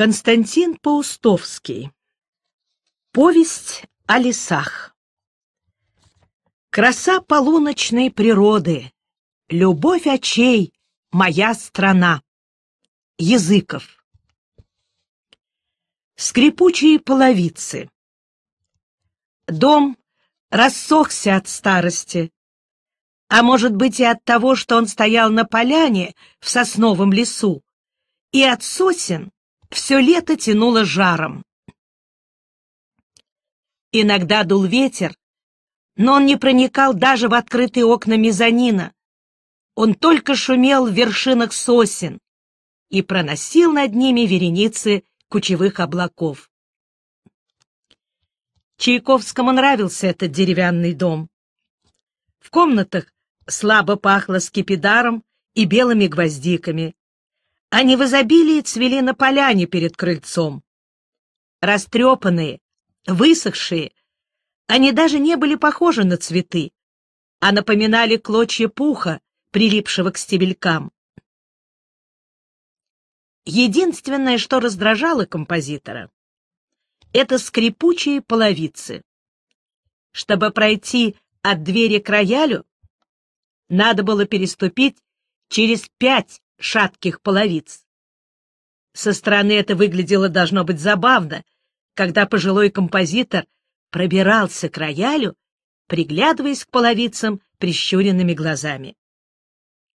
Константин Паустовский. Повесть о лесах. Краса полуночной природы, любовь очей, моя страна. Языков. Скрипучие половицы. Дом рассохся от старости, а может быть и от того, что он стоял на поляне в сосновом лесу, и от сосен, все лето тянуло жаром. Иногда дул ветер, но он не проникал даже в открытые окна мезонина. Он только шумел в вершинах сосен и проносил над ними вереницы кучевых облаков. Чайковскому нравился этот деревянный дом. В комнатах слабо пахло скипидаром и белыми гвоздиками. Они в изобилии цвели на поляне перед крыльцом. Растрепанные, высохшие, они даже не были похожи на цветы, а напоминали клочья пуха, прилипшего к стебелькам. Единственное, что раздражало композитора, это скрипучие половицы. Чтобы пройти от двери к роялю, надо было переступить через пять шатких половиц. Со стороны это выглядело, должно быть, забавно, когда пожилой композитор пробирался к роялю, приглядываясь к половицам прищуренными глазами.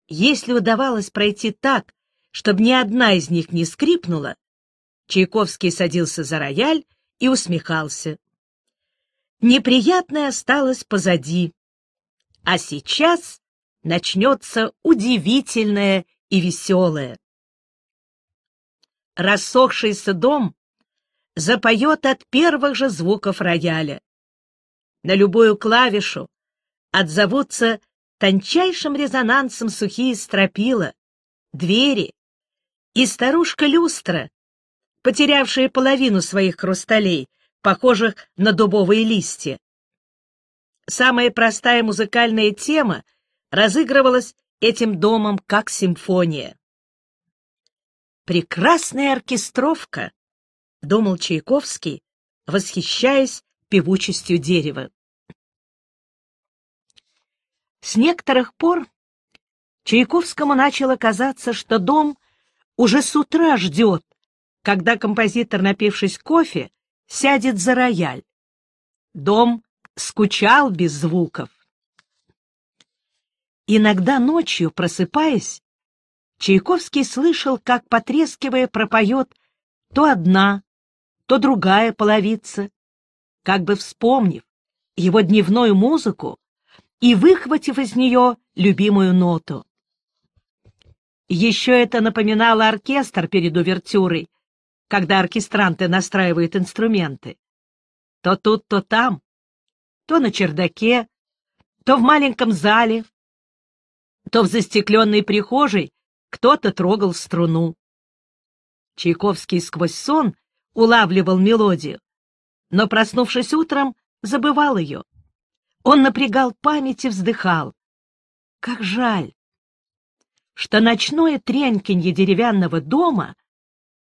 Если удавалось пройти так, чтобы ни одна из них не скрипнула, Чайковский садился за рояль и усмехался. Неприятное осталось позади, а сейчас начнется удивительное и веселое. Рассохшийся дом запоет от первых же звуков рояля. На любую клавишу отзовутся тончайшим резонансом сухие стропила, двери и старушка-люстра, потерявшая половину своих хрусталей, похожих на дубовые листья. Самая простая музыкальная тема разыгрывалась этим домом как симфония. «Прекрасная оркестровка!» — думал Чайковский, восхищаясь певучестью дерева. С некоторых пор Чайковскому начало казаться, что дом уже с утра ждет, когда композитор, напившись кофе, сядет за рояль. Дом скучал без звуков. Иногда ночью, просыпаясь, Чайковский слышал, как, потрескивая, пропоет то одна, то другая половица, как бы вспомнив его дневную музыку и выхватив из нее любимую ноту. Еще это напоминало оркестр перед увертюрой, когда оркестранты настраивают инструменты. То тут, то там, то на чердаке, то в маленьком зале то в застекленной прихожей кто-то трогал струну. Чайковский сквозь сон улавливал мелодию, но, проснувшись утром, забывал ее. Он напрягал память и вздыхал. Как жаль, что ночное тренькинье деревянного дома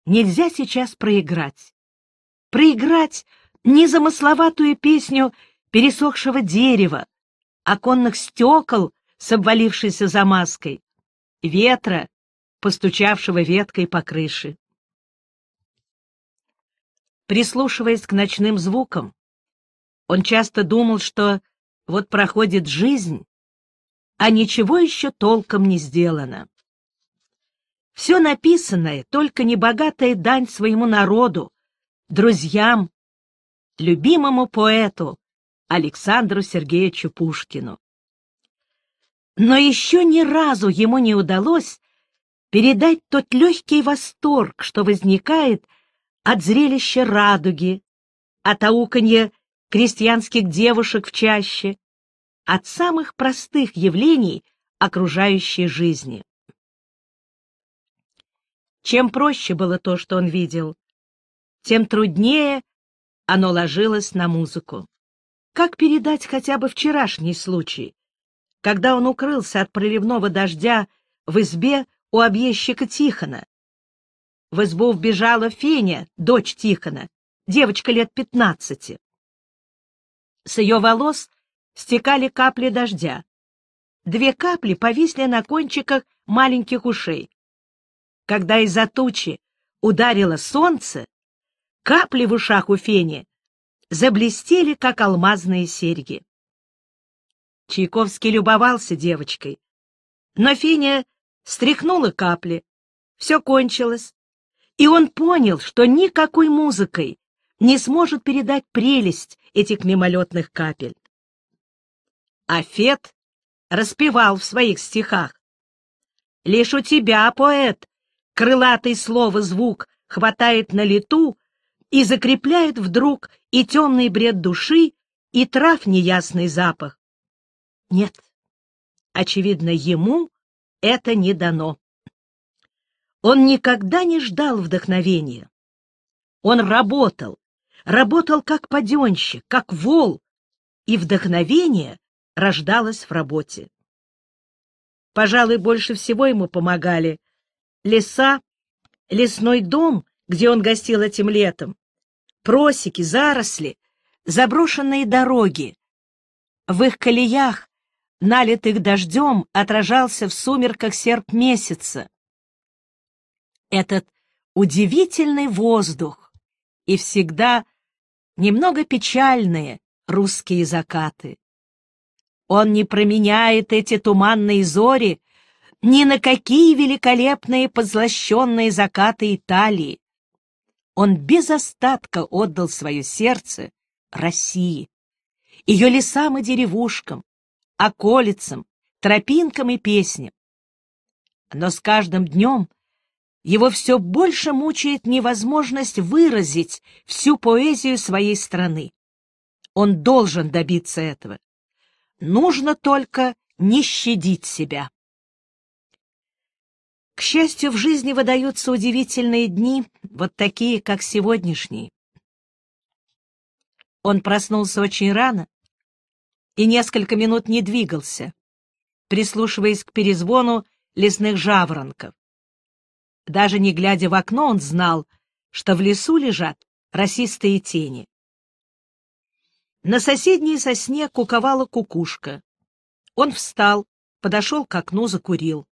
нельзя сейчас проиграть. Проиграть незамысловатую песню пересохшего дерева, оконных стекол с обвалившейся замазкой, ветра, постучавшего веткой по крыше. Прислушиваясь к ночным звукам, он часто думал, что вот проходит жизнь, а ничего еще толком не сделано. Все написанное — только небогатая дань своему народу, друзьям, любимому поэту Александру Сергеевичу Пушкину. Но еще ни разу ему не удалось передать тот легкий восторг, что возникает от зрелища радуги, от ауканья крестьянских девушек в чаще, от самых простых явлений окружающей жизни. Чем проще было то, что он видел, тем труднее оно ложилось на музыку. Как передать хотя бы вчерашний случай? когда он укрылся от проливного дождя в избе у объездчика Тихона. В избу вбежала Феня, дочь Тихона, девочка лет пятнадцати. С ее волос стекали капли дождя. Две капли повисли на кончиках маленьких ушей. Когда из-за тучи ударило солнце, капли в ушах у Фени заблестели, как алмазные серьги. Чайковский любовался девочкой. Но Финя стряхнула капли. Все кончилось. И он понял, что никакой музыкой не сможет передать прелесть этих мимолетных капель. А Фет распевал в своих стихах. «Лишь у тебя, поэт, крылатый слово звук хватает на лету и закрепляет вдруг и темный бред души, и трав неясный запах. Нет, очевидно, ему это не дано. Он никогда не ждал вдохновения. Он работал, работал как паденщик, как вол, и вдохновение рождалось в работе. Пожалуй, больше всего ему помогали леса, лесной дом, где он гостил этим летом, просеки, заросли, заброшенные дороги. В их колеях налитых дождем, отражался в сумерках серп месяца. Этот удивительный воздух и всегда немного печальные русские закаты. Он не променяет эти туманные зори ни на какие великолепные позлощенные закаты Италии. Он без остатка отдал свое сердце России, ее лесам и деревушкам, околицам, тропинкам и песням. Но с каждым днем его все больше мучает невозможность выразить всю поэзию своей страны. Он должен добиться этого. Нужно только не щадить себя. К счастью, в жизни выдаются удивительные дни, вот такие, как сегодняшний. Он проснулся очень рано, и несколько минут не двигался, прислушиваясь к перезвону лесных жаворонков. Даже не глядя в окно, он знал, что в лесу лежат расистые тени. На соседней сосне куковала кукушка. Он встал, подошел к окну, закурил.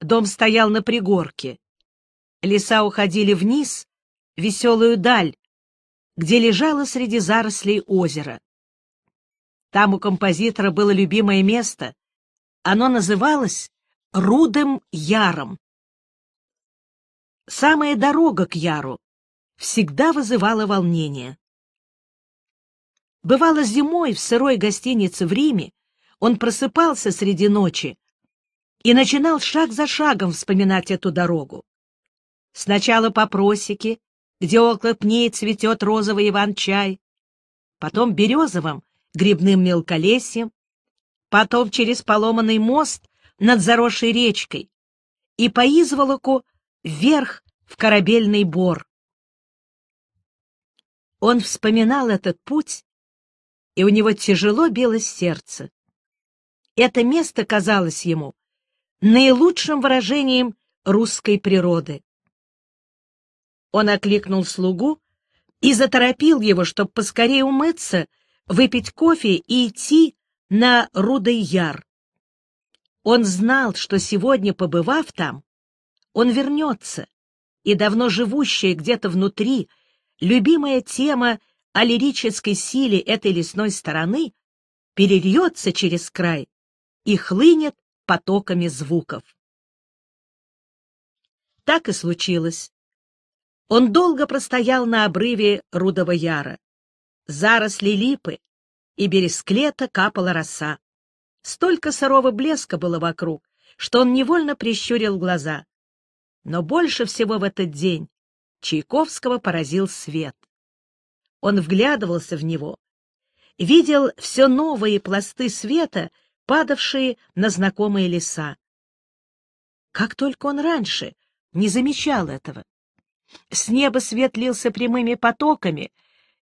Дом стоял на пригорке. Леса уходили вниз, веселую даль, где лежало среди зарослей озеро. Там у композитора было любимое место. Оно называлось Рудым Яром. Самая дорога к Яру всегда вызывала волнение. Бывало зимой в сырой гостинице в Риме, он просыпался среди ночи и начинал шаг за шагом вспоминать эту дорогу. Сначала по просеке, где около пней цветет розовый иван-чай, потом березовым, грибным мелколесьем, потом через поломанный мост над заросшей речкой и по изволоку вверх в корабельный бор. Он вспоминал этот путь, и у него тяжело билось сердце. Это место казалось ему наилучшим выражением русской природы. Он окликнул слугу и заторопил его, чтобы поскорее умыться — выпить кофе и идти на Рудайяр. Он знал, что сегодня, побывав там, он вернется, и давно живущая где-то внутри любимая тема о лирической силе этой лесной стороны перельется через край и хлынет потоками звуков. Так и случилось. Он долго простоял на обрыве Рудова Яра заросли липы, и берез бересклета капала роса. Столько сырого блеска было вокруг, что он невольно прищурил глаза. Но больше всего в этот день Чайковского поразил свет. Он вглядывался в него, видел все новые пласты света, падавшие на знакомые леса. Как только он раньше не замечал этого. С неба свет лился прямыми потоками —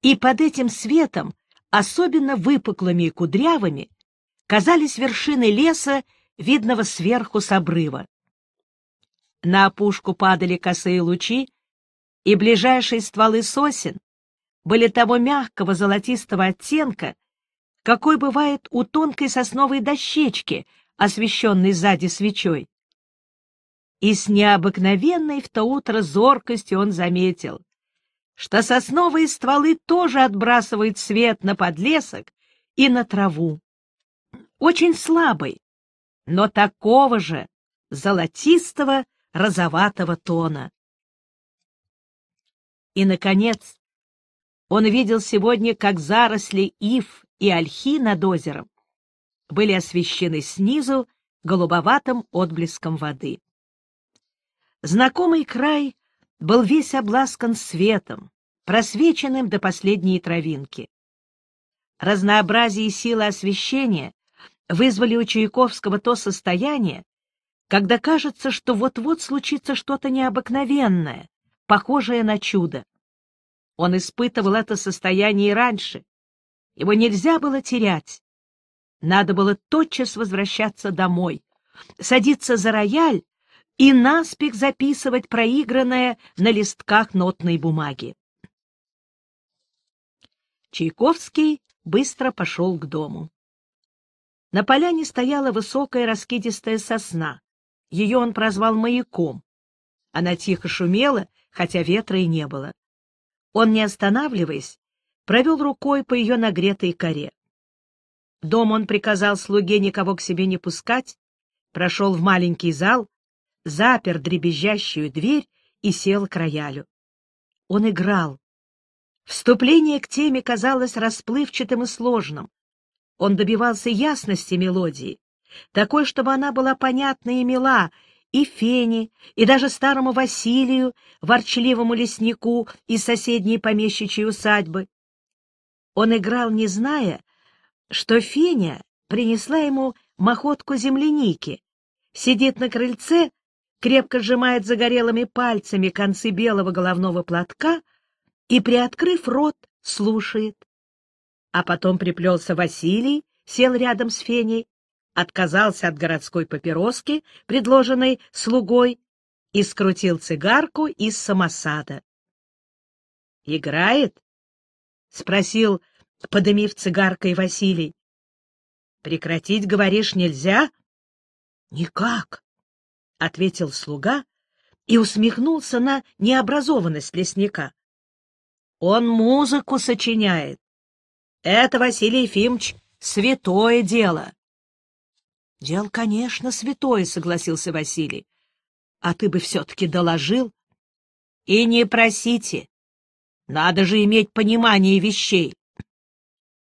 и под этим светом, особенно выпуклыми и кудрявыми, казались вершины леса, видного сверху с обрыва. На опушку падали косые лучи, и ближайшие стволы сосен были того мягкого золотистого оттенка, какой бывает у тонкой сосновой дощечки, освещенной сзади свечой. И с необыкновенной в то утро зоркостью он заметил что сосновые стволы тоже отбрасывают свет на подлесок и на траву. Очень слабый, но такого же золотистого розоватого тона. И, наконец, он видел сегодня, как заросли ив и ольхи над озером были освещены снизу голубоватым отблеском воды. Знакомый край был весь обласкан светом, просвеченным до последней травинки. Разнообразие и освещения вызвали у Чайковского то состояние, когда кажется, что вот-вот случится что-то необыкновенное, похожее на чудо. Он испытывал это состояние и раньше. Его нельзя было терять. Надо было тотчас возвращаться домой, садиться за рояль и наспех записывать проигранное на листках нотной бумаги. Чайковский быстро пошел к дому. На поляне стояла высокая раскидистая сосна. Ее он прозвал маяком. Она тихо шумела, хотя ветра и не было. Он, не останавливаясь, провел рукой по ее нагретой коре. Дом он приказал слуге никого к себе не пускать, прошел в маленький зал, запер дребезжащую дверь и сел к роялю. Он играл. Вступление к теме казалось расплывчатым и сложным. Он добивался ясности мелодии, такой, чтобы она была понятна и мила, и Фене, и даже старому Василию, ворчливому леснику из соседней помещичьей усадьбы. Он играл, не зная, что Феня принесла ему махотку земляники, сидит на крыльце крепко сжимает загорелыми пальцами концы белого головного платка и, приоткрыв рот, слушает. А потом приплелся Василий, сел рядом с Феней, отказался от городской папироски, предложенной слугой, и скрутил цигарку из самосада. «Играет?» — спросил, подымив цигаркой Василий. «Прекратить, говоришь, нельзя?» «Никак ответил слуга и усмехнулся на необразованность лесника. Он музыку сочиняет. Это, Василий Ефимович, святое дело. — Дело, конечно, святое, — согласился Василий. — А ты бы все-таки доложил. — И не просите. Надо же иметь понимание вещей.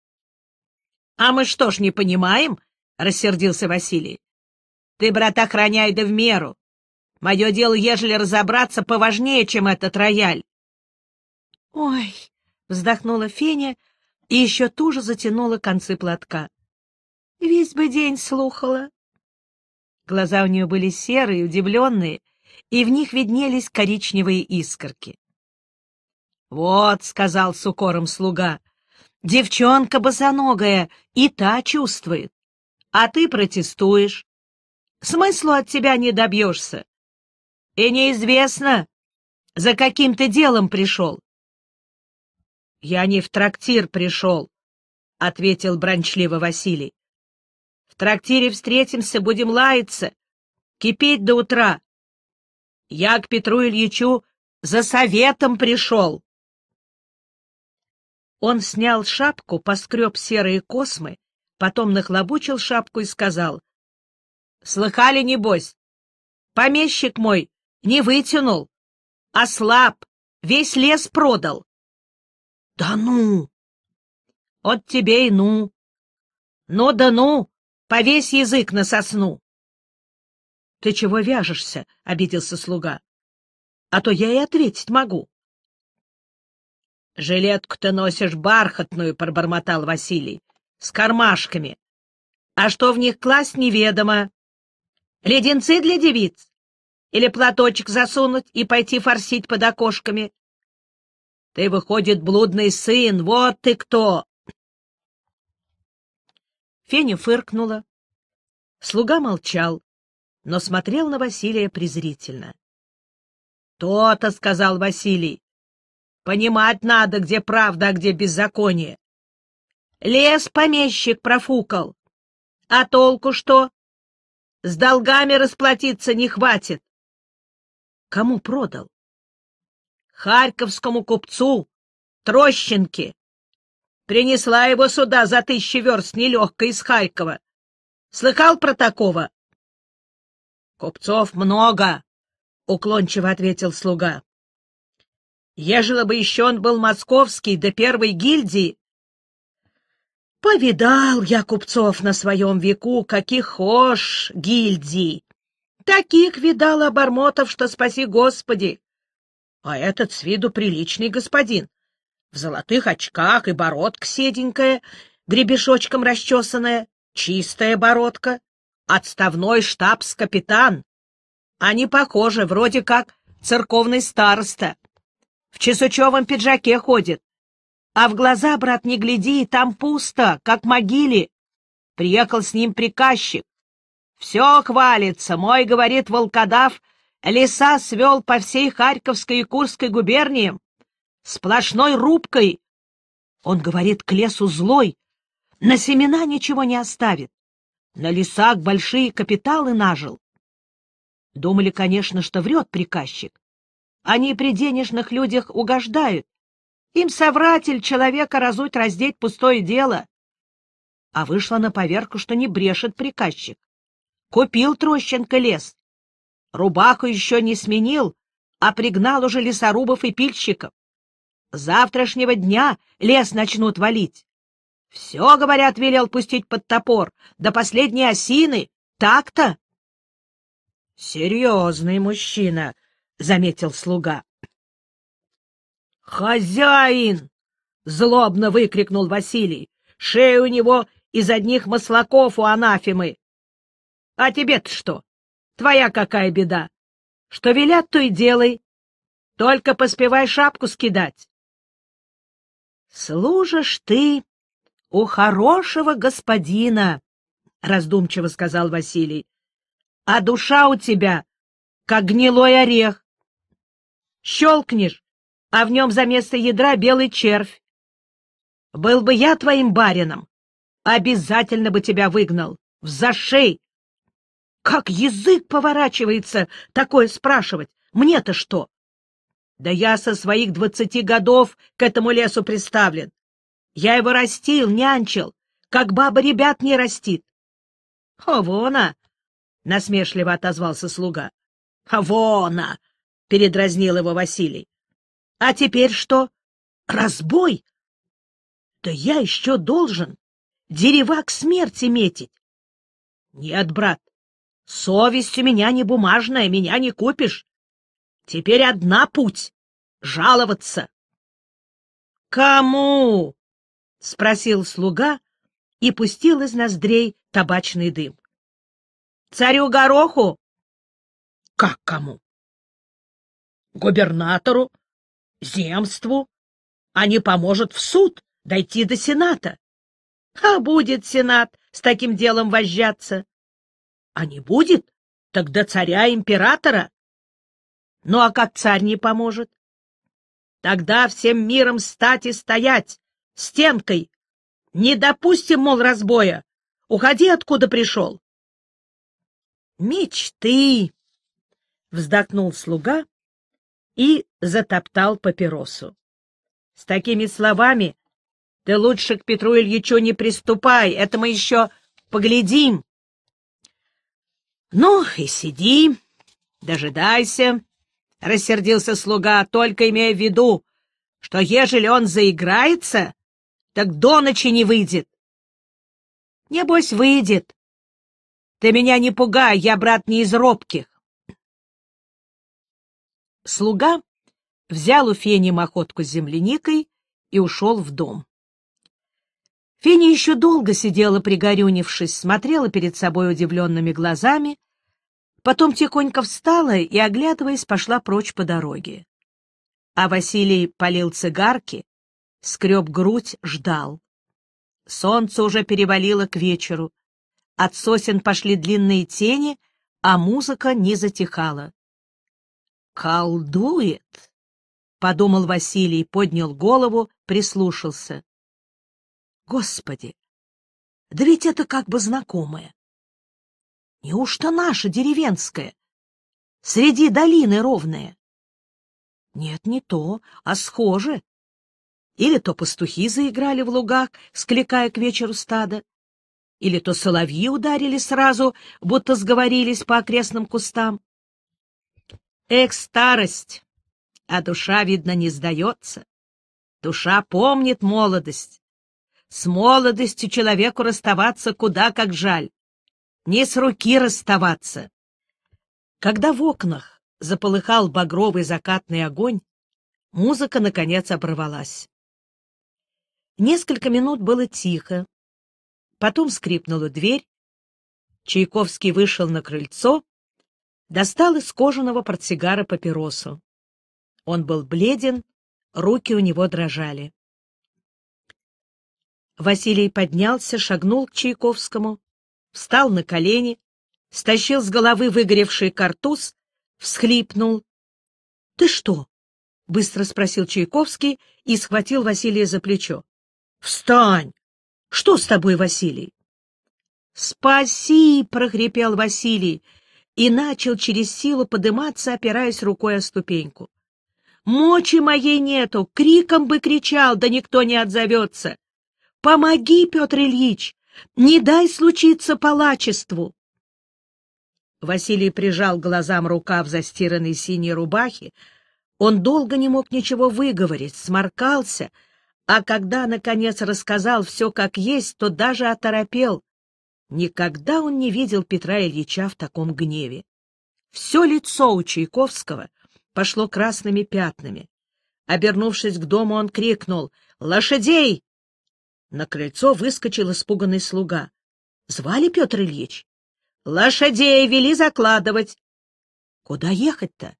— А мы что ж не понимаем? — рассердился Василий. Ты, брат, охраняй да в меру. Мое дело, ежели разобраться, поважнее, чем этот рояль. — Ой! — вздохнула Феня и еще туже затянула концы платка. — Весь бы день слухала. Глаза у нее были серые, удивленные, и в них виднелись коричневые искорки. — Вот, — сказал с укором слуга, — девчонка босоногая и та чувствует, а ты протестуешь. Смыслу от тебя не добьешься. И неизвестно, за каким ты делом пришел. — Я не в трактир пришел, — ответил брончливо Василий. — В трактире встретимся, будем лаяться, кипеть до утра. Я к Петру Ильичу за советом пришел. Он снял шапку, поскреб серые космы, потом нахлобучил шапку и сказал, Слыхали, небось? Помещик мой не вытянул, а слаб, весь лес продал. — Да ну! — От тебе и ну. — Ну да ну, повесь язык на сосну. — Ты чего вяжешься? — обиделся слуга. — А то я и ответить могу. — Жилетку ты носишь бархатную, — пробормотал Василий, — с кармашками. А что в них класть, неведомо леденцы для девиц или платочек засунуть и пойти форсить под окошками. Ты, выходит, блудный сын, вот ты кто! Феня фыркнула. Слуга молчал, но смотрел на Василия презрительно. «То-то», — сказал Василий, — «понимать надо, где правда, а где беззаконие. Лес помещик профукал. А толку что? С долгами расплатиться не хватит. Кому продал? Харьковскому купцу, Трощенке. Принесла его сюда за тысячи верст нелегко из Харькова. Слыхал про такого? — Купцов много, — уклончиво ответил слуга. Ежели бы еще он был московский, до да первой гильдии, Повидал я купцов на своем веку, каких хош гильдий. Таких видал обормотов, что спаси Господи. А этот с виду приличный господин. В золотых очках и бородка седенькая, гребешочком расчесанная, чистая бородка, отставной штабс-капитан. Они похожи, вроде как церковный староста. В чесучевом пиджаке ходит, а в глаза, брат, не гляди, там пусто, как могиле. Приехал с ним приказчик. Все хвалится, мой, говорит волкодав, леса свел по всей Харьковской и Курской губерниям. Сплошной рубкой. Он говорит, к лесу злой. На семена ничего не оставит. На лесах большие капиталы нажил. Думали, конечно, что врет приказчик. Они при денежных людях угождают, им, совратель, человека разуть, раздеть пустое дело. А вышло на поверку, что не брешет приказчик. Купил Трощенко лес. Рубаху еще не сменил, а пригнал уже лесорубов и пильщиков. Завтрашнего дня лес начнут валить. Все, говорят, велел пустить под топор, до последней осины. Так-то? — Серьезный мужчина, — заметил слуга. «Хозяин!» — злобно выкрикнул Василий. «Шея у него из одних маслаков у анафимы!» «А тебе-то что? Твоя какая беда! Что велят, то и делай! Только поспевай шапку скидать!» «Служишь ты у хорошего господина!» — раздумчиво сказал Василий. «А душа у тебя, как гнилой орех! Щелкнешь, а в нем за место ядра белый червь. Был бы я твоим барином, обязательно бы тебя выгнал. Взашей! Как язык поворачивается такое спрашивать? Мне-то что? Да я со своих двадцати годов к этому лесу приставлен. Я его растил, нянчил, как баба ребят не растит. — О, вона! — насмешливо отозвался слуга. — А Вона! — передразнил его Василий. А теперь что? Разбой? Да я еще должен к смерти метить. Нет, брат, совесть у меня не бумажная, меня не купишь. Теперь одна путь — жаловаться. «Кому?» — спросил слуга и пустил из ноздрей табачный дым. «Царю Гороху?» «Как кому?» «Губернатору земству, а не поможет в суд дойти до Сената. А будет Сенат с таким делом возжаться. А не будет, так до царя-императора. Ну а как царь не поможет? Тогда всем миром стать и стоять, стенкой. Не допустим, мол, разбоя. Уходи, откуда пришел. Мечты! Вздохнул слуга и затоптал папиросу. — С такими словами ты лучше к Петру Ильичу не приступай, это мы еще поглядим. — Ну и сиди, дожидайся, — рассердился слуга, только имея в виду, что ежели он заиграется, так до ночи не выйдет. — Небось, выйдет. Ты меня не пугай, я брат не из робких. Слуга взял у Фени махотку с земляникой и ушел в дом. Феня еще долго сидела, пригорюнившись, смотрела перед собой удивленными глазами, потом тихонько встала и, оглядываясь, пошла прочь по дороге. А Василий полил цигарки, скреб грудь, ждал. Солнце уже перевалило к вечеру. От сосен пошли длинные тени, а музыка не затихала. «Колдует!» — подумал Василий, поднял голову, прислушался. «Господи! Да ведь это как бы знакомое! Неужто наша деревенская? Среди долины ровная?» «Нет, не то, а схоже!» Или то пастухи заиграли в лугах, скликая к вечеру стадо, или то соловьи ударили сразу, будто сговорились по окрестным кустам. Эх, старость! А душа, видно, не сдается. Душа помнит молодость. С молодостью человеку расставаться куда как жаль. Не с руки расставаться. Когда в окнах заполыхал багровый закатный огонь, музыка, наконец, оборвалась. Несколько минут было тихо. Потом скрипнула дверь. Чайковский вышел на крыльцо достал из кожаного портсигара папиросу. Он был бледен, руки у него дрожали. Василий поднялся, шагнул к Чайковскому, встал на колени, стащил с головы выгоревший картуз, всхлипнул. — Ты что? — быстро спросил Чайковский и схватил Василия за плечо. — Встань! Что с тобой, Василий? — Спаси! — прохрипел Василий и начал через силу подниматься, опираясь рукой о ступеньку. «Мочи моей нету! Криком бы кричал, да никто не отзовется! Помоги, Петр Ильич! Не дай случиться палачеству!» Василий прижал глазам рукав застиранной синей рубахи. Он долго не мог ничего выговорить, сморкался, а когда, наконец, рассказал все как есть, то даже оторопел. Никогда он не видел Петра Ильича в таком гневе. Все лицо у Чайковского пошло красными пятнами. Обернувшись к дому, он крикнул «Лошадей!». На крыльцо выскочил испуганный слуга. Звали Петр Ильич. «Лошадей вели закладывать!» «Куда ехать-то?»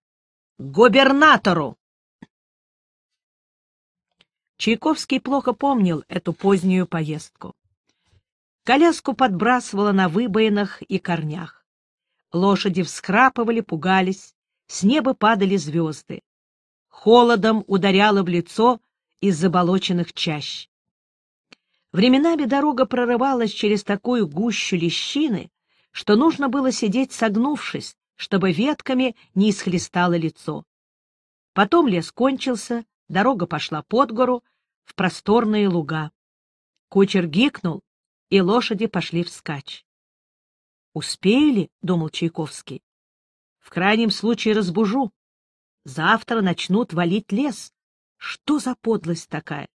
губернатору!» Чайковский плохо помнил эту позднюю поездку. Коляску подбрасывало на выбоинах и корнях. Лошади вскрапывали, пугались, с неба падали звезды. Холодом ударяло в лицо из заболоченных чащ. Временами дорога прорывалась через такую гущу лещины, что нужно было сидеть согнувшись, чтобы ветками не исхлестало лицо. Потом лес кончился, дорога пошла под гору, в просторные луга. Кучер гикнул, и лошади пошли вскачь. «Успели?» — думал Чайковский. «В крайнем случае разбужу. Завтра начнут валить лес. Что за подлость такая?»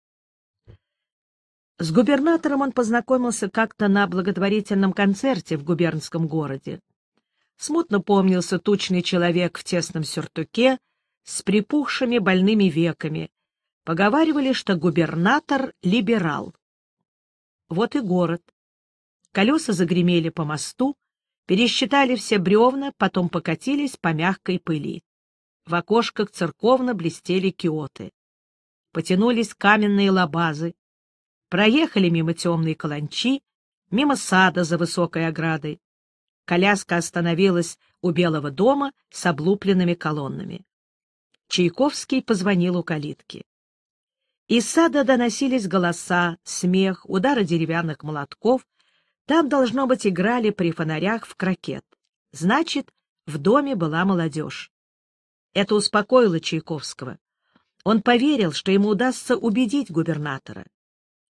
С губернатором он познакомился как-то на благотворительном концерте в губернском городе. Смутно помнился тучный человек в тесном сюртуке с припухшими больными веками. Поговаривали, что губернатор — либерал. Вот и город. Колеса загремели по мосту, пересчитали все бревна, потом покатились по мягкой пыли. В окошках церковно блестели киоты. Потянулись каменные лабазы. Проехали мимо темной каланчи, мимо сада за высокой оградой. Коляска остановилась у Белого дома с облупленными колоннами. Чайковский позвонил у калитки. Из сада доносились голоса, смех, удары деревянных молотков. Там, должно быть, играли при фонарях в крокет. Значит, в доме была молодежь. Это успокоило Чайковского. Он поверил, что ему удастся убедить губернатора.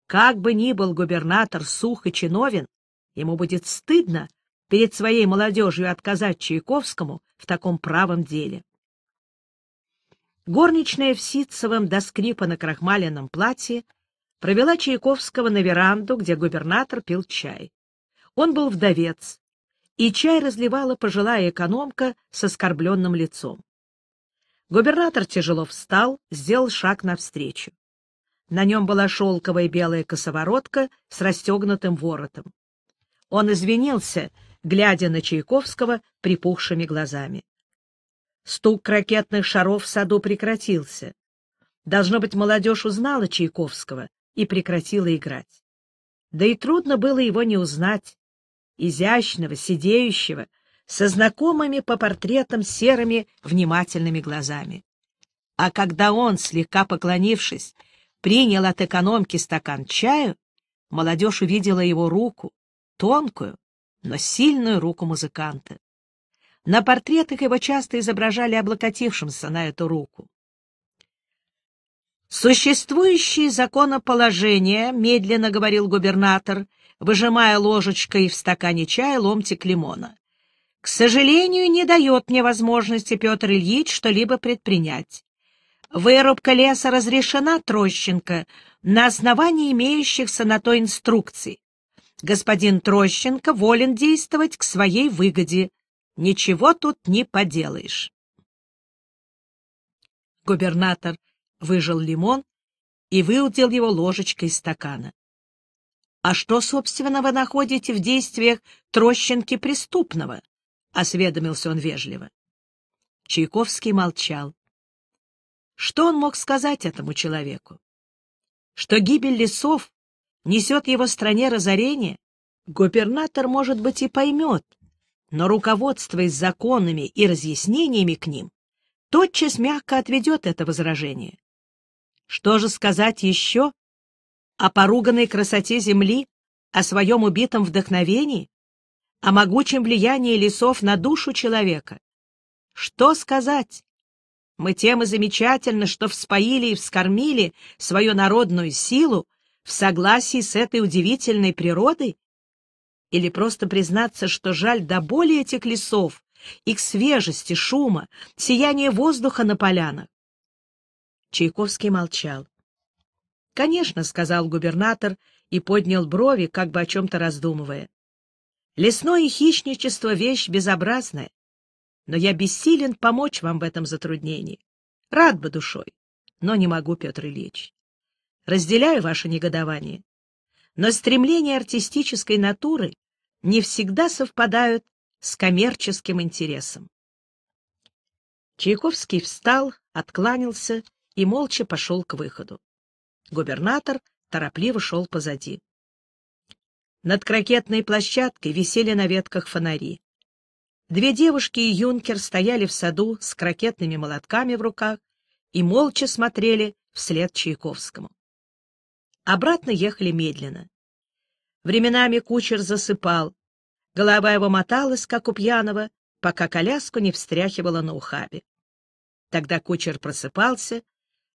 Как бы ни был губернатор сух и чиновен, ему будет стыдно перед своей молодежью отказать Чайковскому в таком правом деле. Горничная в ситцевом до скрипа на крахмаленном платье провела Чайковского на веранду, где губернатор пил чай. Он был вдовец, и чай разливала пожилая экономка с оскорбленным лицом. Губернатор тяжело встал, сделал шаг навстречу. На нем была шелковая белая косоворотка с расстегнутым воротом. Он извинился, глядя на Чайковского припухшими глазами. Стук ракетных шаров в саду прекратился. Должно быть, молодежь узнала Чайковского и прекратила играть. Да и трудно было его не узнать. Изящного, сидеющего, со знакомыми по портретам серыми внимательными глазами. А когда он, слегка поклонившись, принял от экономки стакан чаю, молодежь увидела его руку, тонкую, но сильную руку музыканта. На портретах его часто изображали облокотившимся на эту руку. «Существующие законоположения», — медленно говорил губернатор, выжимая ложечкой в стакане чая ломтик лимона, — «к сожалению, не дает мне возможности, Петр Ильич, что-либо предпринять. Вырубка леса разрешена, Трощенко, на основании имеющихся на то инструкций. Господин Трощенко волен действовать к своей выгоде. Ничего тут не поделаешь. Губернатор выжил лимон и выудил его ложечкой из стакана. — А что, собственно, вы находите в действиях трощинки преступного? — осведомился он вежливо. Чайковский молчал. Что он мог сказать этому человеку? Что гибель лесов несет его стране разорение, губернатор, может быть, и поймет — но руководствуясь законами и разъяснениями к ним, тотчас мягко отведет это возражение. Что же сказать еще о поруганной красоте земли, о своем убитом вдохновении, о могучем влиянии лесов на душу человека? Что сказать? Мы тем и замечательно, что вспоили и вскормили свою народную силу в согласии с этой удивительной природой, или просто признаться, что жаль до боли этих лесов, их свежести, шума, сияния воздуха на полянах. Чайковский молчал. «Конечно», — сказал губернатор и поднял брови, как бы о чем-то раздумывая. «Лесное хищничество — вещь безобразная, но я бессилен помочь вам в этом затруднении. Рад бы душой, но не могу, Петр Ильич. Разделяю ваше негодование, но стремление артистической натуры не всегда совпадают с коммерческим интересом. Чайковский встал, откланялся и молча пошел к выходу. Губернатор торопливо шел позади. Над крокетной площадкой висели на ветках фонари. Две девушки и юнкер стояли в саду с крокетными молотками в руках и молча смотрели вслед Чайковскому. Обратно ехали медленно. Временами кучер засыпал. Голова его моталась, как у пьяного, пока коляску не встряхивала на ухабе. Тогда кучер просыпался,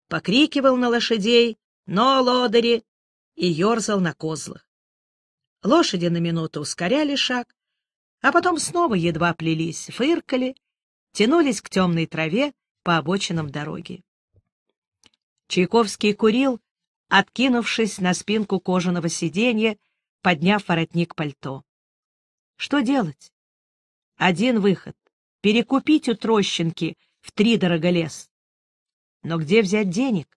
покрикивал на лошадей «Но, лодыри!» и ерзал на козлах. Лошади на минуту ускоряли шаг, а потом снова едва плелись, фыркали, тянулись к темной траве по обочинам дороги. Чайковский курил, откинувшись на спинку кожаного сиденья подняв воротник пальто. Что делать? Один выход — перекупить у трощинки в три дорого лес. Но где взять денег?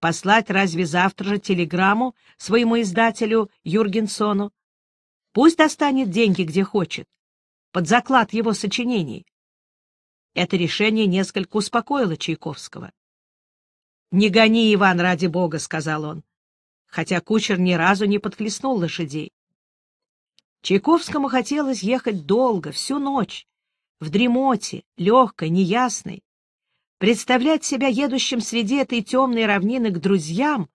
Послать разве завтра же телеграмму своему издателю Юргенсону? Пусть достанет деньги где хочет, под заклад его сочинений. Это решение несколько успокоило Чайковского. «Не гони, Иван, ради бога», — сказал он хотя кучер ни разу не подхлестнул лошадей. Чайковскому хотелось ехать долго, всю ночь, в дремоте, легкой, неясной, представлять себя едущим среди этой темной равнины к друзьям,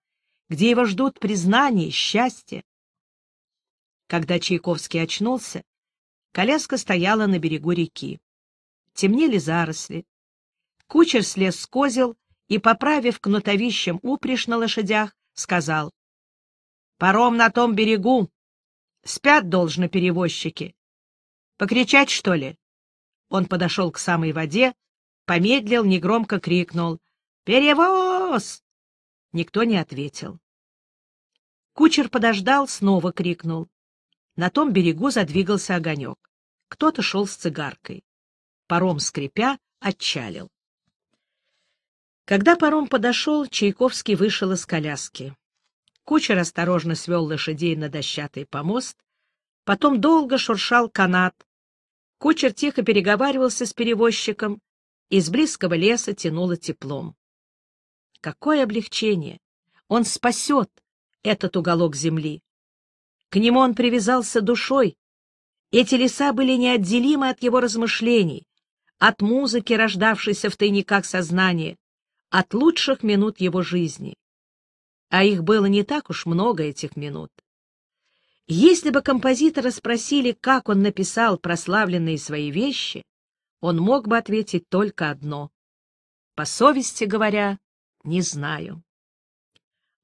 где его ждут признание счастье. Когда Чайковский очнулся, коляска стояла на берегу реки. Темнели заросли. Кучер слез с козел и, поправив кнутовищем упряжь на лошадях, сказал Паром на том берегу. Спят, должны перевозчики. Покричать, что ли? Он подошел к самой воде, помедлил, негромко крикнул. «Перевоз!» Никто не ответил. Кучер подождал, снова крикнул. На том берегу задвигался огонек. Кто-то шел с цигаркой. Паром, скрипя, отчалил. Когда паром подошел, Чайковский вышел из коляски. Кучер осторожно свел лошадей на дощатый помост, потом долго шуршал канат. Кучер тихо переговаривался с перевозчиком, из близкого леса тянуло теплом. Какое облегчение! Он спасет этот уголок земли. К нему он привязался душой. Эти леса были неотделимы от его размышлений, от музыки, рождавшейся в тайниках сознания, от лучших минут его жизни а их было не так уж много этих минут. Если бы композитора спросили, как он написал прославленные свои вещи, он мог бы ответить только одно. По совести говоря, не знаю.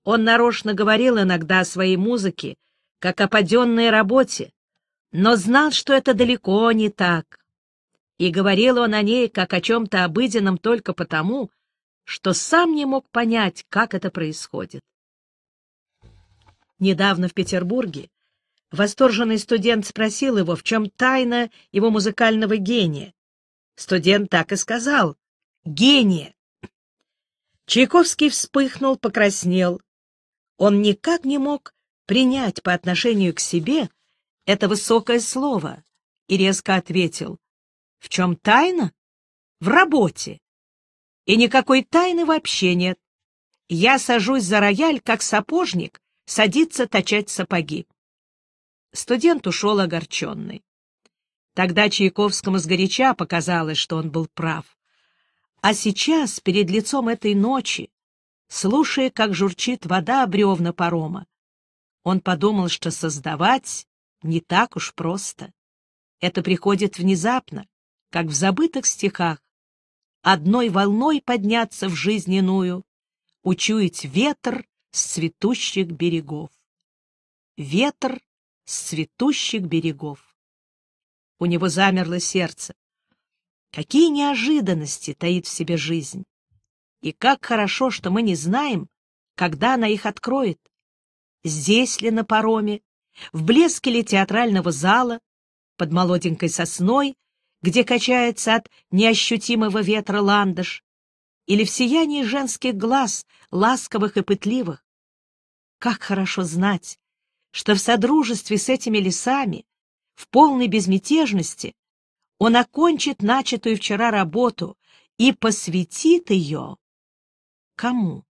Он нарочно говорил иногда о своей музыке, как о паденной работе, но знал, что это далеко не так. И говорил он о ней как о чем-то обыденном только потому, что сам не мог понять, как это происходит недавно в Петербурге, восторженный студент спросил его, в чем тайна его музыкального гения. Студент так и сказал — гения. Чайковский вспыхнул, покраснел. Он никак не мог принять по отношению к себе это высокое слово и резко ответил — в чем тайна? В работе. И никакой тайны вообще нет. Я сажусь за рояль, как сапожник, садится точать сапоги. Студент ушел огорченный. Тогда Чайковскому сгоряча показалось, что он был прав. А сейчас, перед лицом этой ночи, слушая, как журчит вода о бревна парома, он подумал, что создавать не так уж просто. Это приходит внезапно, как в забытых стихах. Одной волной подняться в жизненную, учуять ветер с цветущих берегов. Ветр с цветущих берегов. У него замерло сердце. Какие неожиданности таит в себе жизнь. И как хорошо, что мы не знаем, когда она их откроет. Здесь ли на пароме, в блеске ли театрального зала, под молоденькой сосной, где качается от неощутимого ветра ландыш, или в сиянии женских глаз, ласковых и пытливых, как хорошо знать, что в содружестве с этими лесами, в полной безмятежности, он окончит начатую вчера работу и посвятит ее кому?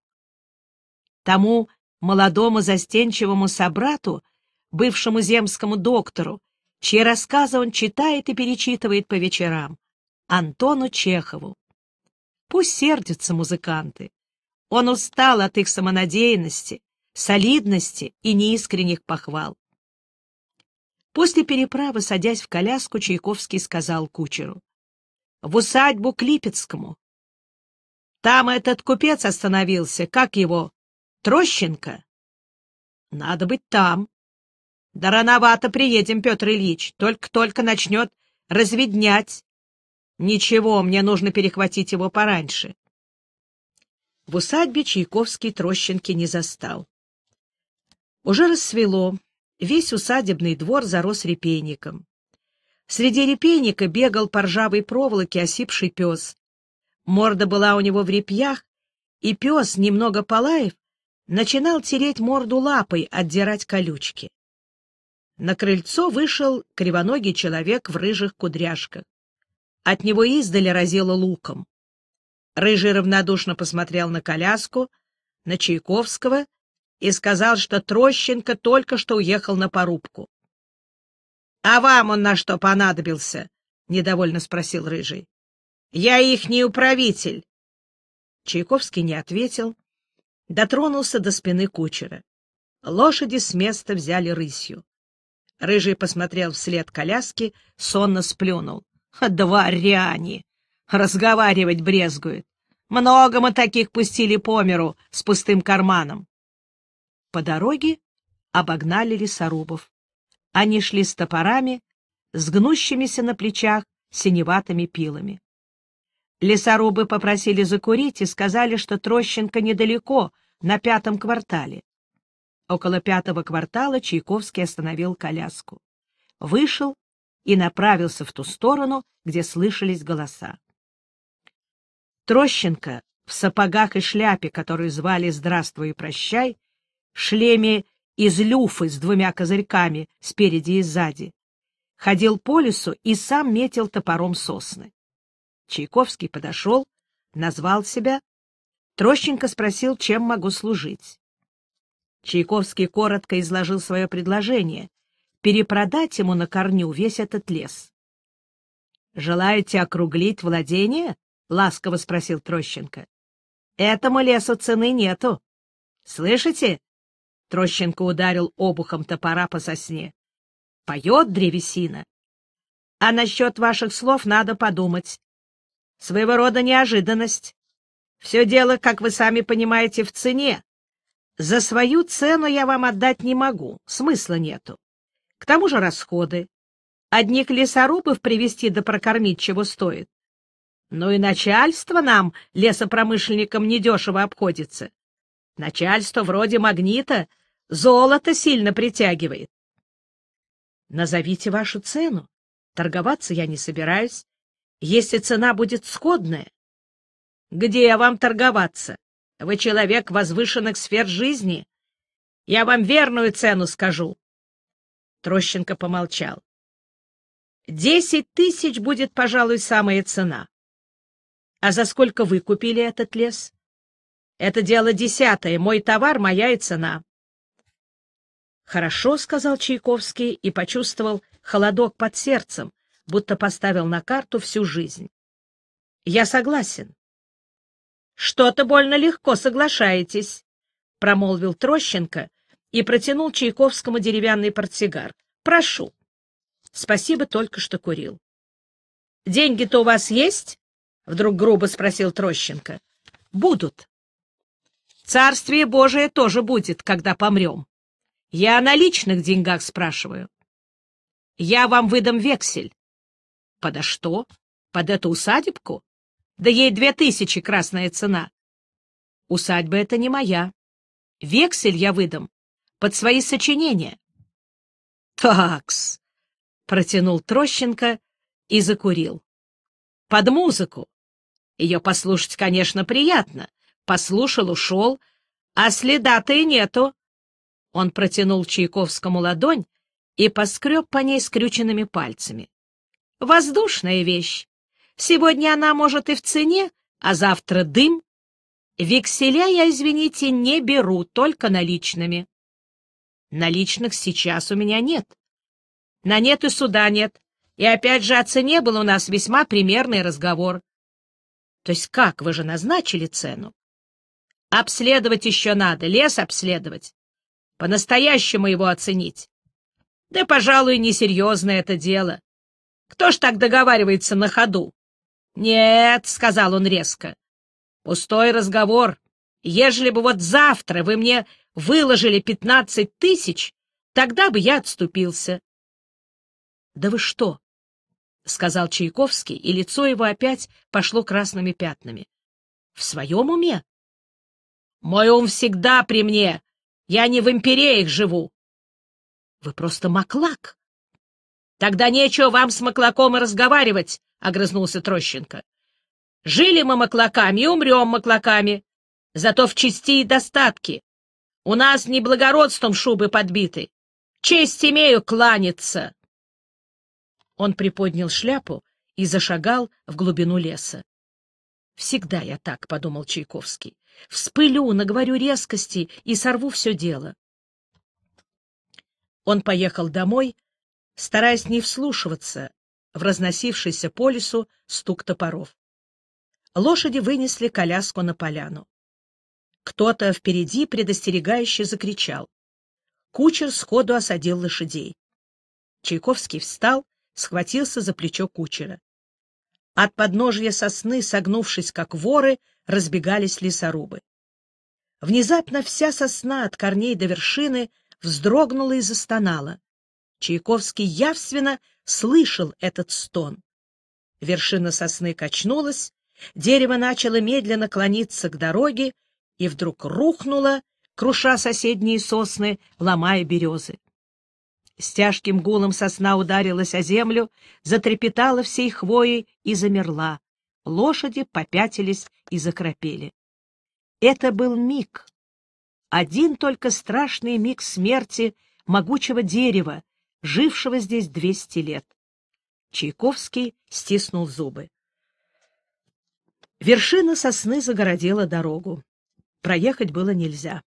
Тому молодому застенчивому собрату, бывшему земскому доктору, чьи рассказы он читает и перечитывает по вечерам, Антону Чехову. Пусть сердятся музыканты. Он устал от их самонадеянности, солидности и неискренних похвал. После переправы, садясь в коляску, Чайковский сказал кучеру. — В усадьбу к Липецкому. — Там этот купец остановился. Как его? Трощенко? — Надо быть там. — Да рановато приедем, Петр Ильич. Только-только начнет разведнять. — Ничего, мне нужно перехватить его пораньше. В усадьбе Чайковский Трощенки не застал. Уже рассвело, весь усадебный двор зарос репейником. Среди репейника бегал по ржавой проволоке осипший пес. Морда была у него в репьях, и пес, немного полаев, начинал тереть морду лапой, отдирать колючки. На крыльцо вышел кривоногий человек в рыжих кудряшках. От него издали разило луком. Рыжий равнодушно посмотрел на коляску, на Чайковского и сказал, что Трощенко только что уехал на порубку. — А вам он на что понадобился? — недовольно спросил Рыжий. — Я ихний управитель. Чайковский не ответил, дотронулся до спины кучера. Лошади с места взяли рысью. Рыжий посмотрел вслед коляски, сонно сплюнул. «Дворяне! Разговаривать брезгует! Много мы таких пустили по миру с пустым карманом!» По дороге обогнали лесорубов. Они шли с топорами, с гнущимися на плечах синеватыми пилами. Лесорубы попросили закурить и сказали, что Трощенко недалеко, на пятом квартале. Около пятого квартала Чайковский остановил коляску. Вышел и направился в ту сторону, где слышались голоса. Трощенко в сапогах и шляпе, которые звали «Здравствуй и прощай», шлеме из люфы с двумя козырьками спереди и сзади, ходил по лесу и сам метил топором сосны. Чайковский подошел, назвал себя. Трощенко спросил, чем могу служить. Чайковский коротко изложил свое предложение — перепродать ему на корню весь этот лес. «Желаете округлить владение?» — ласково спросил Трощенко. «Этому лесу цены нету. Слышите, Трощенко ударил обухом топора по сосне. — Поет древесина. — А насчет ваших слов надо подумать. Своего рода неожиданность. Все дело, как вы сами понимаете, в цене. За свою цену я вам отдать не могу, смысла нету. К тому же расходы. Одних лесорубов привести да прокормить чего стоит. Но ну и начальство нам, лесопромышленникам, недешево обходится. Начальство вроде магнита золото сильно притягивает. Назовите вашу цену. Торговаться я не собираюсь. Если цена будет сходная... Где я вам торговаться? Вы человек возвышенных сфер жизни. Я вам верную цену скажу. Трощенко помолчал. Десять тысяч будет, пожалуй, самая цена. А за сколько вы купили этот лес? Это дело десятое. Мой товар — моя и цена. «Хорошо», — сказал Чайковский и почувствовал холодок под сердцем, будто поставил на карту всю жизнь. «Я согласен». «Что-то больно легко соглашаетесь», — промолвил Трощенко и протянул Чайковскому деревянный портсигар. «Прошу». Спасибо, только что курил. «Деньги-то у вас есть?» — вдруг грубо спросил Трощенко. «Будут», Царствие Божие тоже будет, когда помрем. Я о наличных деньгах спрашиваю. Я вам выдам вексель. Подо а что? Под эту усадебку? Да ей две тысячи красная цена. Усадьба это не моя. Вексель я выдам под свои сочинения. Такс, протянул Трощенко и закурил. Под музыку. Ее послушать, конечно, приятно, послушал, ушел, а следа-то и нету. Он протянул Чайковскому ладонь и поскреб по ней скрюченными пальцами. Воздушная вещь. Сегодня она, может, и в цене, а завтра дым. Векселя я, извините, не беру, только наличными. Наличных сейчас у меня нет. На нет и суда нет. И опять же о цене был у нас весьма примерный разговор. То есть как вы же назначили цену? Обследовать еще надо, лес обследовать. По-настоящему его оценить. Да, пожалуй, несерьезно это дело. Кто ж так договаривается на ходу? Нет, — сказал он резко. Пустой разговор. Ежели бы вот завтра вы мне выложили пятнадцать тысяч, тогда бы я отступился. — Да вы что? — сказал Чайковский, и лицо его опять пошло красными пятнами. — В своем уме? Мой ум всегда при мне. Я не в империях живу. Вы просто маклак. Тогда нечего вам с маклаком и разговаривать, — огрызнулся Трощенко. Жили мы маклаками и умрем маклаками, зато в чести и достатке. У нас не благородством шубы подбиты. Честь имею кланяться. Он приподнял шляпу и зашагал в глубину леса. «Всегда я так», — подумал Чайковский. Вспылю, наговорю резкости и сорву все дело. Он поехал домой, стараясь не вслушиваться в разносившийся по лесу стук топоров. Лошади вынесли коляску на поляну. Кто-то впереди предостерегающе закричал. Кучер сходу осадил лошадей. Чайковский встал, схватился за плечо кучера. От подножья сосны, согнувшись как воры, разбегались лесорубы. Внезапно вся сосна от корней до вершины вздрогнула и застонала. Чайковский явственно слышал этот стон. Вершина сосны качнулась, дерево начало медленно клониться к дороге и вдруг рухнуло, круша соседние сосны, ломая березы. С тяжким гулом сосна ударилась о землю, затрепетала всей хвоей и замерла. Лошади попятились и закропели. Это был миг. Один только страшный миг смерти могучего дерева, жившего здесь двести лет. Чайковский стиснул зубы. Вершина сосны загородила дорогу. Проехать было нельзя.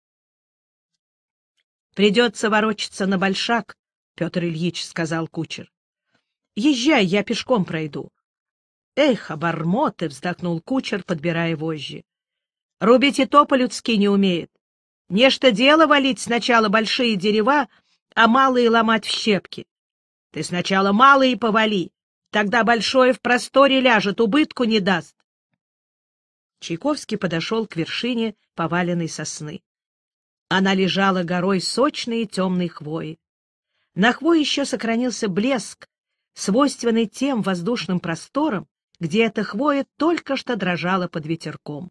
Придется ворочаться на большак, Петр Ильич сказал кучер. — Езжай, я пешком пройду. — Эх, обормоты! — вздохнул кучер, подбирая вожжи. — Рубить и то не умеет. Нечто дело валить сначала большие дерева, а малые ломать в щепки. Ты сначала малые повали, тогда большое в просторе ляжет, убытку не даст. Чайковский подошел к вершине поваленной сосны. Она лежала горой сочной и темной хвои. На хвое еще сохранился блеск, свойственный тем воздушным просторам, где эта хвоя только что дрожала под ветерком.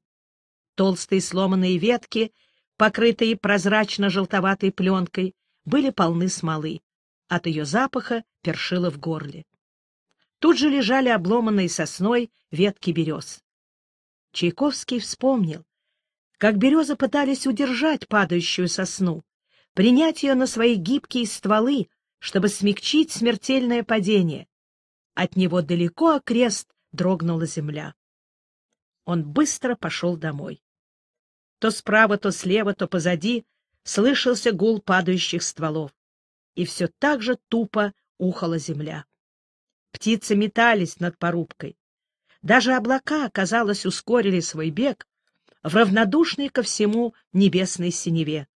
Толстые сломанные ветки, покрытые прозрачно-желтоватой пленкой, были полны смолы. От ее запаха першило в горле. Тут же лежали обломанные сосной ветки берез. Чайковский вспомнил, как березы пытались удержать падающую сосну, принять ее на свои гибкие стволы, чтобы смягчить смертельное падение. От него далеко окрест дрогнула земля. Он быстро пошел домой. То справа, то слева, то позади слышался гул падающих стволов, и все так же тупо ухала земля. Птицы метались над порубкой. Даже облака, казалось, ускорили свой бег в равнодушной ко всему небесной синеве.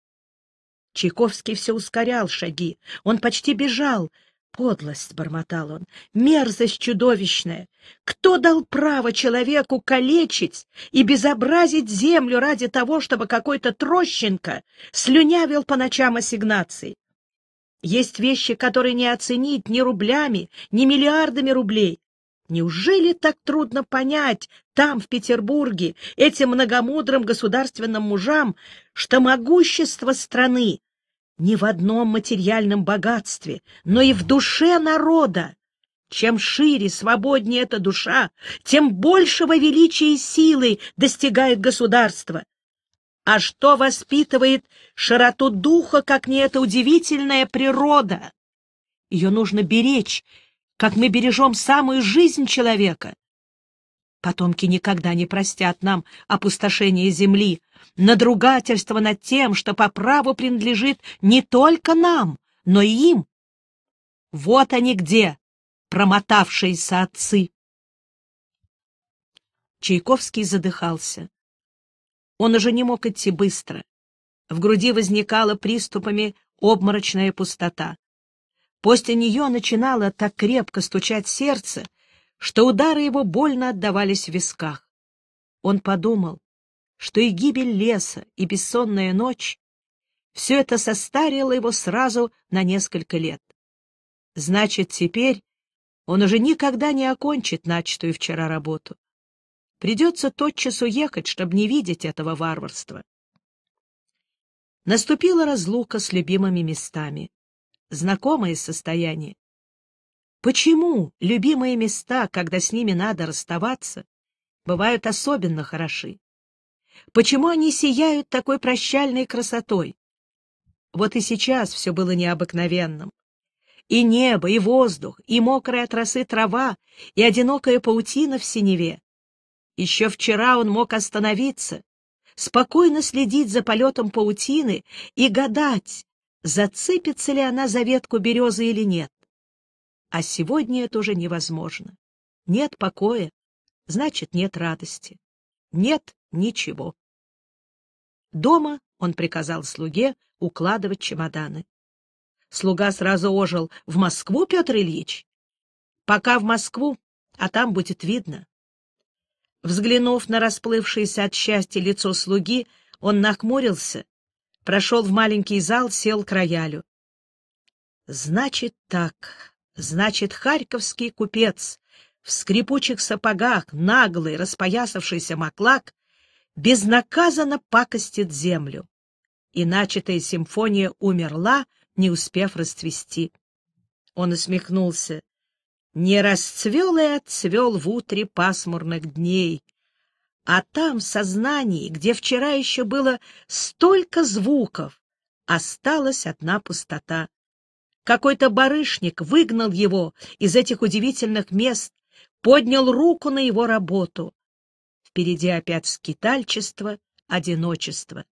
Чайковский все ускорял шаги. Он почти бежал. «Подлость!» — бормотал он. «Мерзость чудовищная! Кто дал право человеку калечить и безобразить землю ради того, чтобы какой-то трощенко слюнявил по ночам ассигнации? Есть вещи, которые не оценить ни рублями, ни миллиардами рублей. Неужели так трудно понять там, в Петербурге, этим многомудрым государственным мужам, что могущество страны не в одном материальном богатстве, но и в душе народа? Чем шире, свободнее эта душа, тем большего величия и силы достигает государство. А что воспитывает широту духа, как не эта удивительная природа? Ее нужно беречь как мы бережем самую жизнь человека. Потомки никогда не простят нам опустошение земли, надругательство над тем, что по праву принадлежит не только нам, но и им. Вот они где, промотавшиеся отцы. Чайковский задыхался. Он уже не мог идти быстро. В груди возникала приступами обморочная пустота. После нее начинало так крепко стучать сердце, что удары его больно отдавались в висках. Он подумал, что и гибель леса, и бессонная ночь — все это состарило его сразу на несколько лет. Значит, теперь он уже никогда не окончит начатую вчера работу. Придется тотчас уехать, чтобы не видеть этого варварства. Наступила разлука с любимыми местами знакомое состояние. Почему любимые места, когда с ними надо расставаться, бывают особенно хороши? Почему они сияют такой прощальной красотой? Вот и сейчас все было необыкновенным. И небо, и воздух, и мокрая от росы трава, и одинокая паутина в синеве. Еще вчера он мог остановиться, спокойно следить за полетом паутины и гадать, зацепится ли она за ветку березы или нет. А сегодня это уже невозможно. Нет покоя, значит, нет радости. Нет ничего. Дома он приказал слуге укладывать чемоданы. Слуга сразу ожил. — В Москву, Петр Ильич? — Пока в Москву, а там будет видно. Взглянув на расплывшееся от счастья лицо слуги, он нахмурился прошел в маленький зал, сел к роялю. «Значит так, значит, харьковский купец в скрипучих сапогах, наглый, распоясавшийся маклак, безнаказанно пакостит землю. И начатая симфония умерла, не успев расцвести. Он усмехнулся. Не расцвел и отцвел в утре пасмурных дней. А там, в сознании, где вчера еще было столько звуков, осталась одна пустота. Какой-то барышник выгнал его из этих удивительных мест, поднял руку на его работу. Впереди опять скитальчество, одиночество.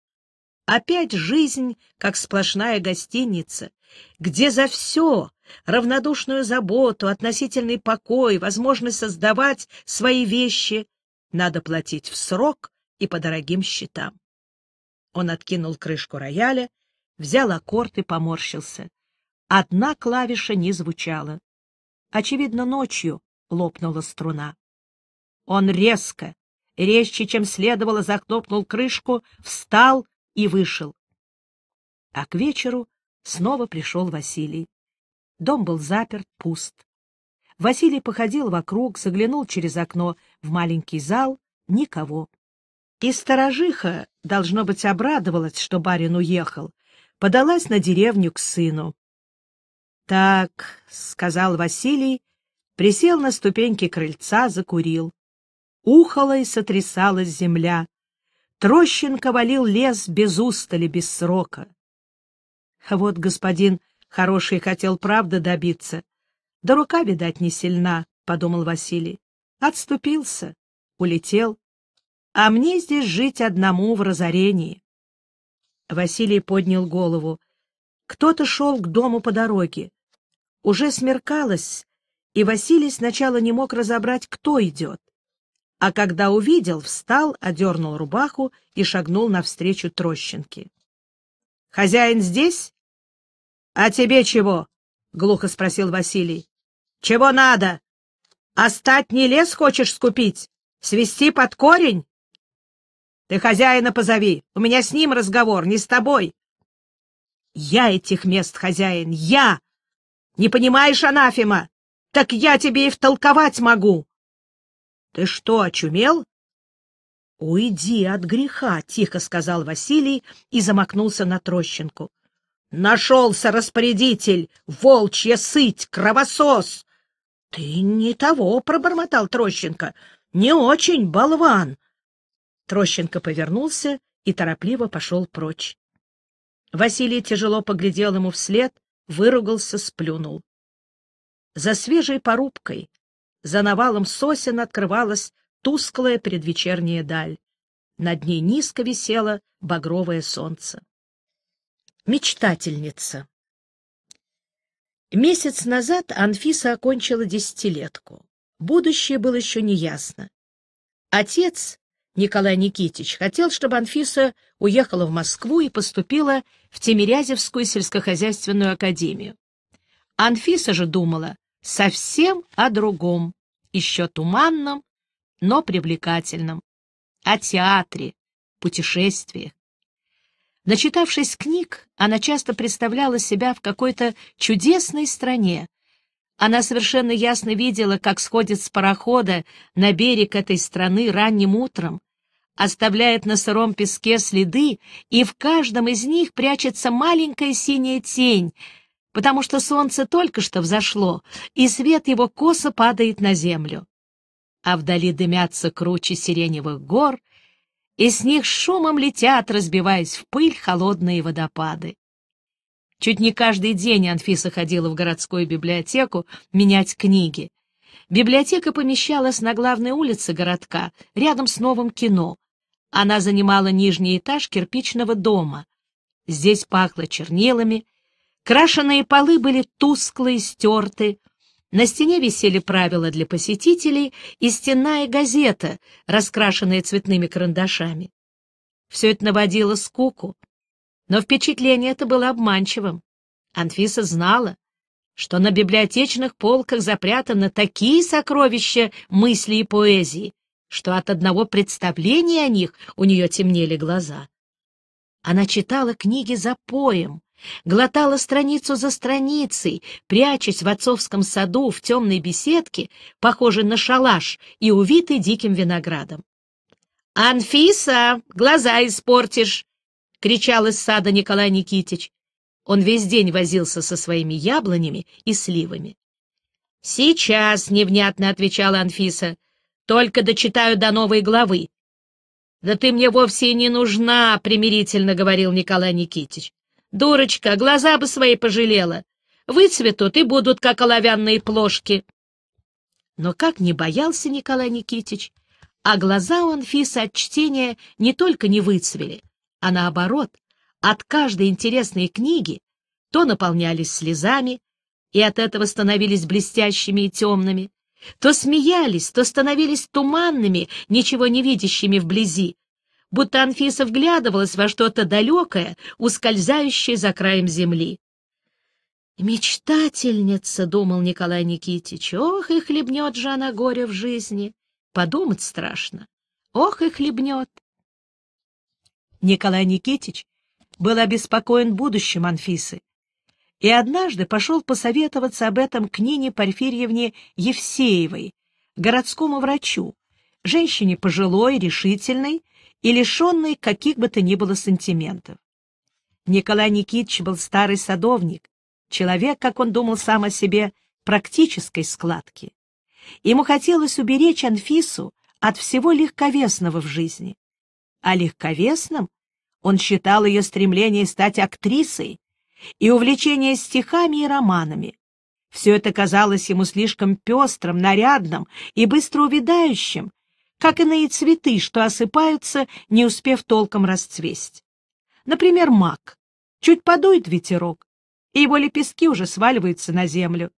Опять жизнь, как сплошная гостиница, где за все — равнодушную заботу, относительный покой, возможность создавать свои вещи надо платить в срок и по дорогим счетам. Он откинул крышку рояля, взял аккорд и поморщился. Одна клавиша не звучала. Очевидно, ночью лопнула струна. Он резко, резче, чем следовало, захлопнул крышку, встал и вышел. А к вечеру снова пришел Василий. Дом был заперт, пуст. Василий походил вокруг, заглянул через окно в маленький зал никого. И сторожиха, должно быть, обрадовалась, что барин уехал, подалась на деревню к сыну. — Так, — сказал Василий, присел на ступеньки крыльца, закурил. Ухала и сотрясалась земля. Трощенко валил лес без устали, без срока. Вот господин хороший хотел правды добиться. Да рука, видать, не сильна, — подумал Василий. Отступился, улетел. А мне здесь жить одному в разорении. Василий поднял голову. Кто-то шел к дому по дороге. Уже смеркалось, и Василий сначала не мог разобрать, кто идет. А когда увидел, встал, одернул рубаху и шагнул навстречу трощинке. — Хозяин здесь? — А тебе чего? — глухо спросил Василий. — Чего надо? Остатний а лес хочешь скупить? Свести под корень? Ты хозяина позови. У меня с ним разговор, не с тобой. Я этих мест хозяин, я! Не понимаешь, Анафима? Так я тебе и втолковать могу. Ты что, очумел? Уйди от греха, — тихо сказал Василий и замахнулся на трощинку. Нашелся распорядитель, волчья сыть, кровосос! — Ты не того, — пробормотал Трощенко. — Не очень, болван. Трощенко повернулся и торопливо пошел прочь. Василий тяжело поглядел ему вслед, выругался, сплюнул. За свежей порубкой, за навалом сосен открывалась тусклая предвечерняя даль. Над ней низко висело багровое солнце. Мечтательница Месяц назад Анфиса окончила десятилетку. Будущее было еще неясно. Отец, Николай Никитич, хотел, чтобы Анфиса уехала в Москву и поступила в Тимирязевскую сельскохозяйственную академию. Анфиса же думала совсем о другом, еще туманном, но привлекательном, о театре, путешествиях. Начитавшись книг, она часто представляла себя в какой-то чудесной стране. Она совершенно ясно видела, как сходит с парохода на берег этой страны ранним утром, оставляет на сыром песке следы, и в каждом из них прячется маленькая синяя тень, потому что солнце только что взошло, и свет его косо падает на землю. А вдали дымятся кручи сиреневых гор — и с них шумом летят, разбиваясь в пыль, холодные водопады. Чуть не каждый день Анфиса ходила в городскую библиотеку менять книги. Библиотека помещалась на главной улице городка, рядом с новым кино. Она занимала нижний этаж кирпичного дома. Здесь пахло чернилами, крашеные полы были тусклые, стерты, на стене висели правила для посетителей и стенная газета, раскрашенная цветными карандашами. Все это наводило скуку, но впечатление это было обманчивым. Анфиса знала, что на библиотечных полках запрятаны такие сокровища мысли и поэзии, что от одного представления о них у нее темнели глаза. Она читала книги за поем, глотала страницу за страницей, прячась в отцовском саду в темной беседке, похожей на шалаш и увитой диким виноградом. «Анфиса, глаза испортишь!» — кричал из сада Николай Никитич. Он весь день возился со своими яблонями и сливами. «Сейчас», — невнятно отвечала Анфиса, — «только дочитаю до новой главы». «Да ты мне вовсе и не нужна», — примирительно говорил Николай Никитич. Дурочка, глаза бы свои пожалела. Выцветут и будут, как оловянные плошки. Но как не боялся Николай Никитич, а глаза у Анфисы от чтения не только не выцвели, а наоборот, от каждой интересной книги то наполнялись слезами, и от этого становились блестящими и темными, то смеялись, то становились туманными, ничего не видящими вблизи, будто Анфиса вглядывалась во что-то далекое, ускользающее за краем земли. «Мечтательница», — думал Николай Никитич, — «ох, и хлебнет же она горе в жизни! Подумать страшно! Ох, и хлебнет!» Николай Никитич был обеспокоен будущим Анфисы и однажды пошел посоветоваться об этом к Нине Порфирьевне Евсеевой, городскому врачу, женщине пожилой, решительной, и лишенный каких бы то ни было сантиментов. Николай Никитич был старый садовник, человек, как он думал сам о себе, практической складки. Ему хотелось уберечь Анфису от всего легковесного в жизни. А легковесным он считал ее стремление стать актрисой и увлечение стихами и романами. Все это казалось ему слишком пестрым, нарядным и быстро увядающим, как иные цветы, что осыпаются, не успев толком расцвесть. Например, мак. Чуть подует ветерок, и его лепестки уже сваливаются на землю.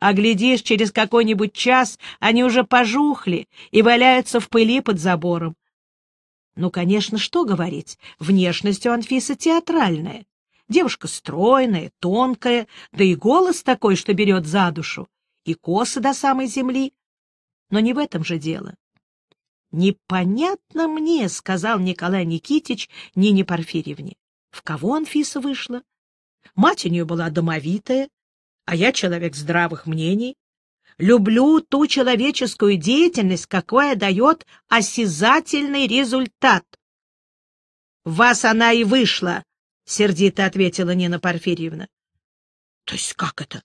А глядишь, через какой-нибудь час они уже пожухли и валяются в пыли под забором. Ну, конечно, что говорить, внешность у Анфисы театральная. Девушка стройная, тонкая, да и голос такой, что берет за душу, и косы до самой земли. Но не в этом же дело. «Непонятно мне», — сказал Николай Никитич Нине Порфирьевне. «В кого Анфиса вышла? Мать у нее была домовитая, а я человек здравых мнений. Люблю ту человеческую деятельность, какая дает осязательный результат». «Вас она и вышла», — сердито ответила Нина Порфирьевна. «То есть как это?»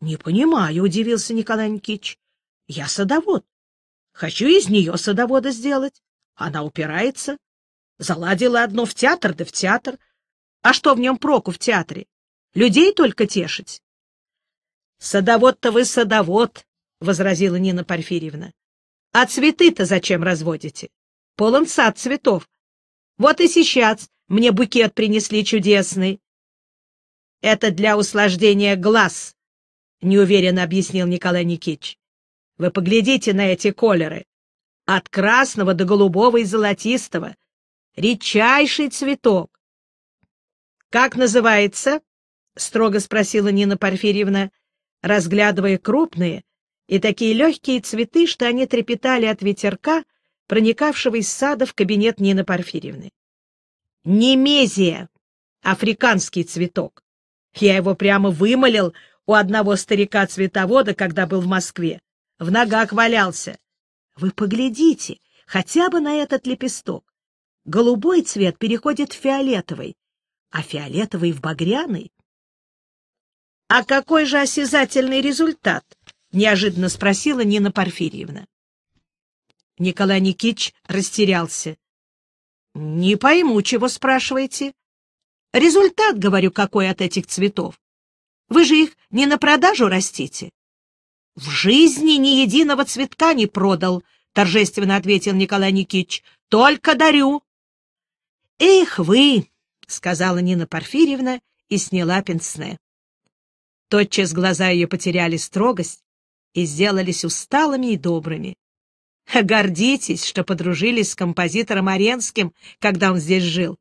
«Не понимаю», — удивился Николай Никитич. «Я садовод. Хочу из нее садовода сделать. Она упирается. Заладила одно в театр, да в театр. А что в нем проку в театре? Людей только тешить. — Садовод-то вы садовод, — возразила Нина Порфирьевна. — А цветы-то зачем разводите? Полон сад цветов. Вот и сейчас мне букет принесли чудесный. — Это для услаждения глаз, — неуверенно объяснил Николай Никитич. Вы поглядите на эти колеры. От красного до голубого и золотистого. Редчайший цветок. «Как называется?» — строго спросила Нина Порфирьевна, разглядывая крупные и такие легкие цветы, что они трепетали от ветерка, проникавшего из сада в кабинет Нины Порфирьевны. «Немезия! Африканский цветок! Я его прямо вымолил у одного старика-цветовода, когда был в Москве в ногах валялся. Вы поглядите хотя бы на этот лепесток. Голубой цвет переходит в фиолетовый, а фиолетовый в багряный. — А какой же осязательный результат? — неожиданно спросила Нина Порфирьевна. Николай Никитич растерялся. — Не пойму, чего спрашиваете. — Результат, говорю, какой от этих цветов. Вы же их не на продажу растите. «В жизни ни единого цветка не продал», — торжественно ответил Николай Никитич. «Только дарю». «Эх вы!» — сказала Нина Порфирьевна и сняла пенсне. Тотчас глаза ее потеряли строгость и сделались усталыми и добрыми. Гордитесь, что подружились с композитором Оренским, когда он здесь жил,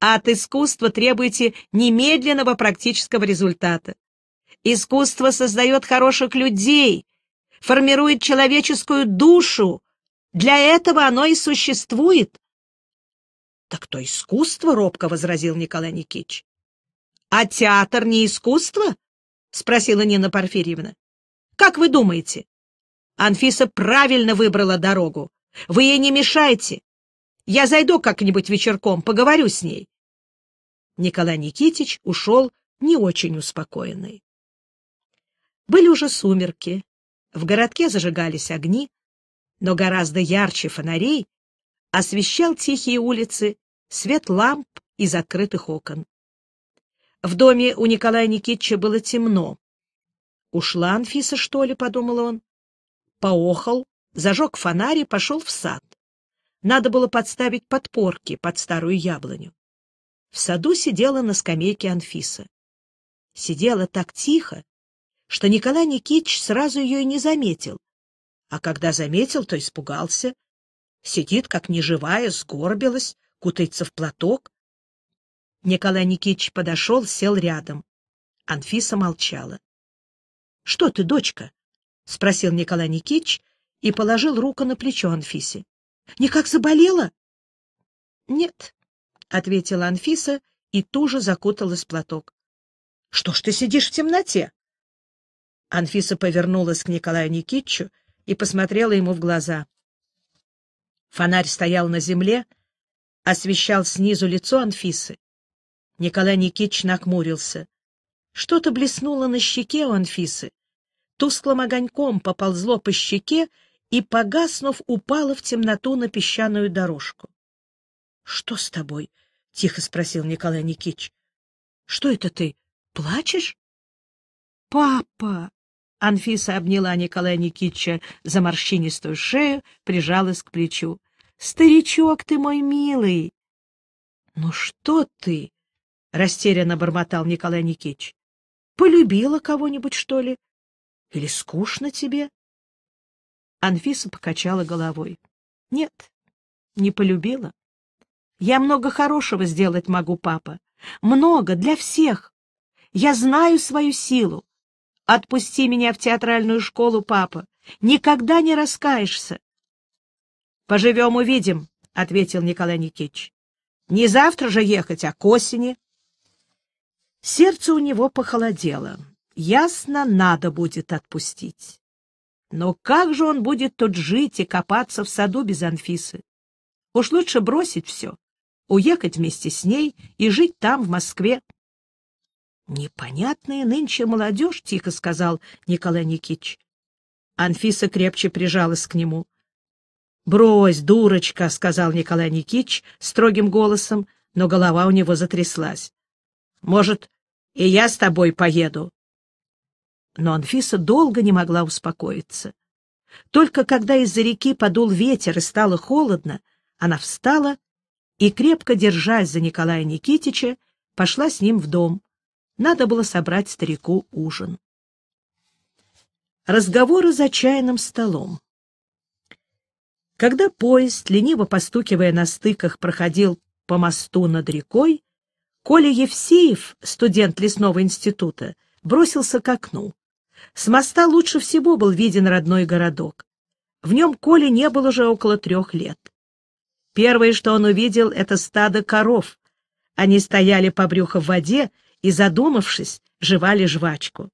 а от искусства требуйте немедленного практического результата. Искусство создает хороших людей, формирует человеческую душу. Для этого оно и существует. — Так то искусство, — робко возразил Николай Никитич. — А театр не искусство? — спросила Нина Порфирьевна. — Как вы думаете? Анфиса правильно выбрала дорогу. Вы ей не мешайте. Я зайду как-нибудь вечерком, поговорю с ней. Николай Никитич ушел не очень успокоенный. Были уже сумерки, в городке зажигались огни, но гораздо ярче фонарей освещал тихие улицы свет ламп из открытых окон. В доме у Николая Никитича было темно. «Ушла Анфиса, что ли?» — подумал он. Поохал, зажег фонарь и пошел в сад. Надо было подставить подпорки под старую яблоню. В саду сидела на скамейке Анфиса. Сидела так тихо, что Николай Никитич сразу ее и не заметил. А когда заметил, то испугался. Сидит, как неживая, сгорбилась, кутается в платок. Николай Никитич подошел, сел рядом. Анфиса молчала. — Что ты, дочка? — спросил Николай Никитич и положил руку на плечо Анфисе. — Никак заболела? — Нет, — ответила Анфиса и тоже закуталась в платок. — Что ж ты сидишь в темноте? Анфиса повернулась к Николаю Никитчу и посмотрела ему в глаза. Фонарь стоял на земле, освещал снизу лицо Анфисы. Николай Никитич нахмурился. Что-то блеснуло на щеке у Анфисы. Тусклым огоньком поползло по щеке и, погаснув, упало в темноту на песчаную дорожку. — Что с тобой? — тихо спросил Николай Никитич. — Что это ты? Плачешь? — Папа! Анфиса обняла Николая Никитича за морщинистую шею, прижалась к плечу. — Старичок ты мой милый! — Ну что ты? — растерянно бормотал Николай Никитич. — Полюбила кого-нибудь, что ли? Или скучно тебе? Анфиса покачала головой. — Нет, не полюбила. Я много хорошего сделать могу, папа. Много, для всех. Я знаю свою силу. Отпусти меня в театральную школу, папа. Никогда не раскаешься. — Поживем, увидим, — ответил Николай Никитич. — Не завтра же ехать, а к осени. Сердце у него похолодело. Ясно, надо будет отпустить. Но как же он будет тут жить и копаться в саду без Анфисы? Уж лучше бросить все, уехать вместе с ней и жить там, в Москве. Непонятная нынче молодежь, — тихо сказал Николай Никитич. Анфиса крепче прижалась к нему. — Брось, дурочка, — сказал Николай Никитич строгим голосом, но голова у него затряслась. — Может, и я с тобой поеду? Но Анфиса долго не могла успокоиться. Только когда из-за реки подул ветер и стало холодно, она встала и, крепко держась за Николая Никитича, пошла с ним в дом. Надо было собрать старику ужин. Разговоры за чайным столом. Когда поезд, лениво постукивая на стыках, проходил по мосту над рекой, Коля Евсеев, студент лесного института, бросился к окну. С моста лучше всего был виден родной городок. В нем Коле не было уже около трех лет. Первое, что он увидел, — это стадо коров. Они стояли по брюхо в воде и, задумавшись, жевали жвачку.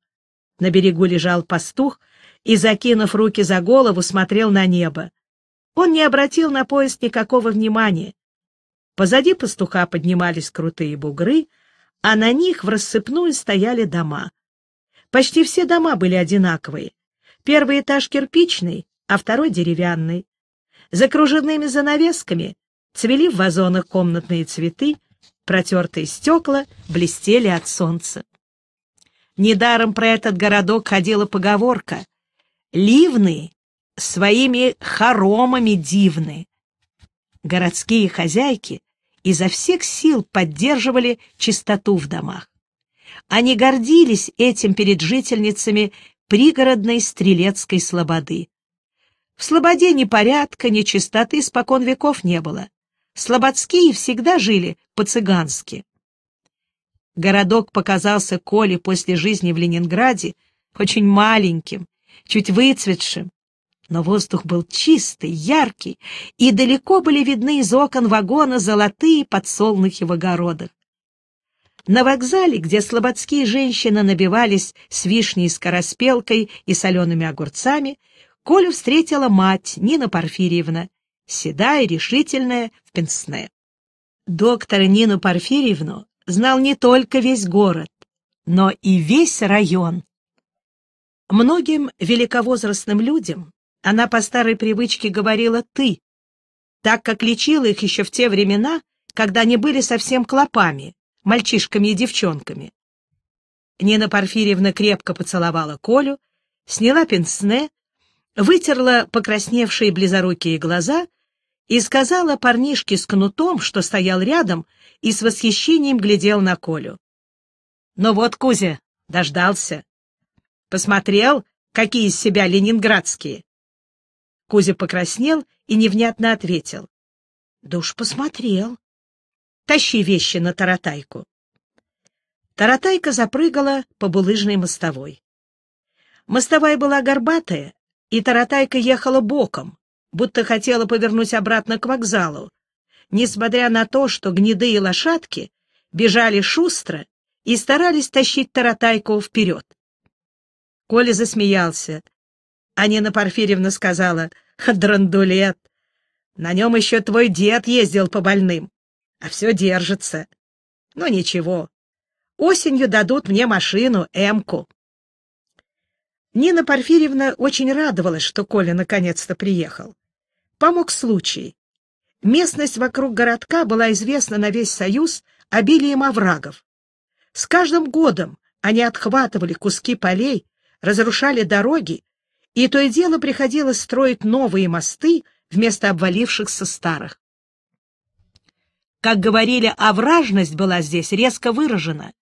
На берегу лежал пастух и, закинув руки за голову, смотрел на небо. Он не обратил на поезд никакого внимания. Позади пастуха поднимались крутые бугры, а на них в рассыпную стояли дома. Почти все дома были одинаковые. Первый этаж кирпичный, а второй деревянный. За кружевными занавесками цвели в вазонах комнатные цветы, Протертые стекла блестели от солнца. Недаром про этот городок ходила поговорка «Ливны своими хоромами дивны». Городские хозяйки изо всех сил поддерживали чистоту в домах. Они гордились этим перед жительницами пригородной Стрелецкой слободы. В слободе ни порядка, ни чистоты спокон веков не было. Слободские всегда жили по-цыгански. Городок показался Коле после жизни в Ленинграде очень маленьким, чуть выцветшим, но воздух был чистый, яркий, и далеко были видны из окон вагона золотые подсолнухи в огородах. На вокзале, где слободские женщины набивались с вишней, скороспелкой и солеными огурцами, Колю встретила мать Нина Порфирьевна, седая, решительная, в пенсне. Доктор Нину Порфирьевну знал не только весь город, но и весь район. Многим великовозрастным людям она по старой привычке говорила «ты», так как лечила их еще в те времена, когда они были совсем клопами, мальчишками и девчонками. Нина Порфирьевна крепко поцеловала Колю, сняла пенсне, вытерла покрасневшие близорукие глаза — и сказала парнишке с кнутом, что стоял рядом и с восхищением глядел на Колю. «Ну вот, Кузя, дождался. Посмотрел, какие из себя ленинградские». Кузя покраснел и невнятно ответил. «Да уж посмотрел. Тащи вещи на таратайку». Таратайка запрыгала по булыжной мостовой. Мостовая была горбатая, и Таратайка ехала боком, будто хотела повернуть обратно к вокзалу, несмотря на то, что гнедые лошадки бежали шустро и старались тащить Таратайку вперед. Коля засмеялся. Анина Порфирьевна сказала, «Драндулет! На нем еще твой дед ездил по больным, а все держится. Но ну, ничего, осенью дадут мне машину, эмку». Нина Порфирьевна очень радовалась, что Коля наконец-то приехал. Помог случай. Местность вокруг городка была известна на весь Союз обилием оврагов. С каждым годом они отхватывали куски полей, разрушали дороги, и то и дело приходилось строить новые мосты вместо обвалившихся старых. Как говорили, овражность была здесь резко выражена,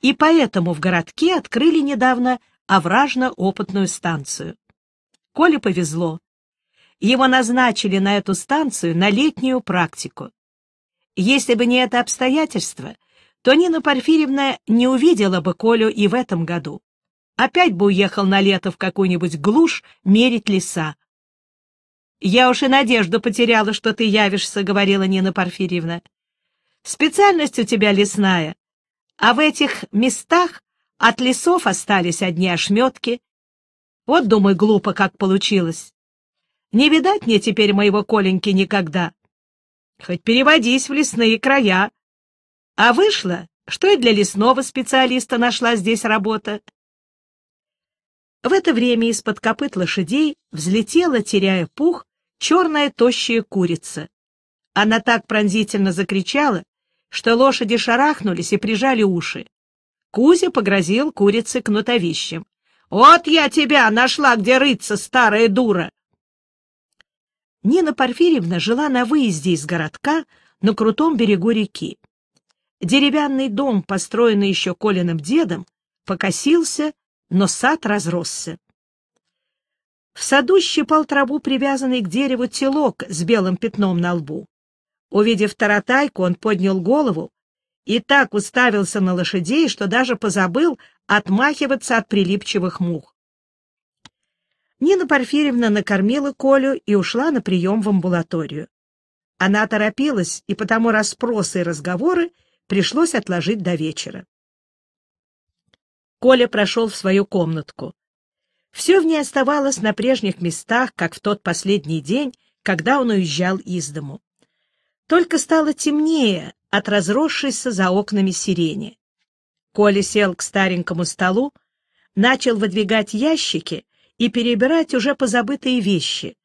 и поэтому в городке открыли недавно овражно-опытную станцию. Коле повезло. Его назначили на эту станцию на летнюю практику. Если бы не это обстоятельство, то Нина Порфирьевна не увидела бы Колю и в этом году. Опять бы уехал на лето в какую-нибудь глушь мерить леса. «Я уж и надежду потеряла, что ты явишься», — говорила Нина Порфирьевна. «Специальность у тебя лесная, а в этих местах от лесов остались одни ошметки. Вот, думаю, глупо, как получилось. Не видать мне теперь моего Коленьки никогда. Хоть переводись в лесные края. А вышло, что и для лесного специалиста нашла здесь работа. В это время из-под копыт лошадей взлетела, теряя пух, черная тощая курица. Она так пронзительно закричала, что лошади шарахнулись и прижали уши. Кузя погрозил курице кнутовищем. «Вот я тебя нашла, где рыться, старая дура!» Нина Порфирьевна жила на выезде из городка на крутом берегу реки. Деревянный дом, построенный еще Колиным дедом, покосился, но сад разросся. В саду щипал траву, привязанный к дереву телок с белым пятном на лбу. Увидев таратайку, он поднял голову и так уставился на лошадей, что даже позабыл отмахиваться от прилипчивых мух. Нина Порфирьевна накормила Колю и ушла на прием в амбулаторию. Она торопилась, и потому расспросы и разговоры пришлось отложить до вечера. Коля прошел в свою комнатку. Все в ней оставалось на прежних местах, как в тот последний день, когда он уезжал из дому. Только стало темнее, от разросшейся за окнами сирени. Коля сел к старенькому столу, начал выдвигать ящики и перебирать уже позабытые вещи.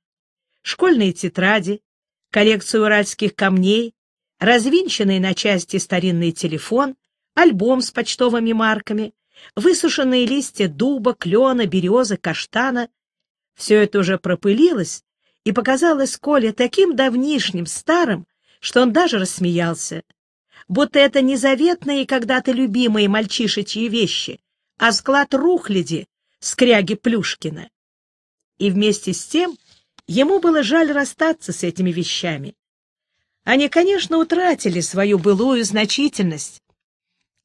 Школьные тетради, коллекцию уральских камней, развинченный на части старинный телефон, альбом с почтовыми марками, высушенные листья дуба, клена, березы, каштана. Все это уже пропылилось и показалось Коле таким давнишним, старым, что он даже рассмеялся, будто это не заветные когда-то любимые мальчишечьи вещи, а склад рухляди, скряги Плюшкина. И вместе с тем ему было жаль расстаться с этими вещами. Они, конечно, утратили свою былую значительность,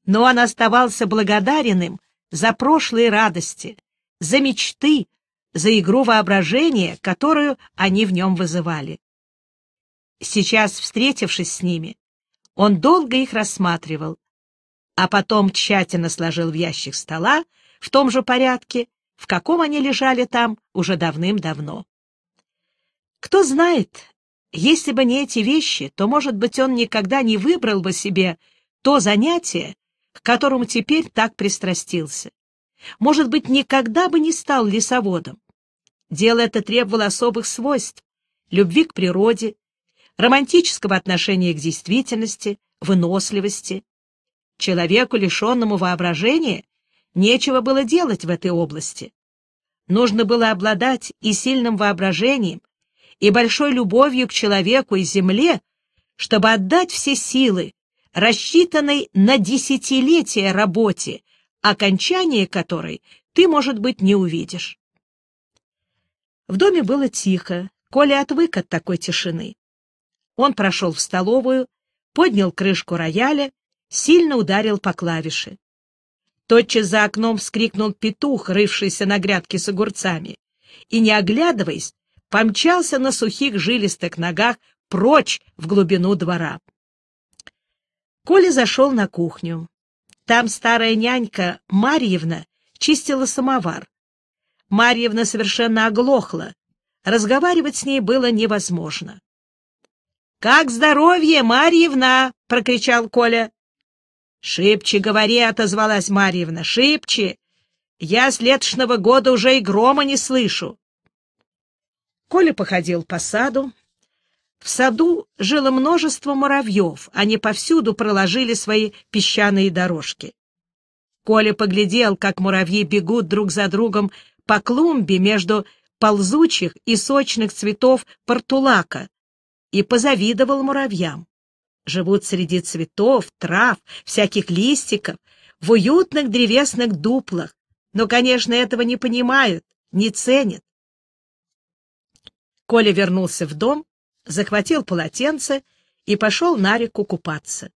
но он оставался благодарен за прошлые радости, за мечты, за игру воображения, которую они в нем вызывали. Сейчас, встретившись с ними, он долго их рассматривал, а потом тщательно сложил в ящик стола в том же порядке, в каком они лежали там уже давным-давно. Кто знает, если бы не эти вещи, то, может быть, он никогда не выбрал бы себе то занятие, к которому теперь так пристрастился. Может быть, никогда бы не стал лесоводом. Дело это требовало особых свойств — любви к природе, романтического отношения к действительности, выносливости. Человеку, лишенному воображения, нечего было делать в этой области. Нужно было обладать и сильным воображением, и большой любовью к человеку и земле, чтобы отдать все силы, рассчитанной на десятилетия работе, окончание которой ты, может быть, не увидишь. В доме было тихо, Коля отвык от такой тишины. Он прошел в столовую, поднял крышку рояля, сильно ударил по клавише. Тотчас за окном вскрикнул петух, рывшийся на грядке с огурцами, и, не оглядываясь, помчался на сухих жилистых ногах прочь в глубину двора. Коля зашел на кухню. Там старая нянька Марьевна чистила самовар. Марьевна совершенно оглохла. Разговаривать с ней было невозможно. «Как здоровье, Марьевна!» — прокричал Коля. «Шибче говори!» — отозвалась Марьевна. «Шибче! Я с летошного года уже и грома не слышу!» Коля походил по саду. В саду жило множество муравьев, они повсюду проложили свои песчаные дорожки. Коля поглядел, как муравьи бегут друг за другом по клумбе между ползучих и сочных цветов портулака, и позавидовал муравьям. Живут среди цветов, трав, всяких листиков, в уютных древесных дуплах, но, конечно, этого не понимают, не ценят. Коля вернулся в дом, захватил полотенце и пошел на реку купаться.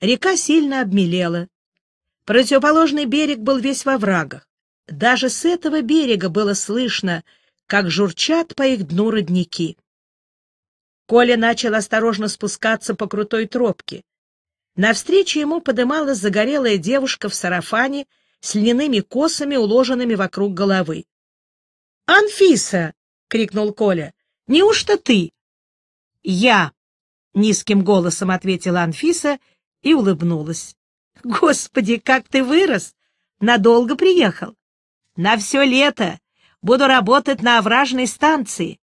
Река сильно обмелела. Противоположный берег был весь во врагах. Даже с этого берега было слышно, как журчат по их дну родники. Коля начал осторожно спускаться по крутой тропке. Навстречу ему подымалась загорелая девушка в сарафане с льняными косами, уложенными вокруг головы. «Анфиса!» — крикнул Коля. «Неужто ты?» «Я!» — низким голосом ответила Анфиса и улыбнулась. «Господи, как ты вырос! Надолго приехал! На все лето! Буду работать на овражной станции.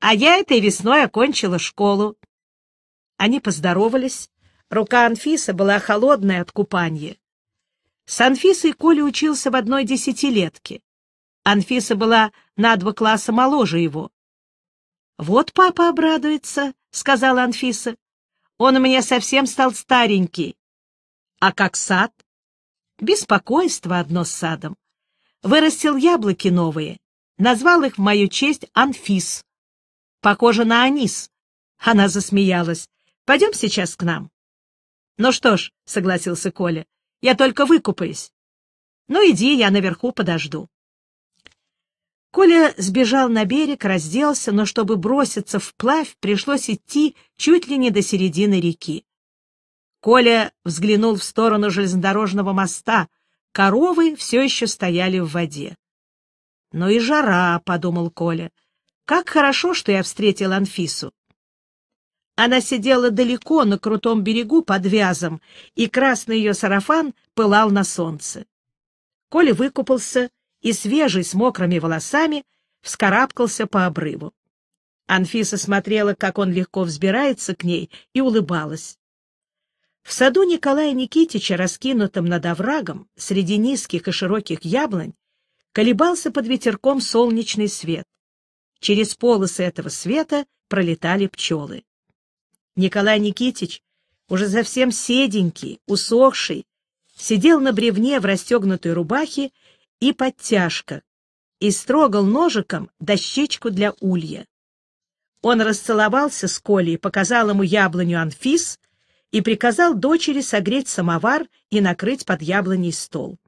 А я этой весной окончила школу. Они поздоровались. Рука Анфисы была холодная от купания. С Анфисой Коля учился в одной десятилетке. Анфиса была на два класса моложе его. «Вот папа обрадуется», — сказала Анфиса. «Он у меня совсем стал старенький». «А как сад?» «Беспокойство одно с садом. Вырастил яблоки новые, назвал их в мою честь Анфис». Похоже на анис. Она засмеялась. Пойдем сейчас к нам. Ну что ж, согласился Коля, я только выкупаюсь. Ну иди, я наверху подожду. Коля сбежал на берег, разделся, но чтобы броситься вплавь, пришлось идти чуть ли не до середины реки. Коля взглянул в сторону железнодорожного моста. Коровы все еще стояли в воде. «Ну и жара», — подумал Коля. Как хорошо, что я встретил Анфису. Она сидела далеко на крутом берегу под вязом, и красный ее сарафан пылал на солнце. Коля выкупался и, свежий, с мокрыми волосами, вскарабкался по обрыву. Анфиса смотрела, как он легко взбирается к ней, и улыбалась. В саду Николая Никитича, раскинутом над оврагом, среди низких и широких яблонь, колебался под ветерком солнечный свет через полосы этого света пролетали пчелы. Николай Никитич, уже совсем седенький, усохший, сидел на бревне в расстегнутой рубахе и подтяжках и строгал ножиком дощечку для улья. Он расцеловался с Колей, показал ему яблоню Анфис и приказал дочери согреть самовар и накрыть под яблоней стол.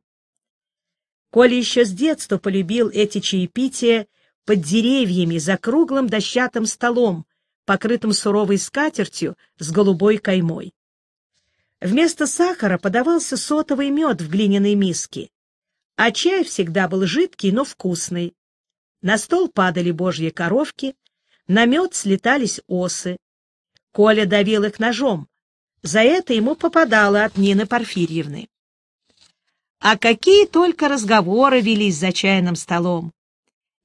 Коля еще с детства полюбил эти чаепития под деревьями за круглым дощатым столом, покрытым суровой скатертью с голубой каймой. Вместо сахара подавался сотовый мед в глиняной миске, а чай всегда был жидкий, но вкусный. На стол падали божьи коровки, на мед слетались осы. Коля давил их ножом. За это ему попадало от Нины Порфирьевны. А какие только разговоры велись за чайным столом!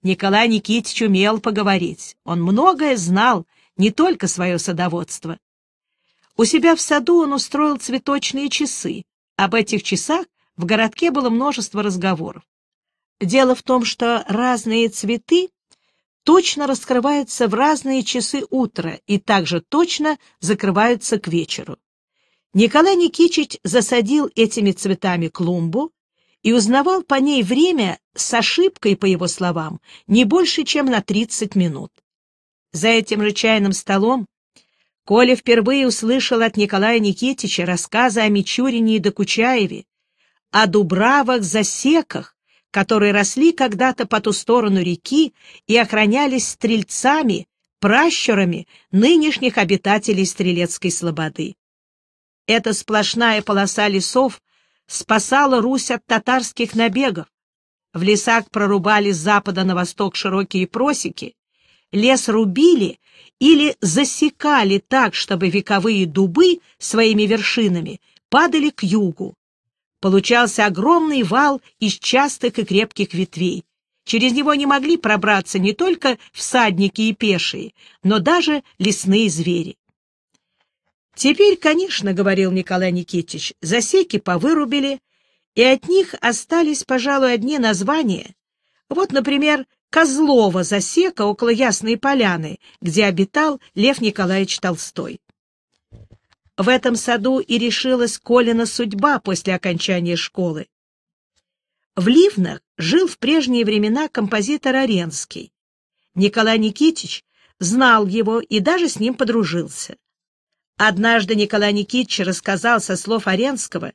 Николай Никитич умел поговорить. Он многое знал, не только свое садоводство. У себя в саду он устроил цветочные часы. Об этих часах в городке было множество разговоров. Дело в том, что разные цветы точно раскрываются в разные часы утра и также точно закрываются к вечеру. Николай Никитич засадил этими цветами клумбу, и узнавал по ней время с ошибкой, по его словам, не больше, чем на 30 минут. За этим же чайным столом Коля впервые услышал от Николая Никитича рассказы о Мичурине и Докучаеве, о дубравах-засеках, которые росли когда-то по ту сторону реки и охранялись стрельцами, пращурами нынешних обитателей Стрелецкой слободы. Эта сплошная полоса лесов спасала Русь от татарских набегов. В лесах прорубали с запада на восток широкие просеки, лес рубили или засекали так, чтобы вековые дубы своими вершинами падали к югу. Получался огромный вал из частых и крепких ветвей. Через него не могли пробраться не только всадники и пешие, но даже лесные звери. Теперь, конечно, — говорил Николай Никитич, — засеки повырубили, и от них остались, пожалуй, одни названия. Вот, например, Козлова засека около Ясной Поляны, где обитал Лев Николаевич Толстой. В этом саду и решилась Колина судьба после окончания школы. В Ливнах жил в прежние времена композитор Оренский. Николай Никитич знал его и даже с ним подружился. Однажды Николай Никитич рассказал со слов Оренского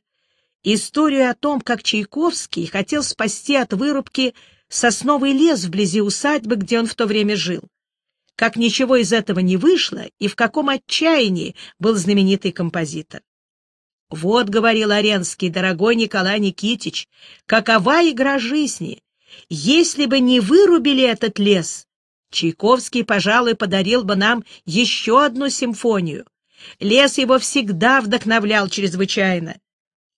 историю о том, как Чайковский хотел спасти от вырубки сосновый лес вблизи усадьбы, где он в то время жил. Как ничего из этого не вышло и в каком отчаянии был знаменитый композитор. «Вот, — говорил Оренский, — дорогой Николай Никитич, какова игра жизни! Если бы не вырубили этот лес, Чайковский, пожалуй, подарил бы нам еще одну симфонию. Лес его всегда вдохновлял чрезвычайно.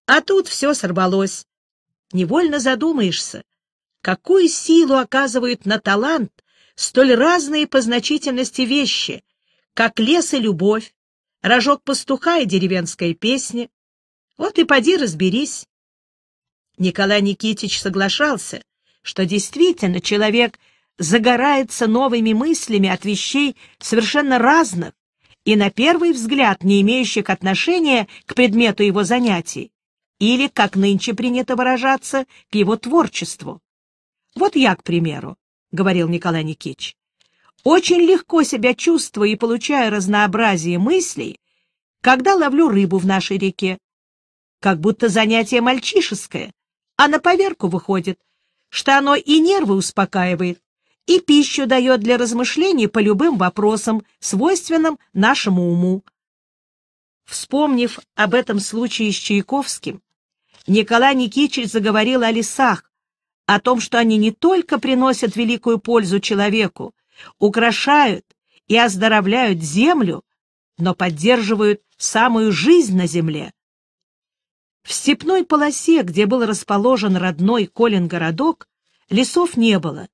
А тут все сорвалось. Невольно задумаешься, какую силу оказывают на талант столь разные по значительности вещи, как лес и любовь, рожок пастуха и деревенская песня. Вот и поди разберись. Николай Никитич соглашался, что действительно человек загорается новыми мыслями от вещей совершенно разных, и на первый взгляд не имеющих отношения к предмету его занятий, или, как нынче принято выражаться, к его творчеству. Вот я, к примеру, — говорил Николай Никитич, — очень легко себя чувствую и получаю разнообразие мыслей, когда ловлю рыбу в нашей реке. Как будто занятие мальчишеское, а на поверку выходит, что оно и нервы успокаивает, и пищу дает для размышлений по любым вопросам, свойственным нашему уму. Вспомнив об этом случае с Чайковским, Николай Никитич заговорил о лесах, о том, что они не только приносят великую пользу человеку, украшают и оздоровляют землю, но поддерживают самую жизнь на земле. В степной полосе, где был расположен родной Колин городок, лесов не было,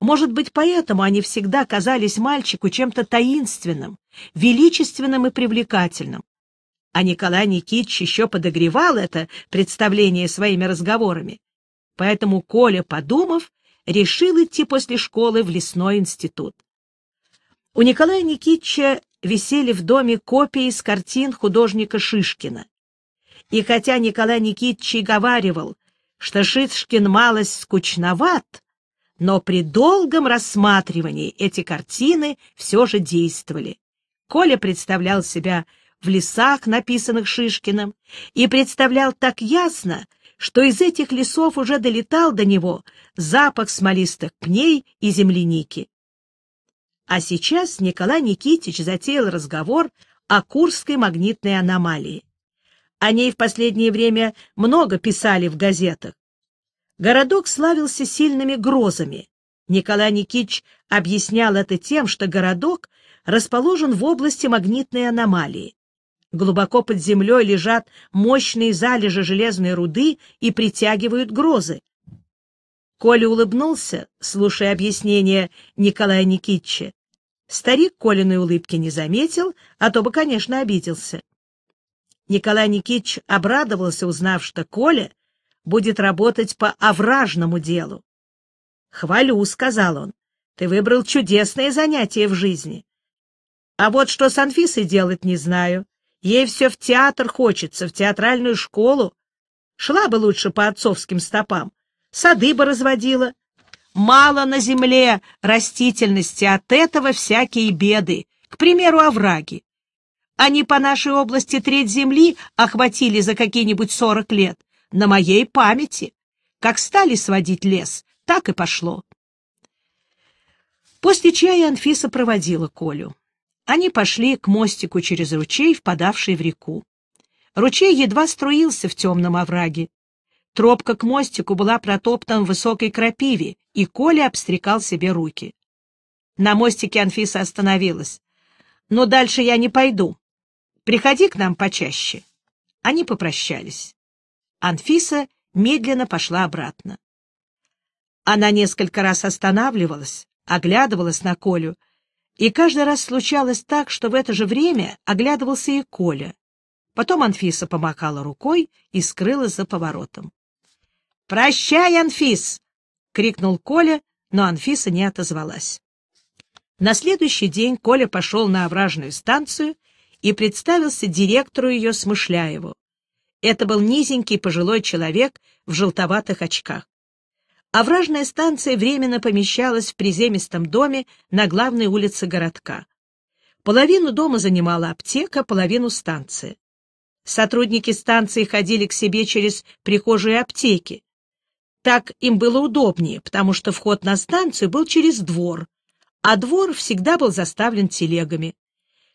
может быть, поэтому они всегда казались мальчику чем-то таинственным, величественным и привлекательным. А Николай Никитич еще подогревал это представление своими разговорами. Поэтому Коля, подумав, решил идти после школы в лесной институт. У Николая Никитича висели в доме копии с картин художника Шишкина. И хотя Николай Никитич и говаривал, что Шишкин малость скучноват, но при долгом рассматривании эти картины все же действовали. Коля представлял себя в лесах, написанных Шишкиным, и представлял так ясно, что из этих лесов уже долетал до него запах смолистых пней и земляники. А сейчас Николай Никитич затеял разговор о Курской магнитной аномалии. О ней в последнее время много писали в газетах. Городок славился сильными грозами. Николай Никитич объяснял это тем, что городок расположен в области магнитной аномалии. Глубоко под землей лежат мощные залежи железной руды и притягивают грозы. Коля улыбнулся, слушая объяснение Николая Никитича. Старик Колиной улыбки не заметил, а то бы, конечно, обиделся. Николай Никитич обрадовался, узнав, что Коля будет работать по овражному делу. — Хвалю, — сказал он, — ты выбрал чудесное занятие в жизни. А вот что с Анфисой делать не знаю. Ей все в театр хочется, в театральную школу. Шла бы лучше по отцовским стопам, сады бы разводила. Мало на земле растительности, от этого всякие беды, к примеру, овраги. Они по нашей области треть земли охватили за какие-нибудь сорок лет на моей памяти. Как стали сводить лес, так и пошло. После чая Анфиса проводила Колю. Они пошли к мостику через ручей, впадавший в реку. Ручей едва струился в темном овраге. Тропка к мостику была протоптана в высокой крапиве, и Коля обстрекал себе руки. На мостике Анфиса остановилась. «Но «Ну, дальше я не пойду. Приходи к нам почаще». Они попрощались. Анфиса медленно пошла обратно. Она несколько раз останавливалась, оглядывалась на Колю, и каждый раз случалось так, что в это же время оглядывался и Коля. Потом Анфиса помахала рукой и скрылась за поворотом. «Прощай, Анфис!» — крикнул Коля, но Анфиса не отозвалась. На следующий день Коля пошел на овражную станцию и представился директору ее Смышляеву. Это был низенький пожилой человек в желтоватых очках. Овражная а станция временно помещалась в приземистом доме на главной улице городка. Половину дома занимала аптека, половину станция. Сотрудники станции ходили к себе через прихожие аптеки. Так им было удобнее, потому что вход на станцию был через двор, а двор всегда был заставлен телегами.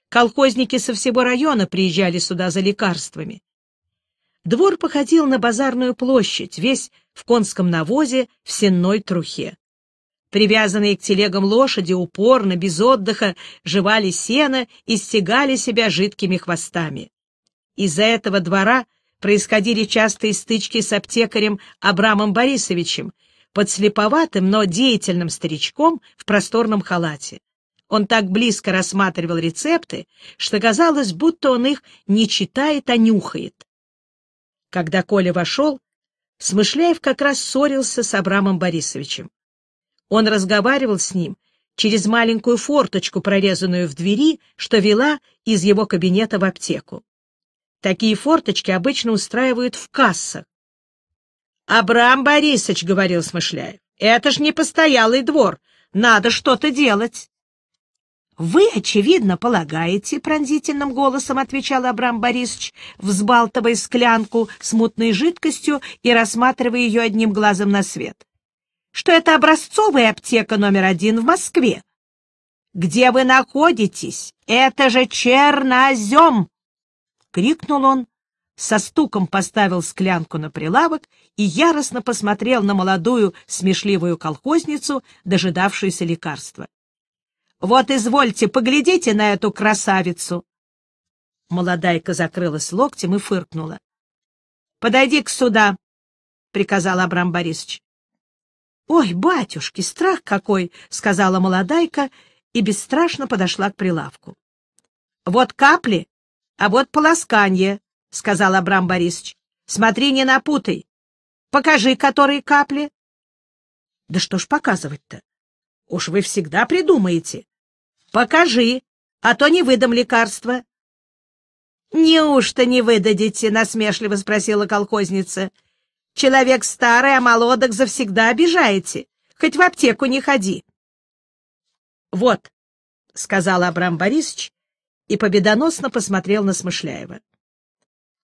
Колхозники со всего района приезжали сюда за лекарствами. Двор походил на базарную площадь, весь в конском навозе, в сенной трухе. Привязанные к телегам лошади упорно, без отдыха, жевали сено и стегали себя жидкими хвостами. Из-за этого двора происходили частые стычки с аптекарем Абрамом Борисовичем, подслеповатым, но деятельным старичком в просторном халате. Он так близко рассматривал рецепты, что казалось, будто он их не читает, а нюхает. Когда Коля вошел, Смышляев как раз ссорился с Абрамом Борисовичем. Он разговаривал с ним через маленькую форточку, прорезанную в двери, что вела из его кабинета в аптеку. Такие форточки обычно устраивают в кассах. «Абрам Борисович», — говорил Смышляев, — «это ж не постоялый двор, надо что-то делать». «Вы, очевидно, полагаете, — пронзительным голосом отвечал Абрам Борисович, взбалтывая склянку с мутной жидкостью и рассматривая ее одним глазом на свет, — что это образцовая аптека номер один в Москве. Где вы находитесь? Это же чернозем!» — крикнул он, со стуком поставил склянку на прилавок и яростно посмотрел на молодую смешливую колхозницу, дожидавшуюся лекарства. Вот, извольте, поглядите на эту красавицу!» Молодайка закрылась локтем и фыркнула. «Подойди-ка сюда!» — приказал Абрам Борисович. «Ой, батюшки, страх какой!» — сказала молодайка и бесстрашно подошла к прилавку. «Вот капли, а вот полосканье», — сказал Абрам Борисович. «Смотри, не напутай. Покажи, которые капли». «Да что ж показывать-то? Уж вы всегда придумаете. «Покажи, а то не выдам лекарства». «Неужто не выдадите?» — насмешливо спросила колхозница. «Человек старый, а молодых завсегда обижаете. Хоть в аптеку не ходи». «Вот», — сказал Абрам Борисович и победоносно посмотрел на Смышляева.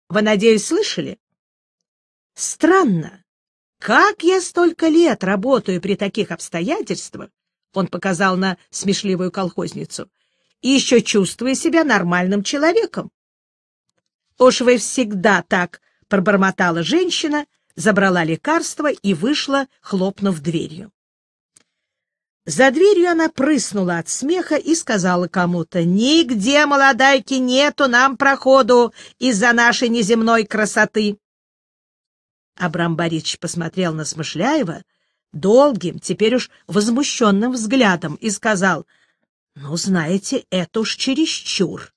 «Вы, надеюсь, слышали?» «Странно. Как я столько лет работаю при таких обстоятельствах, — он показал на смешливую колхозницу, — «и еще чувствуя себя нормальным человеком». «Уж вы всегда так», — пробормотала женщина, забрала лекарство и вышла, хлопнув дверью. За дверью она прыснула от смеха и сказала кому-то, «Нигде, молодайки, нету нам проходу из-за нашей неземной красоты!» Абрам Борисович посмотрел на Смышляева, — долгим, теперь уж возмущенным взглядом и сказал, «Ну, знаете, это уж чересчур».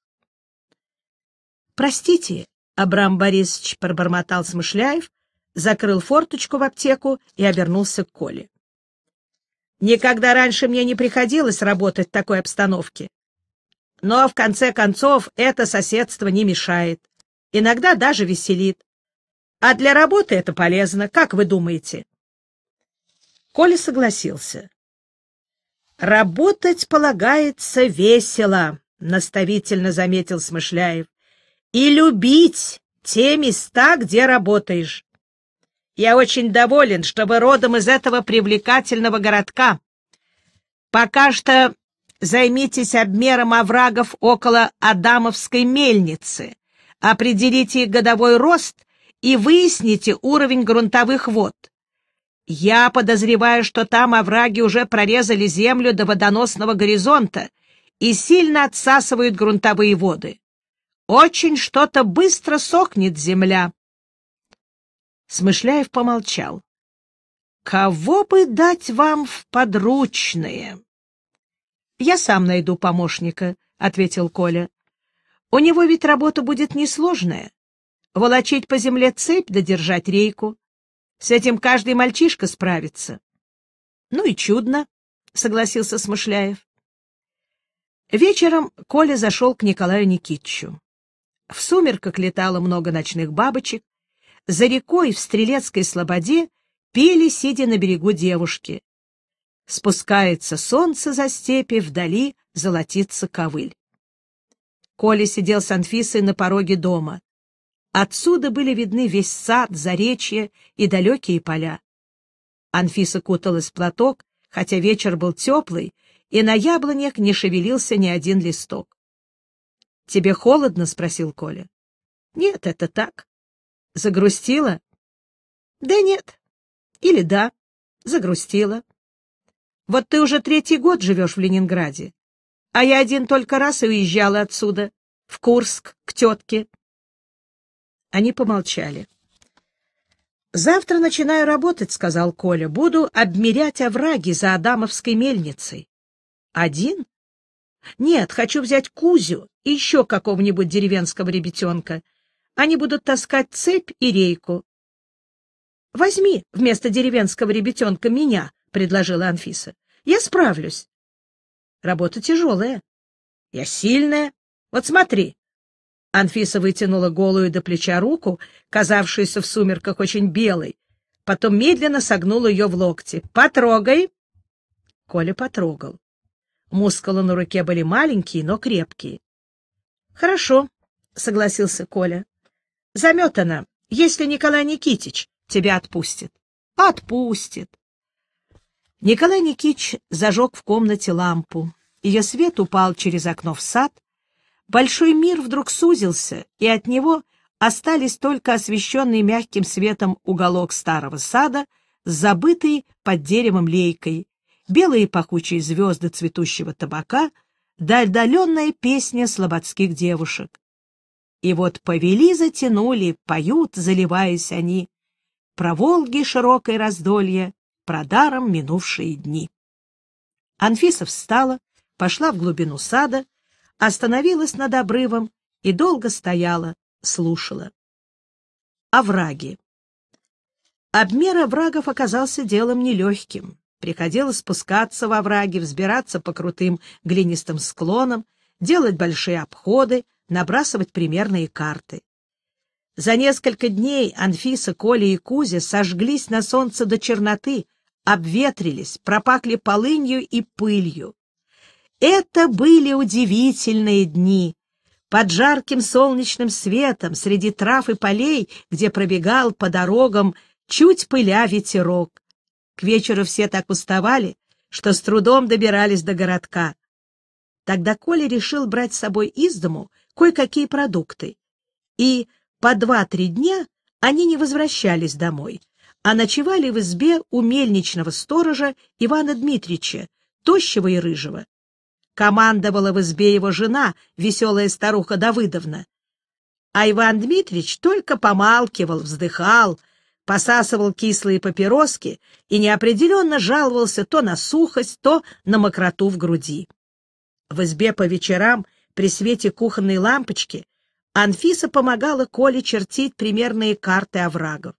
«Простите», — Абрам Борисович пробормотал Смышляев, закрыл форточку в аптеку и обернулся к Коле. «Никогда раньше мне не приходилось работать в такой обстановке. Но, в конце концов, это соседство не мешает. Иногда даже веселит. А для работы это полезно, как вы думаете?» Коля согласился. «Работать полагается весело», — наставительно заметил Смышляев, «и любить те места, где работаешь. Я очень доволен, что вы родом из этого привлекательного городка. Пока что займитесь обмером оврагов около Адамовской мельницы, определите их годовой рост и выясните уровень грунтовых вод. Я подозреваю, что там овраги уже прорезали землю до водоносного горизонта и сильно отсасывают грунтовые воды. Очень что-то быстро сохнет земля. Смышляев помолчал. «Кого бы дать вам в подручные?» «Я сам найду помощника», — ответил Коля. «У него ведь работа будет несложная. Волочить по земле цепь да рейку. С этим каждый мальчишка справится. — Ну и чудно, — согласился Смышляев. Вечером Коля зашел к Николаю Никитичу. В сумерках летало много ночных бабочек. За рекой в Стрелецкой слободе пели, сидя на берегу девушки. Спускается солнце за степи, вдали золотится ковыль. Коля сидел с Анфисой на пороге дома. Отсюда были видны весь сад, заречье и далекие поля. Анфиса куталась в платок, хотя вечер был теплый, и на яблонях не шевелился ни один листок. — Тебе холодно? — спросил Коля. — Нет, это так. — Загрустила? — Да нет. Или да, загрустила. Вот ты уже третий год живешь в Ленинграде, а я один только раз и уезжала отсюда, в Курск, к тетке. Они помолчали. «Завтра начинаю работать», — сказал Коля. «Буду обмерять овраги за Адамовской мельницей». «Один?» «Нет, хочу взять Кузю и еще какого-нибудь деревенского ребятенка. Они будут таскать цепь и рейку». «Возьми вместо деревенского ребятенка меня», — предложила Анфиса. «Я справлюсь». «Работа тяжелая». «Я сильная. Вот смотри, Анфиса вытянула голую до плеча руку, казавшуюся в сумерках очень белой, потом медленно согнула ее в локте. «Потрогай!» Коля потрогал. Мускулы на руке были маленькие, но крепкие. «Хорошо», — согласился Коля. «Заметана. Если Николай Никитич тебя отпустит». «Отпустит». Николай Никитич зажег в комнате лампу. Ее свет упал через окно в сад, Большой мир вдруг сузился, и от него остались только освещенный мягким светом уголок старого сада, забытый под деревом лейкой, белые пахучие звезды цветущего табака да отдаленная песня слободских девушек. И вот повели, затянули, поют, заливаясь они, про Волги широкой раздолье, про даром минувшие дни. Анфиса встала, пошла в глубину сада, остановилась над обрывом и долго стояла, слушала. Овраги. Обмер оврагов оказался делом нелегким. Приходилось спускаться во враги, взбираться по крутым глинистым склонам, делать большие обходы, набрасывать примерные карты. За несколько дней Анфиса, Коля и Кузя сожглись на солнце до черноты, обветрились, пропахли полынью и пылью. Это были удивительные дни. Под жарким солнечным светом, среди трав и полей, где пробегал по дорогам чуть пыля ветерок. К вечеру все так уставали, что с трудом добирались до городка. Тогда Коля решил брать с собой из дому кое-какие продукты. И по два-три дня они не возвращались домой, а ночевали в избе у мельничного сторожа Ивана Дмитрича, тощего и рыжего, командовала в избе его жена, веселая старуха Давыдовна. А Иван Дмитрич только помалкивал, вздыхал, посасывал кислые папироски и неопределенно жаловался то на сухость, то на мокроту в груди. В избе по вечерам при свете кухонной лампочки Анфиса помогала Коле чертить примерные карты оврагов.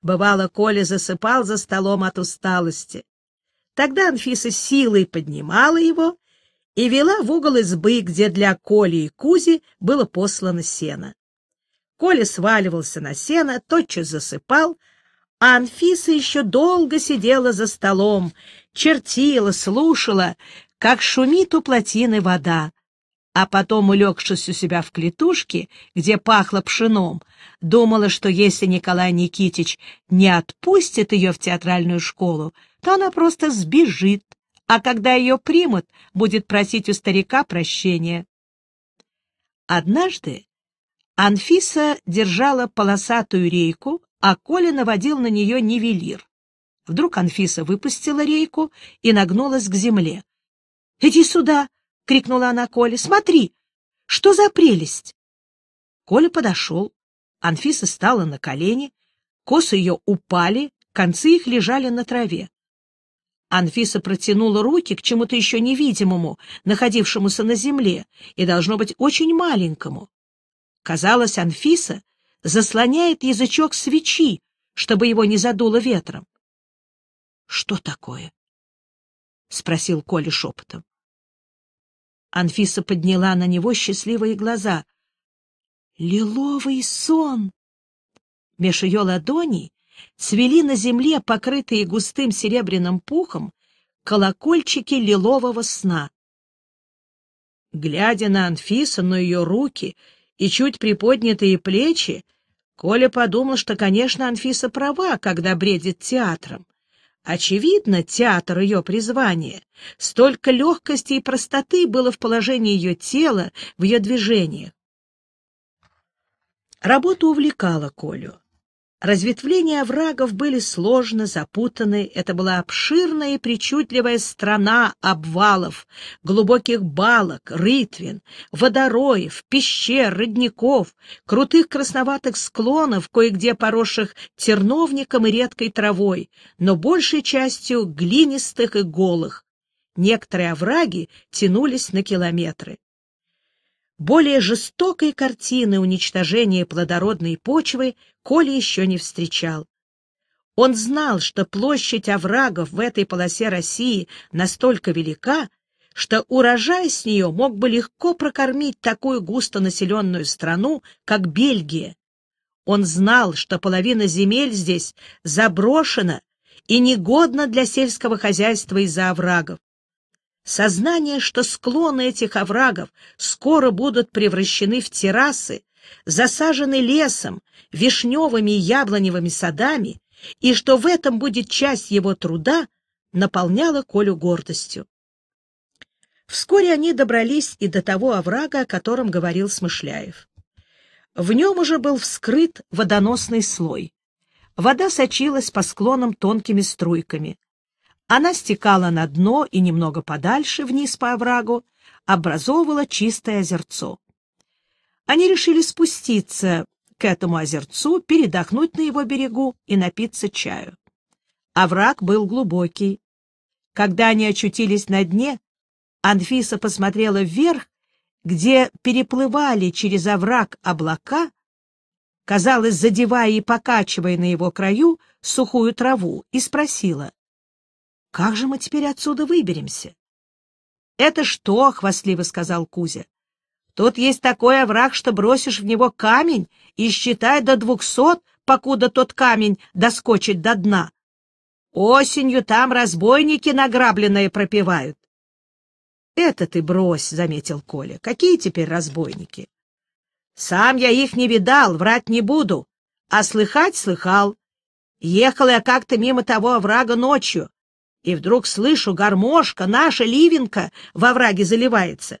Бывало, Коля засыпал за столом от усталости. Тогда Анфиса силой поднимала его и вела в угол избы, где для Коли и Кузи было послано сено. Коля сваливался на сено, тотчас засыпал, а Анфиса еще долго сидела за столом, чертила, слушала, как шумит у плотины вода. А потом, улегшись у себя в клетушке, где пахло пшеном, думала, что если Николай Никитич не отпустит ее в театральную школу, то она просто сбежит а когда ее примут, будет просить у старика прощения. Однажды Анфиса держала полосатую рейку, а Коля наводил на нее нивелир. Вдруг Анфиса выпустила рейку и нагнулась к земле. — Иди сюда! — крикнула она Коле. — Смотри! Что за прелесть? Коля подошел. Анфиса стала на колени. Косы ее упали, концы их лежали на траве. Анфиса протянула руки к чему-то еще невидимому, находившемуся на земле, и, должно быть, очень маленькому. Казалось, Анфиса заслоняет язычок свечи, чтобы его не задуло ветром. — Что такое? — спросил Коля шепотом. Анфиса подняла на него счастливые глаза. «Лиловый сон!» Меж ее ладоней Свели на земле, покрытые густым серебряным пухом, колокольчики лилового сна. Глядя на Анфису, на ее руки и чуть приподнятые плечи, Коля подумал, что, конечно, Анфиса права, когда бредит театром. Очевидно, театр — ее призвание. Столько легкости и простоты было в положении ее тела, в ее движениях. Работа увлекала Колю. Разветвления оврагов были сложно запутаны. Это была обширная и причудливая страна обвалов, глубоких балок, рытвин, водороев, пещер, родников, крутых красноватых склонов, кое-где поросших терновником и редкой травой, но большей частью глинистых и голых. Некоторые овраги тянулись на километры. Более жестокой картины уничтожения плодородной почвы Коля еще не встречал. Он знал, что площадь оврагов в этой полосе России настолько велика, что урожай с нее мог бы легко прокормить такую густонаселенную страну, как Бельгия. Он знал, что половина земель здесь заброшена и негодна для сельского хозяйства из-за оврагов. Сознание, что склоны этих оврагов скоро будут превращены в террасы, засажены лесом, вишневыми и яблоневыми садами, и что в этом будет часть его труда, наполняло Колю гордостью. Вскоре они добрались и до того оврага, о котором говорил Смышляев. В нем уже был вскрыт водоносный слой. Вода сочилась по склонам тонкими струйками. Она стекала на дно и немного подальше, вниз по оврагу, образовывала чистое озерцо. Они решили спуститься к этому озерцу, передохнуть на его берегу и напиться чаю. Овраг был глубокий. Когда они очутились на дне, Анфиса посмотрела вверх, где переплывали через овраг облака, казалось, задевая и покачивая на его краю сухую траву, и спросила, как же мы теперь отсюда выберемся? — Это что? — хвастливо сказал Кузя. — Тут есть такой овраг, что бросишь в него камень и считай до двухсот, покуда тот камень доскочит до дна. Осенью там разбойники награбленные пропивают. — Это ты брось, — заметил Коля. — Какие теперь разбойники? — Сам я их не видал, врать не буду, а слыхать слыхал. Ехал я как-то мимо того оврага ночью. И вдруг слышу, гармошка, наша ливенка, во враге заливается.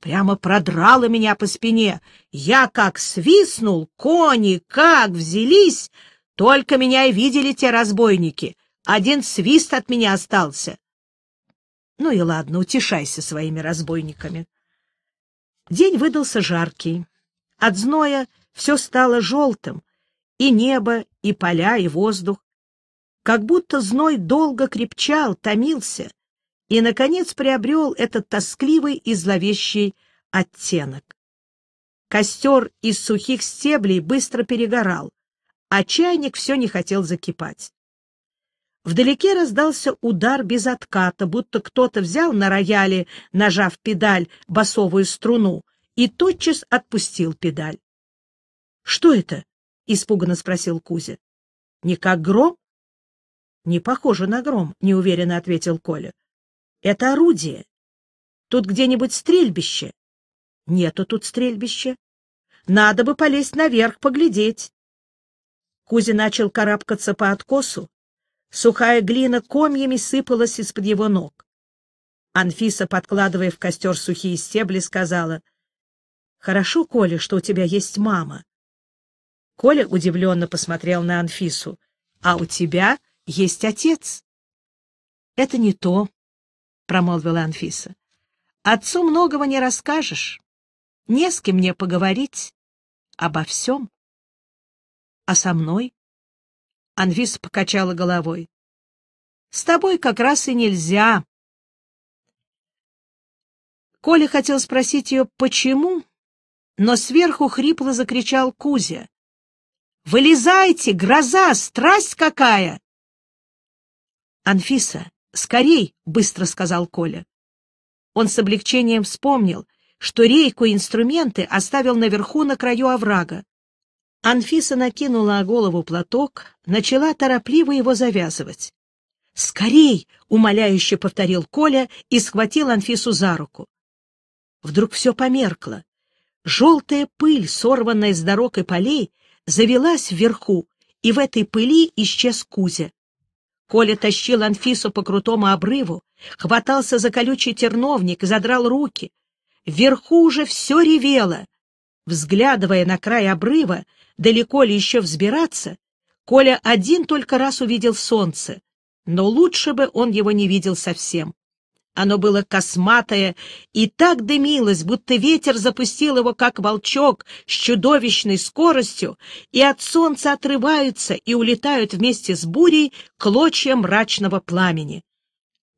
Прямо продрала меня по спине. Я как свистнул, кони как взялись. Только меня и видели те разбойники. Один свист от меня остался. Ну и ладно, утешайся своими разбойниками. День выдался жаркий. От зноя все стало желтым. И небо, и поля, и воздух как будто зной долго крепчал, томился и, наконец, приобрел этот тоскливый и зловещий оттенок. Костер из сухих стеблей быстро перегорал, а чайник все не хотел закипать. Вдалеке раздался удар без отката, будто кто-то взял на рояле, нажав педаль, басовую струну, и тотчас отпустил педаль. — Что это? — испуганно спросил Кузя. — Не как гром, «Не похоже на гром», — неуверенно ответил Коля. «Это орудие. Тут где-нибудь стрельбище». «Нету тут стрельбища. Надо бы полезть наверх, поглядеть». Кузя начал карабкаться по откосу. Сухая глина комьями сыпалась из-под его ног. Анфиса, подкладывая в костер сухие стебли, сказала, «Хорошо, Коля, что у тебя есть мама». Коля удивленно посмотрел на Анфису. «А у тебя?» есть отец. — Это не то, — промолвила Анфиса. — Отцу многого не расскажешь. Не с кем мне поговорить. Обо всем. — А со мной? Анфиса покачала головой. — С тобой как раз и нельзя. Коля хотел спросить ее, почему, но сверху хрипло закричал Кузя. — Вылезайте, гроза, страсть какая! «Анфиса, скорей!» — быстро сказал Коля. Он с облегчением вспомнил, что рейку и инструменты оставил наверху на краю оврага. Анфиса накинула на голову платок, начала торопливо его завязывать. «Скорей!» — умоляюще повторил Коля и схватил Анфису за руку. Вдруг все померкло. Желтая пыль, сорванная с дорог и полей, завелась вверху, и в этой пыли исчез Кузя. Коля тащил Анфису по крутому обрыву, хватался за колючий терновник, и задрал руки. Вверху уже все ревело. Взглядывая на край обрыва, далеко ли еще взбираться, Коля один только раз увидел солнце, но лучше бы он его не видел совсем. Оно было косматое и так дымилось, будто ветер запустил его, как волчок, с чудовищной скоростью, и от солнца отрываются и улетают вместе с бурей клочья мрачного пламени.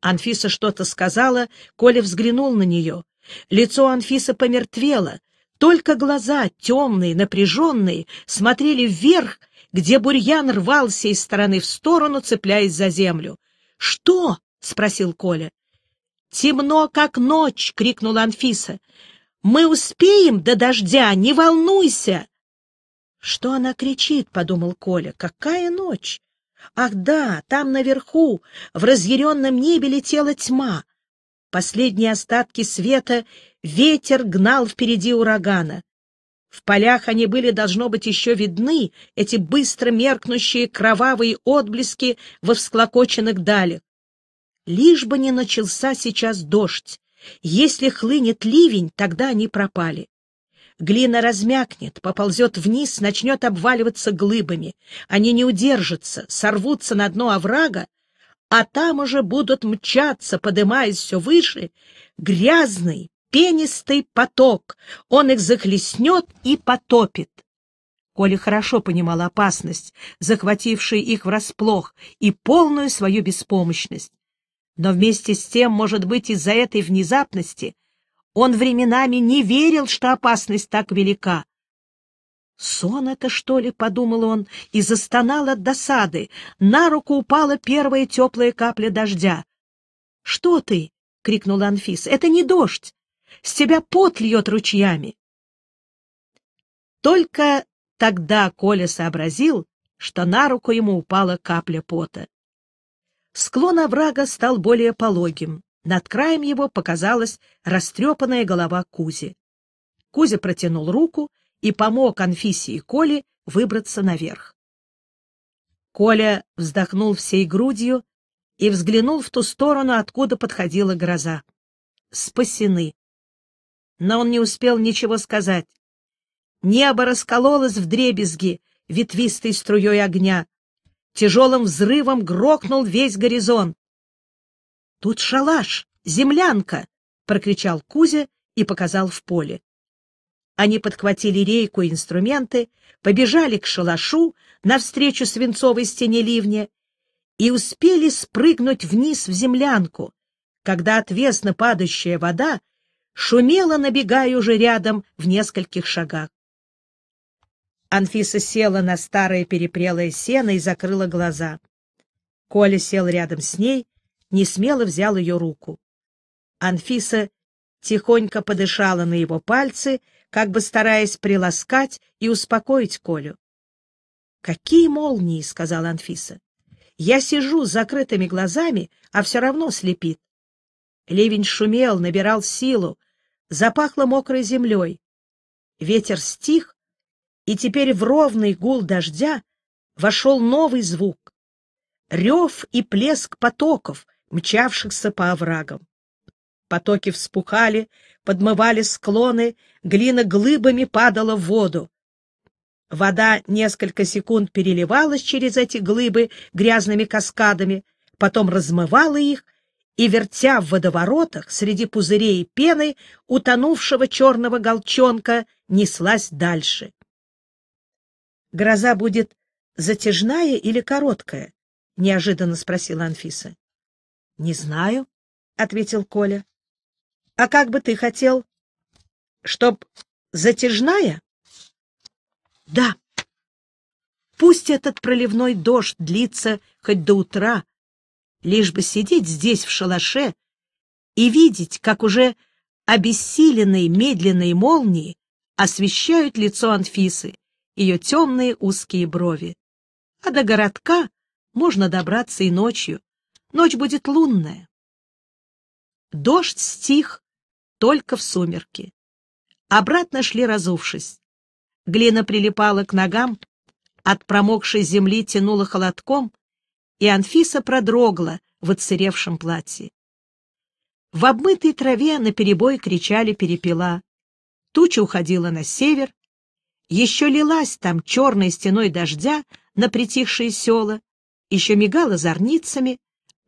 Анфиса что-то сказала, Коля взглянул на нее. Лицо Анфисы помертвело, только глаза, темные, напряженные, смотрели вверх, где бурьян рвался из стороны в сторону, цепляясь за землю. «Что?» — спросил Коля. «Темно, как ночь!» — крикнула Анфиса. «Мы успеем до дождя, не волнуйся!» «Что она кричит?» — подумал Коля. «Какая ночь!» «Ах да, там наверху, в разъяренном небе летела тьма!» Последние остатки света ветер гнал впереди урагана. В полях они были, должно быть, еще видны, эти быстро меркнущие кровавые отблески во всклокоченных далях. Лишь бы не начался сейчас дождь. Если хлынет ливень, тогда они пропали. Глина размякнет, поползет вниз, начнет обваливаться глыбами. Они не удержатся, сорвутся на дно оврага, а там уже будут мчаться, подымаясь все выше, грязный, пенистый поток. Он их захлестнет и потопит. Коля хорошо понимал опасность, захватившую их врасплох, и полную свою беспомощность. Но вместе с тем, может быть, из-за этой внезапности он временами не верил, что опасность так велика. «Сон это, что ли?» — подумал он и застонал от досады. На руку упала первая теплая капля дождя. «Что ты?» — крикнула Анфиса. «Это не дождь! С тебя пот льет ручьями!» Только тогда Коля сообразил, что на руку ему упала капля пота. Склон оврага стал более пологим. Над краем его показалась растрепанная голова Кузи. Кузя протянул руку и помог Анфисе и Коле выбраться наверх. Коля вздохнул всей грудью и взглянул в ту сторону, откуда подходила гроза. Спасены. Но он не успел ничего сказать. Небо раскололось в дребезги, ветвистой струей огня. Тяжелым взрывом грохнул весь горизонт. — Тут шалаш, землянка! — прокричал Кузя и показал в поле. Они подхватили рейку и инструменты, побежали к шалашу навстречу свинцовой стене ливня и успели спрыгнуть вниз в землянку, когда отвесно падающая вода шумела, набегая уже рядом в нескольких шагах. Анфиса села на старое перепрелое сено и закрыла глаза. Коля сел рядом с ней, не смело взял ее руку. Анфиса тихонько подышала на его пальцы, как бы стараясь приласкать и успокоить Колю. — Какие молнии! — сказала Анфиса. — Я сижу с закрытыми глазами, а все равно слепит. Ливень шумел, набирал силу, запахло мокрой землей. Ветер стих, и теперь в ровный гул дождя вошел новый звук — рев и плеск потоков, мчавшихся по оврагам. Потоки вспухали, подмывали склоны, глина глыбами падала в воду. Вода несколько секунд переливалась через эти глыбы грязными каскадами, потом размывала их и, вертя в водоворотах среди пузырей и пены утонувшего черного голчонка, неслась дальше гроза будет затяжная или короткая? — неожиданно спросила Анфиса. — Не знаю, — ответил Коля. — А как бы ты хотел? — Чтоб затяжная? — Да. Пусть этот проливной дождь длится хоть до утра, лишь бы сидеть здесь, в шалаше, и видеть, как уже обессиленные медленные молнии освещают лицо Анфисы, ее темные узкие брови. А до городка можно добраться и ночью. Ночь будет лунная. Дождь стих только в сумерки. Обратно шли, разувшись. Глина прилипала к ногам, от промокшей земли тянула холодком, и Анфиса продрогла в отсыревшем платье. В обмытой траве наперебой кричали перепела. Туча уходила на север, еще лилась там черной стеной дождя на притихшие села, еще мигала зорницами,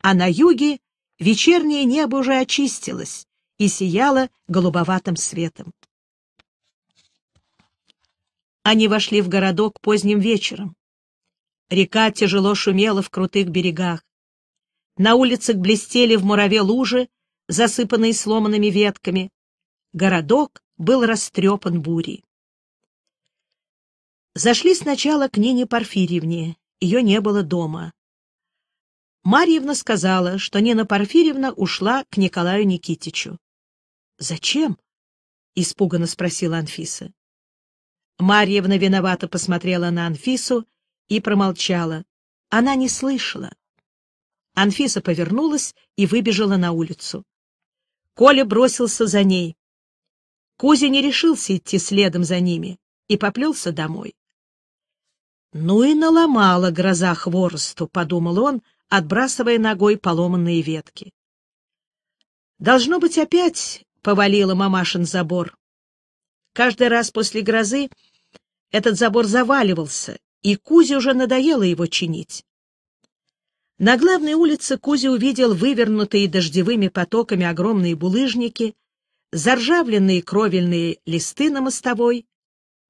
а на юге вечернее небо уже очистилось и сияло голубоватым светом. Они вошли в городок поздним вечером. Река тяжело шумела в крутых берегах. На улицах блестели в мураве лужи, засыпанные сломанными ветками. Городок был растрепан бурей. Зашли сначала к Нине Порфирьевне. Ее не было дома. Марьевна сказала, что Нина Порфирьевна ушла к Николаю Никитичу. «Зачем?» — испуганно спросила Анфиса. Марьевна виновато посмотрела на Анфису и промолчала. Она не слышала. Анфиса повернулась и выбежала на улицу. Коля бросился за ней. Кузя не решился идти следом за ними и поплелся домой. «Ну и наломала гроза хворосту», — подумал он, отбрасывая ногой поломанные ветки. Должно быть, опять повалила мамашин забор. Каждый раз после грозы этот забор заваливался, и Кузе уже надоело его чинить. На главной улице Кузя увидел вывернутые дождевыми потоками огромные булыжники, заржавленные кровельные листы на мостовой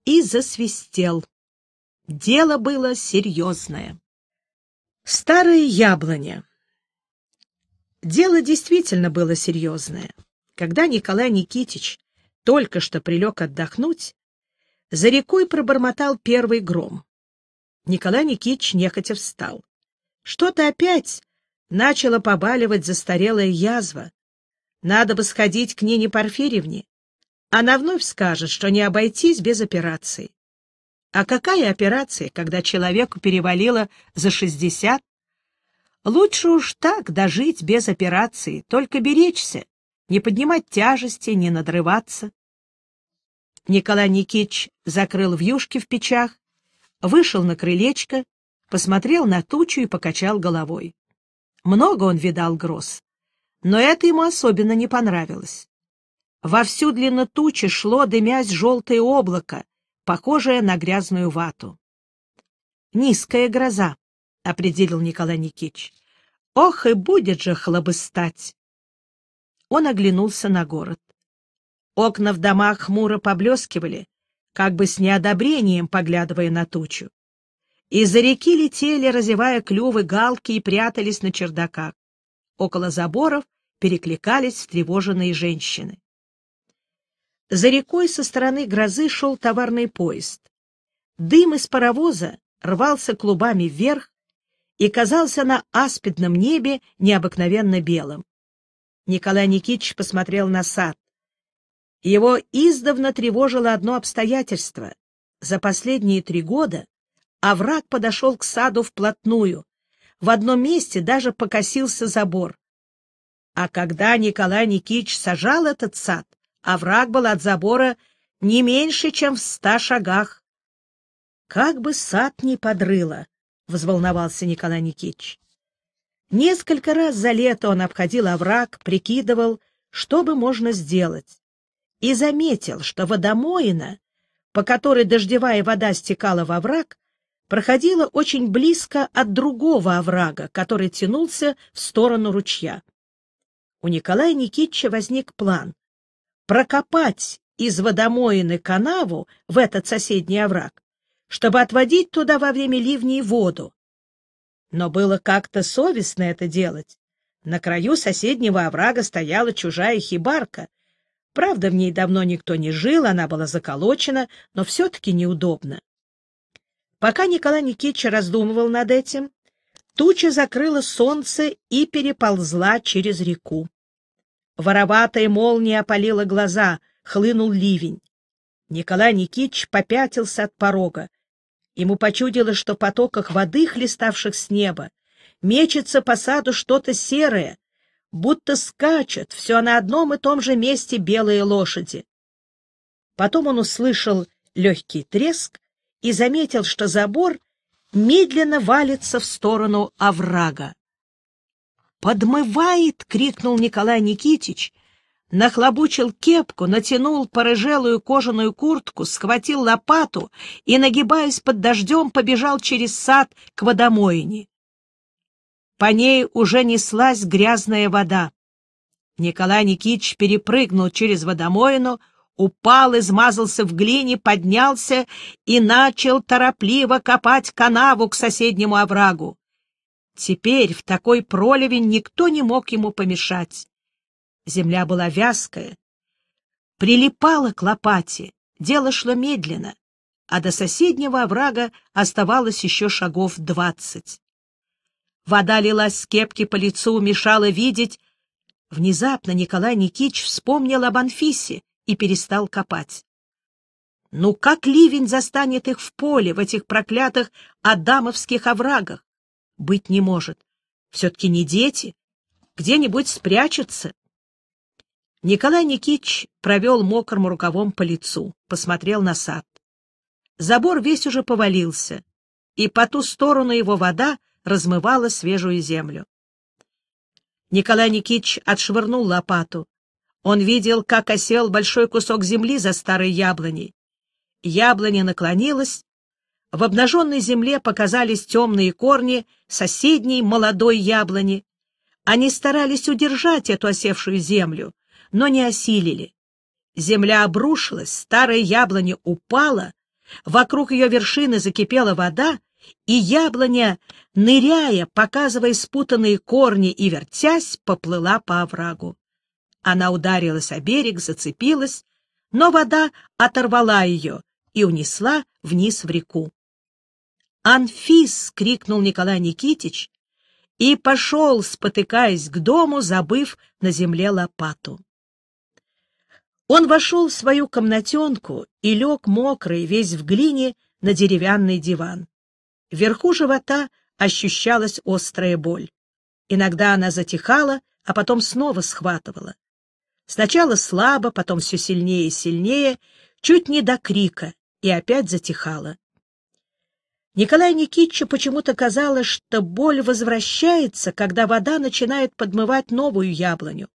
и засвистел. Дело было серьезное. Старые яблони. Дело действительно было серьезное. Когда Николай Никитич только что прилег отдохнуть, за рекой пробормотал первый гром. Николай Никитич нехотя встал. Что-то опять начало побаливать застарелая язва. Надо бы сходить к Нине Порфирьевне. Она вновь скажет, что не обойтись без операции. А какая операция, когда человеку перевалило за 60? Лучше уж так дожить без операции, только беречься, не поднимать тяжести, не надрываться. Николай Никитич закрыл вьюшки в печах, вышел на крылечко, посмотрел на тучу и покачал головой. Много он видал гроз, но это ему особенно не понравилось. Во всю длину тучи шло, дымясь, желтое облако, похожая на грязную вату. «Низкая гроза», — определил Николай Никитич. «Ох, и будет же хлобыстать!» Он оглянулся на город. Окна в домах хмуро поблескивали, как бы с неодобрением поглядывая на тучу. Из-за реки летели, разевая клювы, галки и прятались на чердаках. Около заборов перекликались встревоженные женщины. За рекой со стороны грозы шел товарный поезд. Дым из паровоза рвался клубами вверх и казался на аспидном небе необыкновенно белым. Николай Никитич посмотрел на сад. Его издавна тревожило одно обстоятельство. За последние три года овраг подошел к саду вплотную. В одном месте даже покосился забор. А когда Николай Никитич сажал этот сад, овраг а был от забора не меньше, чем в ста шагах. — Как бы сад ни подрыло! — взволновался Николай Никитич. Несколько раз за лето он обходил овраг, прикидывал, что бы можно сделать, и заметил, что водомоина, по которой дождевая вода стекала в овраг, проходила очень близко от другого оврага, который тянулся в сторону ручья. У Николая Никитича возник план прокопать из водомоины канаву в этот соседний овраг, чтобы отводить туда во время ливней воду. Но было как-то совестно это делать. На краю соседнего оврага стояла чужая хибарка. Правда, в ней давно никто не жил, она была заколочена, но все-таки неудобно. Пока Николай Никитич раздумывал над этим, туча закрыла солнце и переползла через реку. Вороватая молния опалила глаза, хлынул ливень. Николай Никитич попятился от порога. Ему почудилось, что в потоках воды, хлеставших с неба, мечется по саду что-то серое, будто скачет все на одном и том же месте белые лошади. Потом он услышал легкий треск и заметил, что забор медленно валится в сторону оврага. «Подмывает!» — крикнул Николай Никитич, нахлобучил кепку, натянул порыжелую кожаную куртку, схватил лопату и, нагибаясь под дождем, побежал через сад к водомойне. По ней уже неслась грязная вода. Николай Никитич перепрыгнул через водомойну, упал, измазался в глине, поднялся и начал торопливо копать канаву к соседнему оврагу. Теперь в такой проливе никто не мог ему помешать. Земля была вязкая, прилипала к лопате, дело шло медленно, а до соседнего оврага оставалось еще шагов двадцать. Вода лилась с кепки по лицу, мешала видеть. Внезапно Николай Никич вспомнил об Анфисе и перестал копать. Ну как ливень застанет их в поле, в этих проклятых адамовских оврагах? Быть не может. Все-таки не дети. Где-нибудь спрячутся. Николай Никитич провел мокрым рукавом по лицу, посмотрел на сад. Забор весь уже повалился, и по ту сторону его вода размывала свежую землю. Николай Никитич отшвырнул лопату. Он видел, как осел большой кусок земли за старой яблоней. Яблоня наклонилась в обнаженной земле показались темные корни соседней молодой яблони. Они старались удержать эту осевшую землю, но не осилили. Земля обрушилась, старая яблоня упала, вокруг ее вершины закипела вода, и яблоня, ныряя, показывая спутанные корни и вертясь, поплыла по оврагу. Она ударилась о берег, зацепилась, но вода оторвала ее и унесла вниз в реку. «Анфис!» — крикнул Николай Никитич и пошел, спотыкаясь к дому, забыв на земле лопату. Он вошел в свою комнатенку и лег мокрый, весь в глине, на деревянный диван. Вверху живота ощущалась острая боль. Иногда она затихала, а потом снова схватывала. Сначала слабо, потом все сильнее и сильнее, чуть не до крика, и опять затихала. Николаю Никитичу почему-то казалось, что боль возвращается, когда вода начинает подмывать новую яблоню.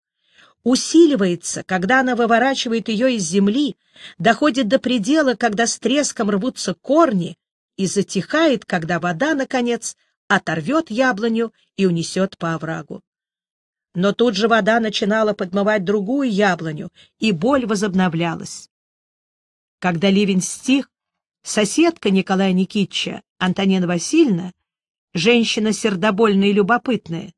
Усиливается, когда она выворачивает ее из земли, доходит до предела, когда с треском рвутся корни, и затихает, когда вода, наконец, оторвет яблоню и унесет по оврагу. Но тут же вода начинала подмывать другую яблоню, и боль возобновлялась. Когда ливень стих, Соседка Николая Никитича, Антонина Васильевна, женщина сердобольная и любопытная,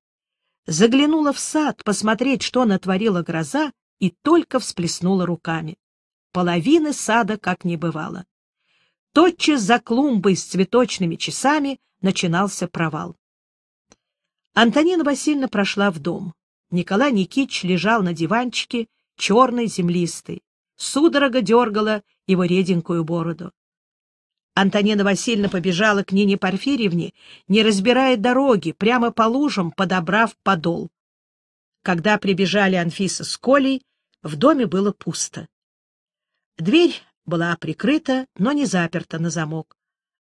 заглянула в сад посмотреть, что натворила гроза, и только всплеснула руками. Половины сада как не бывало. Тотчас за клумбой с цветочными часами начинался провал. Антонина Васильевна прошла в дом. Николай Никитич лежал на диванчике, черный, землистый. Судорога дергала его реденькую бороду. Антонина Васильевна побежала к Нине Порфирьевне, не разбирая дороги, прямо по лужам, подобрав подол. Когда прибежали Анфиса с Колей, в доме было пусто. Дверь была прикрыта, но не заперта на замок.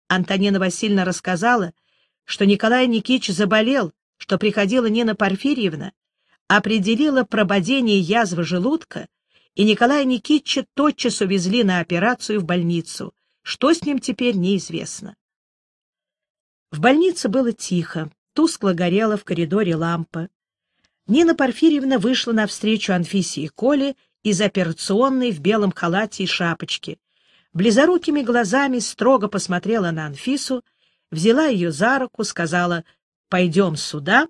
Антонина Васильевна рассказала, что Николай Никитич заболел, что приходила Нина Порфирьевна, определила прободение язвы желудка, и Николая Никитича тотчас увезли на операцию в больницу — что с ним теперь, неизвестно. В больнице было тихо, тускло горела в коридоре лампа. Нина Порфирьевна вышла навстречу Анфисе и Коле из операционной в белом халате и шапочке. Близорукими глазами строго посмотрела на Анфису, взяла ее за руку, сказала «Пойдем сюда»,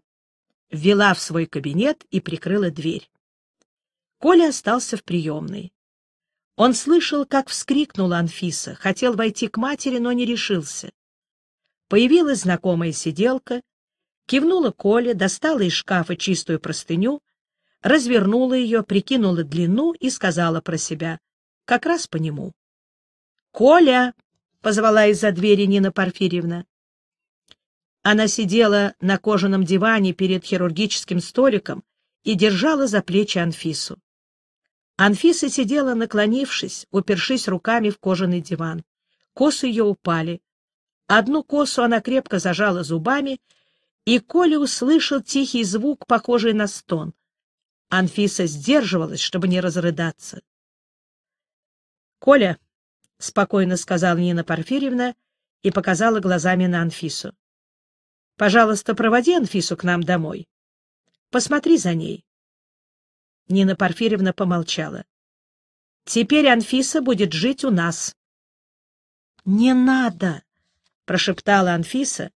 ввела в свой кабинет и прикрыла дверь. Коля остался в приемной. Он слышал, как вскрикнула Анфиса, хотел войти к матери, но не решился. Появилась знакомая сиделка, кивнула Коле, достала из шкафа чистую простыню, развернула ее, прикинула длину и сказала про себя, как раз по нему. «Коля!» — позвала из-за двери Нина Порфирьевна. Она сидела на кожаном диване перед хирургическим столиком и держала за плечи Анфису. Анфиса сидела, наклонившись, упершись руками в кожаный диван. Косы ее упали. Одну косу она крепко зажала зубами, и Коля услышал тихий звук, похожий на стон. Анфиса сдерживалась, чтобы не разрыдаться. — Коля, — спокойно сказала Нина Порфирьевна и показала глазами на Анфису. — Пожалуйста, проводи Анфису к нам домой. Посмотри за ней. Нина Парфиревна помолчала. «Теперь Анфиса будет жить у нас». «Не надо!» — прошептала Анфиса,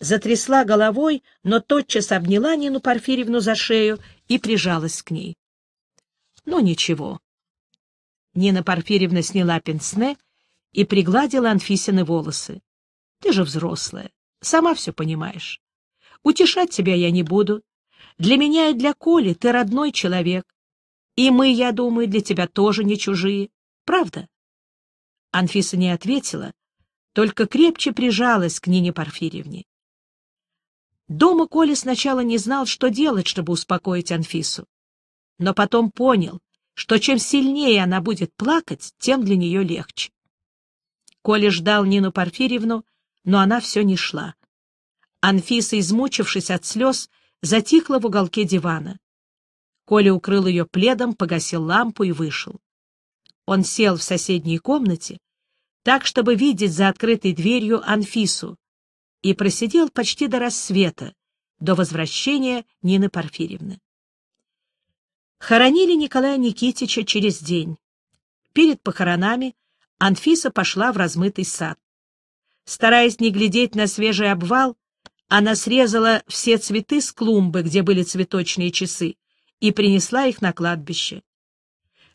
затрясла головой, но тотчас обняла Нину Парфиревну за шею и прижалась к ней. «Ну, ничего». Нина Парфиревна сняла пенсне и пригладила Анфисины волосы. «Ты же взрослая, сама все понимаешь. Утешать тебя я не буду, для меня и для Коли ты родной человек. И мы, я думаю, для тебя тоже не чужие. Правда?» Анфиса не ответила, только крепче прижалась к Нине Порфирьевне. Дома Коля сначала не знал, что делать, чтобы успокоить Анфису. Но потом понял, что чем сильнее она будет плакать, тем для нее легче. Коля ждал Нину Порфирьевну, но она все не шла. Анфиса, измучившись от слез, — затихла в уголке дивана. Коля укрыл ее пледом, погасил лампу и вышел. Он сел в соседней комнате, так, чтобы видеть за открытой дверью Анфису, и просидел почти до рассвета, до возвращения Нины Порфирьевны. Хоронили Николая Никитича через день. Перед похоронами Анфиса пошла в размытый сад. Стараясь не глядеть на свежий обвал, она срезала все цветы с клумбы, где были цветочные часы, и принесла их на кладбище.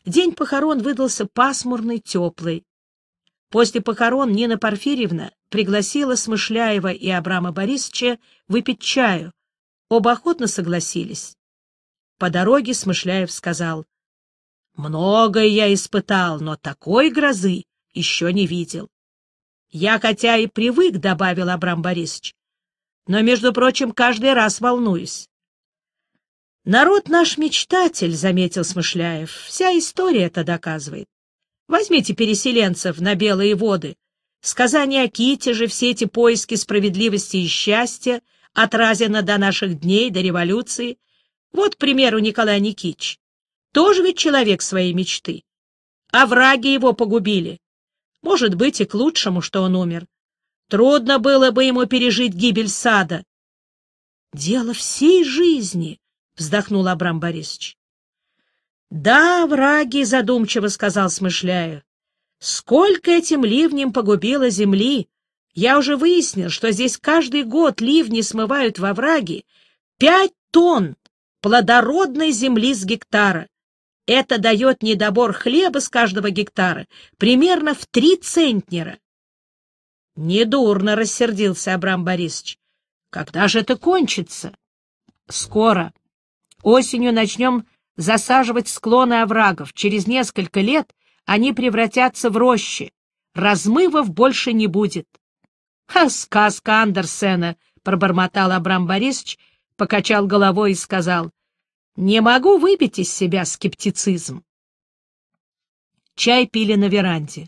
День похорон выдался пасмурный, теплый. После похорон Нина Порфирьевна пригласила Смышляева и Абрама Борисовича выпить чаю. Оба охотно согласились. По дороге Смышляев сказал, «Многое я испытал, но такой грозы еще не видел». «Я хотя и привык», — добавил Абрам Борисович, но, между прочим, каждый раз волнуюсь. «Народ наш мечтатель», — заметил Смышляев. «Вся история это доказывает. Возьмите переселенцев на белые воды. Сказания о Ките же, все эти поиски справедливости и счастья отразено до наших дней, до революции. Вот, к примеру, Николай Никитич. Тоже ведь человек своей мечты. А враги его погубили. Может быть, и к лучшему, что он умер. Трудно было бы ему пережить гибель сада. — Дело всей жизни, — вздохнул Абрам Борисович. — Да, враги, — задумчиво сказал смышляя. Сколько этим ливнем погубило земли! Я уже выяснил, что здесь каждый год ливни смывают во враги пять тонн плодородной земли с гектара. Это дает недобор хлеба с каждого гектара примерно в три центнера. Недурно рассердился Абрам Борисович. Когда же это кончится? Скоро. Осенью начнем засаживать склоны оврагов. Через несколько лет они превратятся в рощи. Размывов больше не будет. — А сказка Андерсена! — пробормотал Абрам Борисович, покачал головой и сказал. — Не могу выбить из себя скептицизм. Чай пили на веранде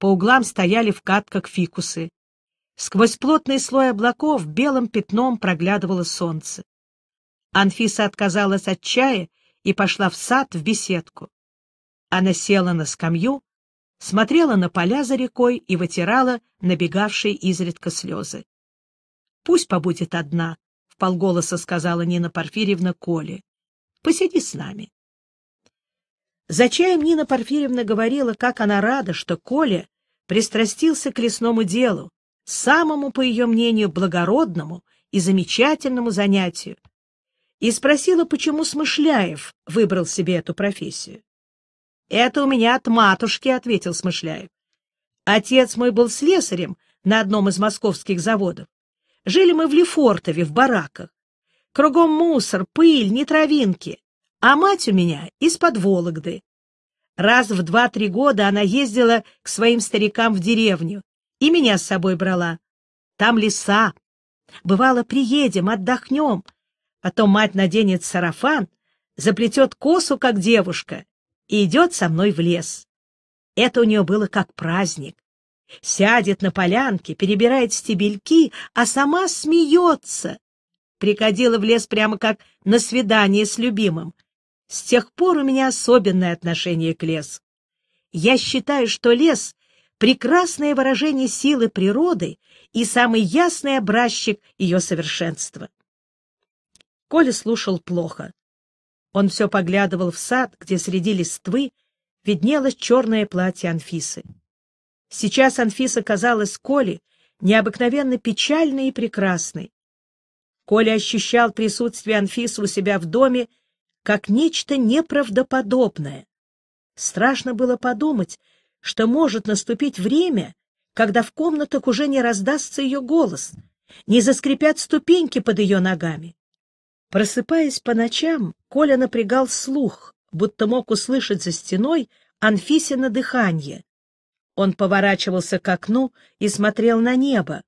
по углам стояли в катках фикусы. Сквозь плотный слой облаков белым пятном проглядывало солнце. Анфиса отказалась от чая и пошла в сад в беседку. Она села на скамью, смотрела на поля за рекой и вытирала набегавшие изредка слезы. — Пусть побудет одна, — в полголоса сказала Нина Порфирьевна Коле. — Посиди с нами. За чаем Нина Порфирьевна говорила, как она рада, что Коля пристрастился к лесному делу, самому, по ее мнению, благородному и замечательному занятию, и спросила, почему Смышляев выбрал себе эту профессию. «Это у меня от матушки», — ответил Смышляев. «Отец мой был слесарем на одном из московских заводов. Жили мы в Лефортове, в бараках. Кругом мусор, пыль, не травинки. А мать у меня из-под Вологды. Раз в два-три года она ездила к своим старикам в деревню и меня с собой брала. Там леса. Бывало, приедем, отдохнем. Потом мать наденет сарафан, заплетет косу, как девушка, и идет со мной в лес. Это у нее было как праздник. Сядет на полянке, перебирает стебельки, а сама смеется. Приходила в лес прямо как на свидание с любимым. С тех пор у меня особенное отношение к лесу. Я считаю, что лес — прекрасное выражение силы природы и самый ясный образчик ее совершенства. Коля слушал плохо. Он все поглядывал в сад, где среди листвы виднелось черное платье Анфисы. Сейчас Анфиса казалась Коле необыкновенно печальной и прекрасной. Коля ощущал присутствие Анфисы у себя в доме как нечто неправдоподобное. Страшно было подумать, что может наступить время, когда в комнатах уже не раздастся ее голос, не заскрипят ступеньки под ее ногами. Просыпаясь по ночам, Коля напрягал слух, будто мог услышать за стеной Анфисина дыхание. Он поворачивался к окну и смотрел на небо.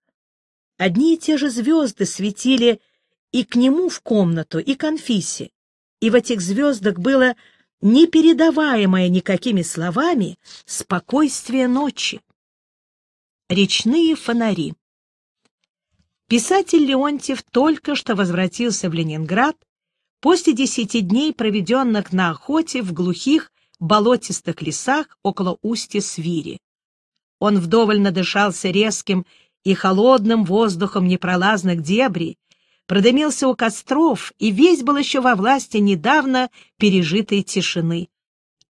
Одни и те же звезды светили и к нему в комнату, и к Анфисе и в этих звездах было непередаваемое никакими словами спокойствие ночи. Речные фонари. Писатель Леонтьев только что возвратился в Ленинград после десяти дней, проведенных на охоте в глухих болотистых лесах около устья Свири. Он вдоволь надышался резким и холодным воздухом непролазных дебрей, продымился у костров, и весь был еще во власти недавно пережитой тишины.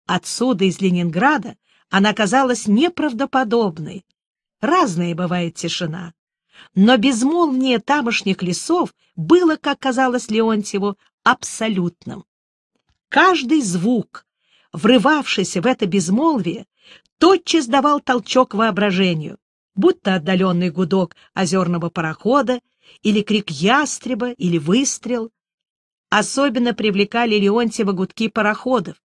Отсюда, из Ленинграда, она казалась неправдоподобной. Разная бывает тишина. Но безмолвнее тамошних лесов было, как казалось Леонтьеву, абсолютным. Каждый звук, врывавшийся в это безмолвие, тотчас давал толчок воображению, будто отдаленный гудок озерного парохода или крик ястреба, или выстрел. Особенно привлекали Леонтьева гудки пароходов.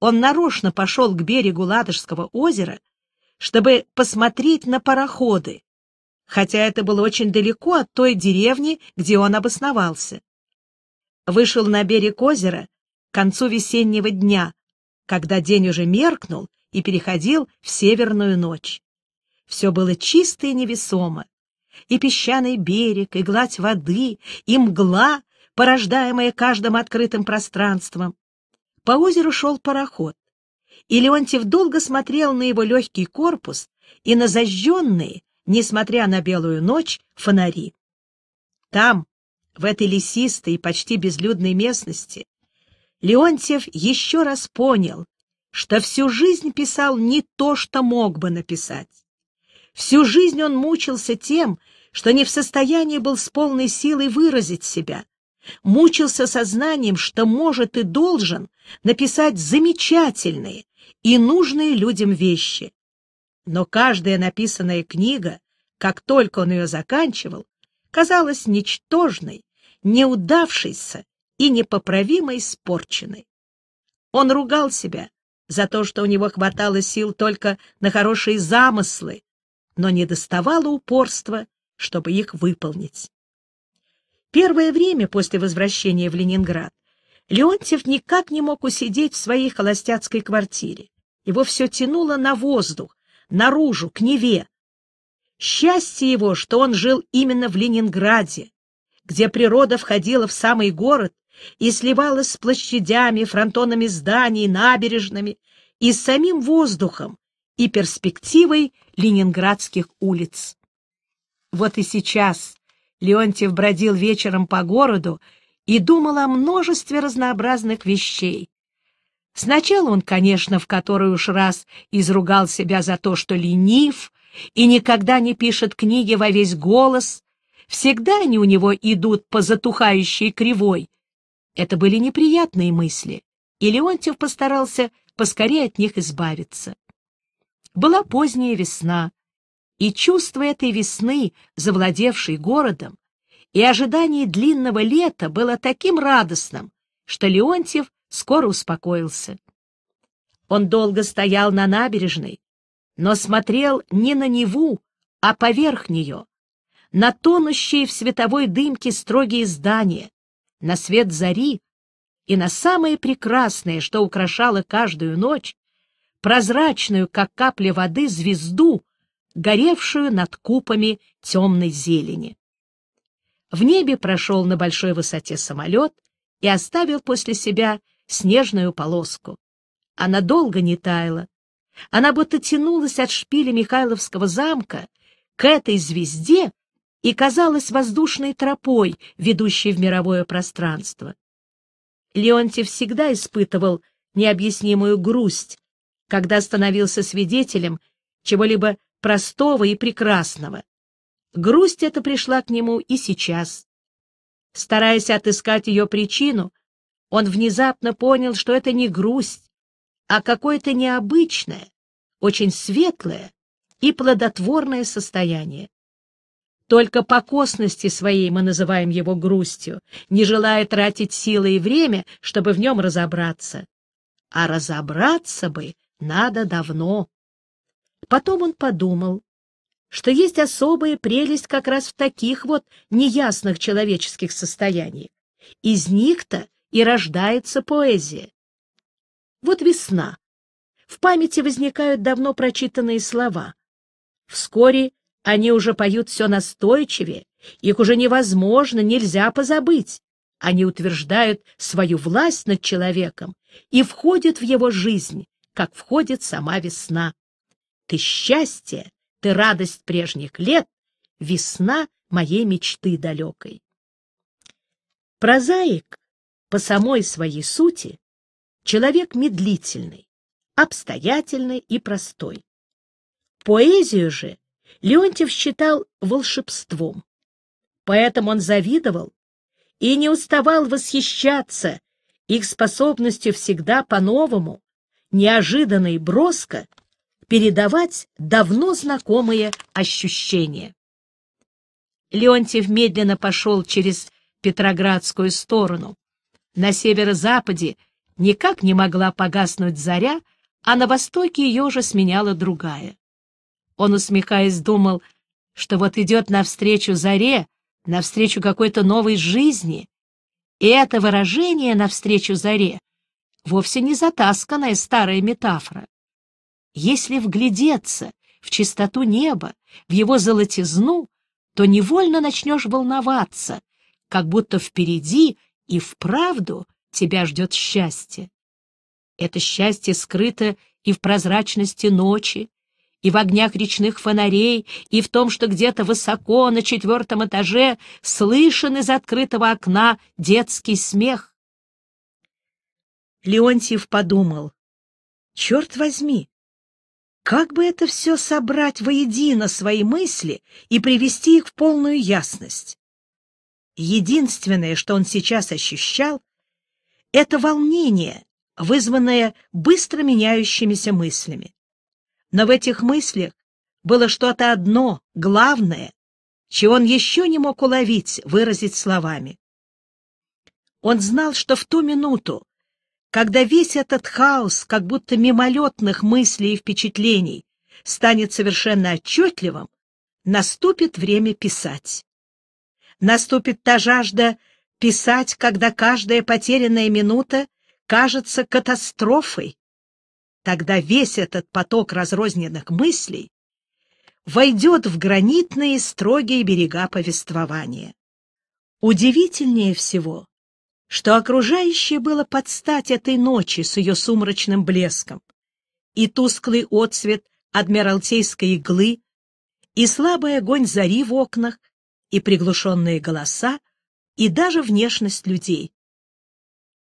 Он нарочно пошел к берегу Ладожского озера, чтобы посмотреть на пароходы, хотя это было очень далеко от той деревни, где он обосновался. Вышел на берег озера к концу весеннего дня, когда день уже меркнул и переходил в северную ночь. Все было чисто и невесомо и песчаный берег, и гладь воды, и мгла, порождаемая каждым открытым пространством. По озеру шел пароход, и Леонтьев долго смотрел на его легкий корпус и на зажженные, несмотря на белую ночь, фонари. Там, в этой лесистой и почти безлюдной местности, Леонтьев еще раз понял, что всю жизнь писал не то, что мог бы написать. Всю жизнь он мучился тем, что не в состоянии был с полной силой выразить себя, мучился сознанием, что может и должен написать замечательные и нужные людям вещи. Но каждая написанная книга, как только он ее заканчивал, казалась ничтожной, неудавшейся и непоправимо испорченной. Он ругал себя за то, что у него хватало сил только на хорошие замыслы, но не доставало упорства, чтобы их выполнить. Первое время после возвращения в Ленинград Леонтьев никак не мог усидеть в своей холостяцкой квартире. Его все тянуло на воздух, наружу, к Неве. Счастье его, что он жил именно в Ленинграде, где природа входила в самый город и сливалась с площадями, фронтонами зданий, набережными и с самим воздухом и перспективой ленинградских улиц. Вот и сейчас Леонтьев бродил вечером по городу и думал о множестве разнообразных вещей. Сначала он, конечно, в который уж раз изругал себя за то, что ленив и никогда не пишет книги во весь голос, всегда они у него идут по затухающей кривой. Это были неприятные мысли, и Леонтьев постарался поскорее от них избавиться. Была поздняя весна, и чувство этой весны, завладевшей городом, и ожидание длинного лета было таким радостным, что Леонтьев скоро успокоился. Он долго стоял на набережной, но смотрел не на Неву, а поверх нее, на тонущие в световой дымке строгие здания, на свет зари и на самое прекрасное, что украшало каждую ночь, прозрачную, как капля воды, звезду, горевшую над купами темной зелени. В небе прошел на большой высоте самолет и оставил после себя снежную полоску. Она долго не таяла. Она будто тянулась от шпиля Михайловского замка к этой звезде и казалась воздушной тропой, ведущей в мировое пространство. Леонтий всегда испытывал необъяснимую грусть когда становился свидетелем чего-либо простого и прекрасного. Грусть эта пришла к нему и сейчас. Стараясь отыскать ее причину, он внезапно понял, что это не грусть, а какое-то необычное, очень светлое и плодотворное состояние. Только по косности своей мы называем его грустью, не желая тратить силы и время, чтобы в нем разобраться. А разобраться бы надо давно. Потом он подумал, что есть особая прелесть как раз в таких вот неясных человеческих состояниях. Из них-то и рождается поэзия. Вот весна. В памяти возникают давно прочитанные слова. Вскоре они уже поют все настойчивее, их уже невозможно, нельзя позабыть. Они утверждают свою власть над человеком и входят в его жизнь, как входит сама весна. Ты счастье, ты радость прежних лет, весна моей мечты далекой. Прозаик по самой своей сути человек медлительный, обстоятельный и простой. Поэзию же Леонтьев считал волшебством. Поэтому он завидовал и не уставал восхищаться их способностью всегда по-новому, неожиданно и броско передавать давно знакомые ощущения. Леонтьев медленно пошел через Петроградскую сторону. На северо-западе никак не могла погаснуть заря, а на востоке ее уже сменяла другая. Он, усмехаясь, думал, что вот идет навстречу заре, навстречу какой-то новой жизни, и это выражение «навстречу заре» вовсе не затасканная старая метафора. Если вглядеться в чистоту неба, в его золотизну, то невольно начнешь волноваться, как будто впереди и вправду тебя ждет счастье. Это счастье скрыто и в прозрачности ночи, и в огнях речных фонарей, и в том, что где-то высоко на четвертом этаже слышен из открытого окна детский смех. Леонтьев подумал, черт возьми, как бы это все собрать воедино свои мысли и привести их в полную ясность? Единственное, что он сейчас ощущал, это волнение, вызванное быстро меняющимися мыслями. Но в этих мыслях было что-то одно, главное, чего он еще не мог уловить, выразить словами. Он знал, что в ту минуту, когда весь этот хаос, как будто мимолетных мыслей и впечатлений, станет совершенно отчетливым, наступит время писать. Наступит та жажда писать, когда каждая потерянная минута кажется катастрофой. Тогда весь этот поток разрозненных мыслей войдет в гранитные строгие берега повествования. Удивительнее всего что окружающее было под стать этой ночи с ее сумрачным блеском, и тусклый отсвет адмиралтейской иглы, и слабый огонь зари в окнах, и приглушенные голоса, и даже внешность людей.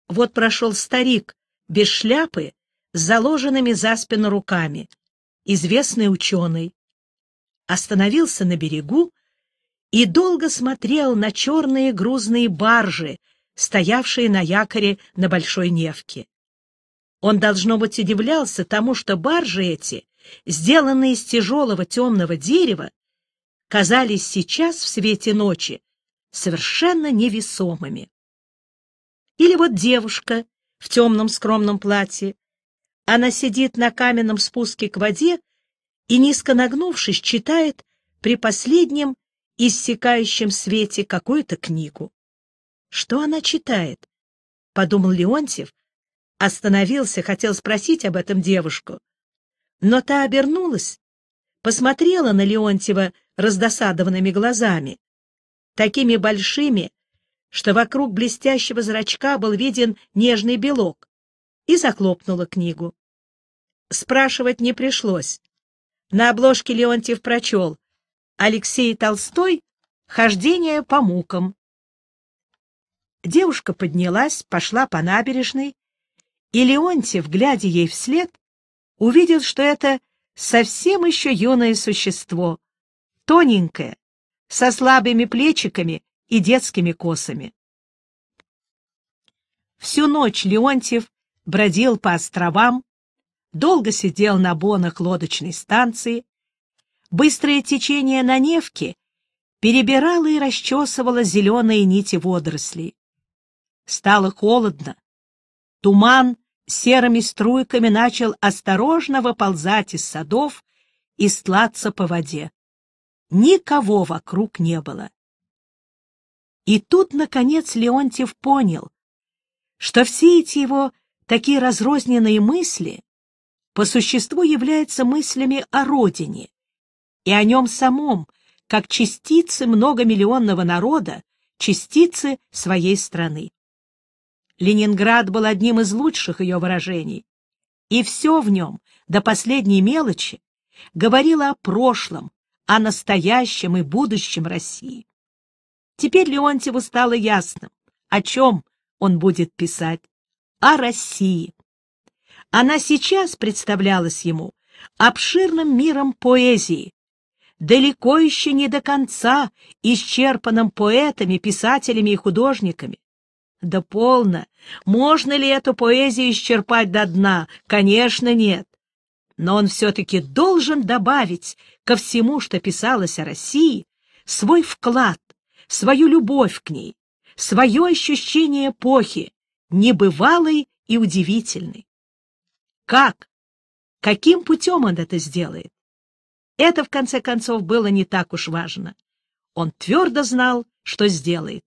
Вот прошел старик без шляпы, с заложенными за спину руками, известный ученый. Остановился на берегу и долго смотрел на черные грузные баржи, стоявшие на якоре на Большой Невке. Он, должно быть, удивлялся тому, что баржи эти, сделанные из тяжелого темного дерева, казались сейчас в свете ночи совершенно невесомыми. Или вот девушка в темном скромном платье. Она сидит на каменном спуске к воде и, низко нагнувшись, читает при последнем иссякающем свете какую-то книгу. Что она читает? — подумал Леонтьев. Остановился, хотел спросить об этом девушку. Но та обернулась, посмотрела на Леонтьева раздосадованными глазами, такими большими, что вокруг блестящего зрачка был виден нежный белок, и захлопнула книгу. Спрашивать не пришлось. На обложке Леонтьев прочел «Алексей Толстой. Хождение по мукам». Девушка поднялась, пошла по набережной, и Леонтьев, глядя ей вслед, увидел, что это совсем еще юное существо, тоненькое, со слабыми плечиками и детскими косами. Всю ночь Леонтьев бродил по островам, долго сидел на бонах лодочной станции. Быстрое течение на Невке перебирало и расчесывало зеленые нити водорослей. Стало холодно. Туман серыми струйками начал осторожно выползать из садов и стлаться по воде. Никого вокруг не было. И тут, наконец, Леонтьев понял, что все эти его такие разрозненные мысли по существу являются мыслями о родине и о нем самом, как частицы многомиллионного народа, частицы своей страны. Ленинград был одним из лучших ее выражений. И все в нем, до последней мелочи, говорило о прошлом, о настоящем и будущем России. Теперь Леонтьеву стало ясно, о чем он будет писать. О России. Она сейчас представлялась ему обширным миром поэзии, далеко еще не до конца исчерпанным поэтами, писателями и художниками, да полно! Можно ли эту поэзию исчерпать до дна? Конечно, нет. Но он все-таки должен добавить ко всему, что писалось о России, свой вклад, свою любовь к ней, свое ощущение эпохи, небывалой и удивительной. Как? Каким путем он это сделает? Это, в конце концов, было не так уж важно. Он твердо знал, что сделает.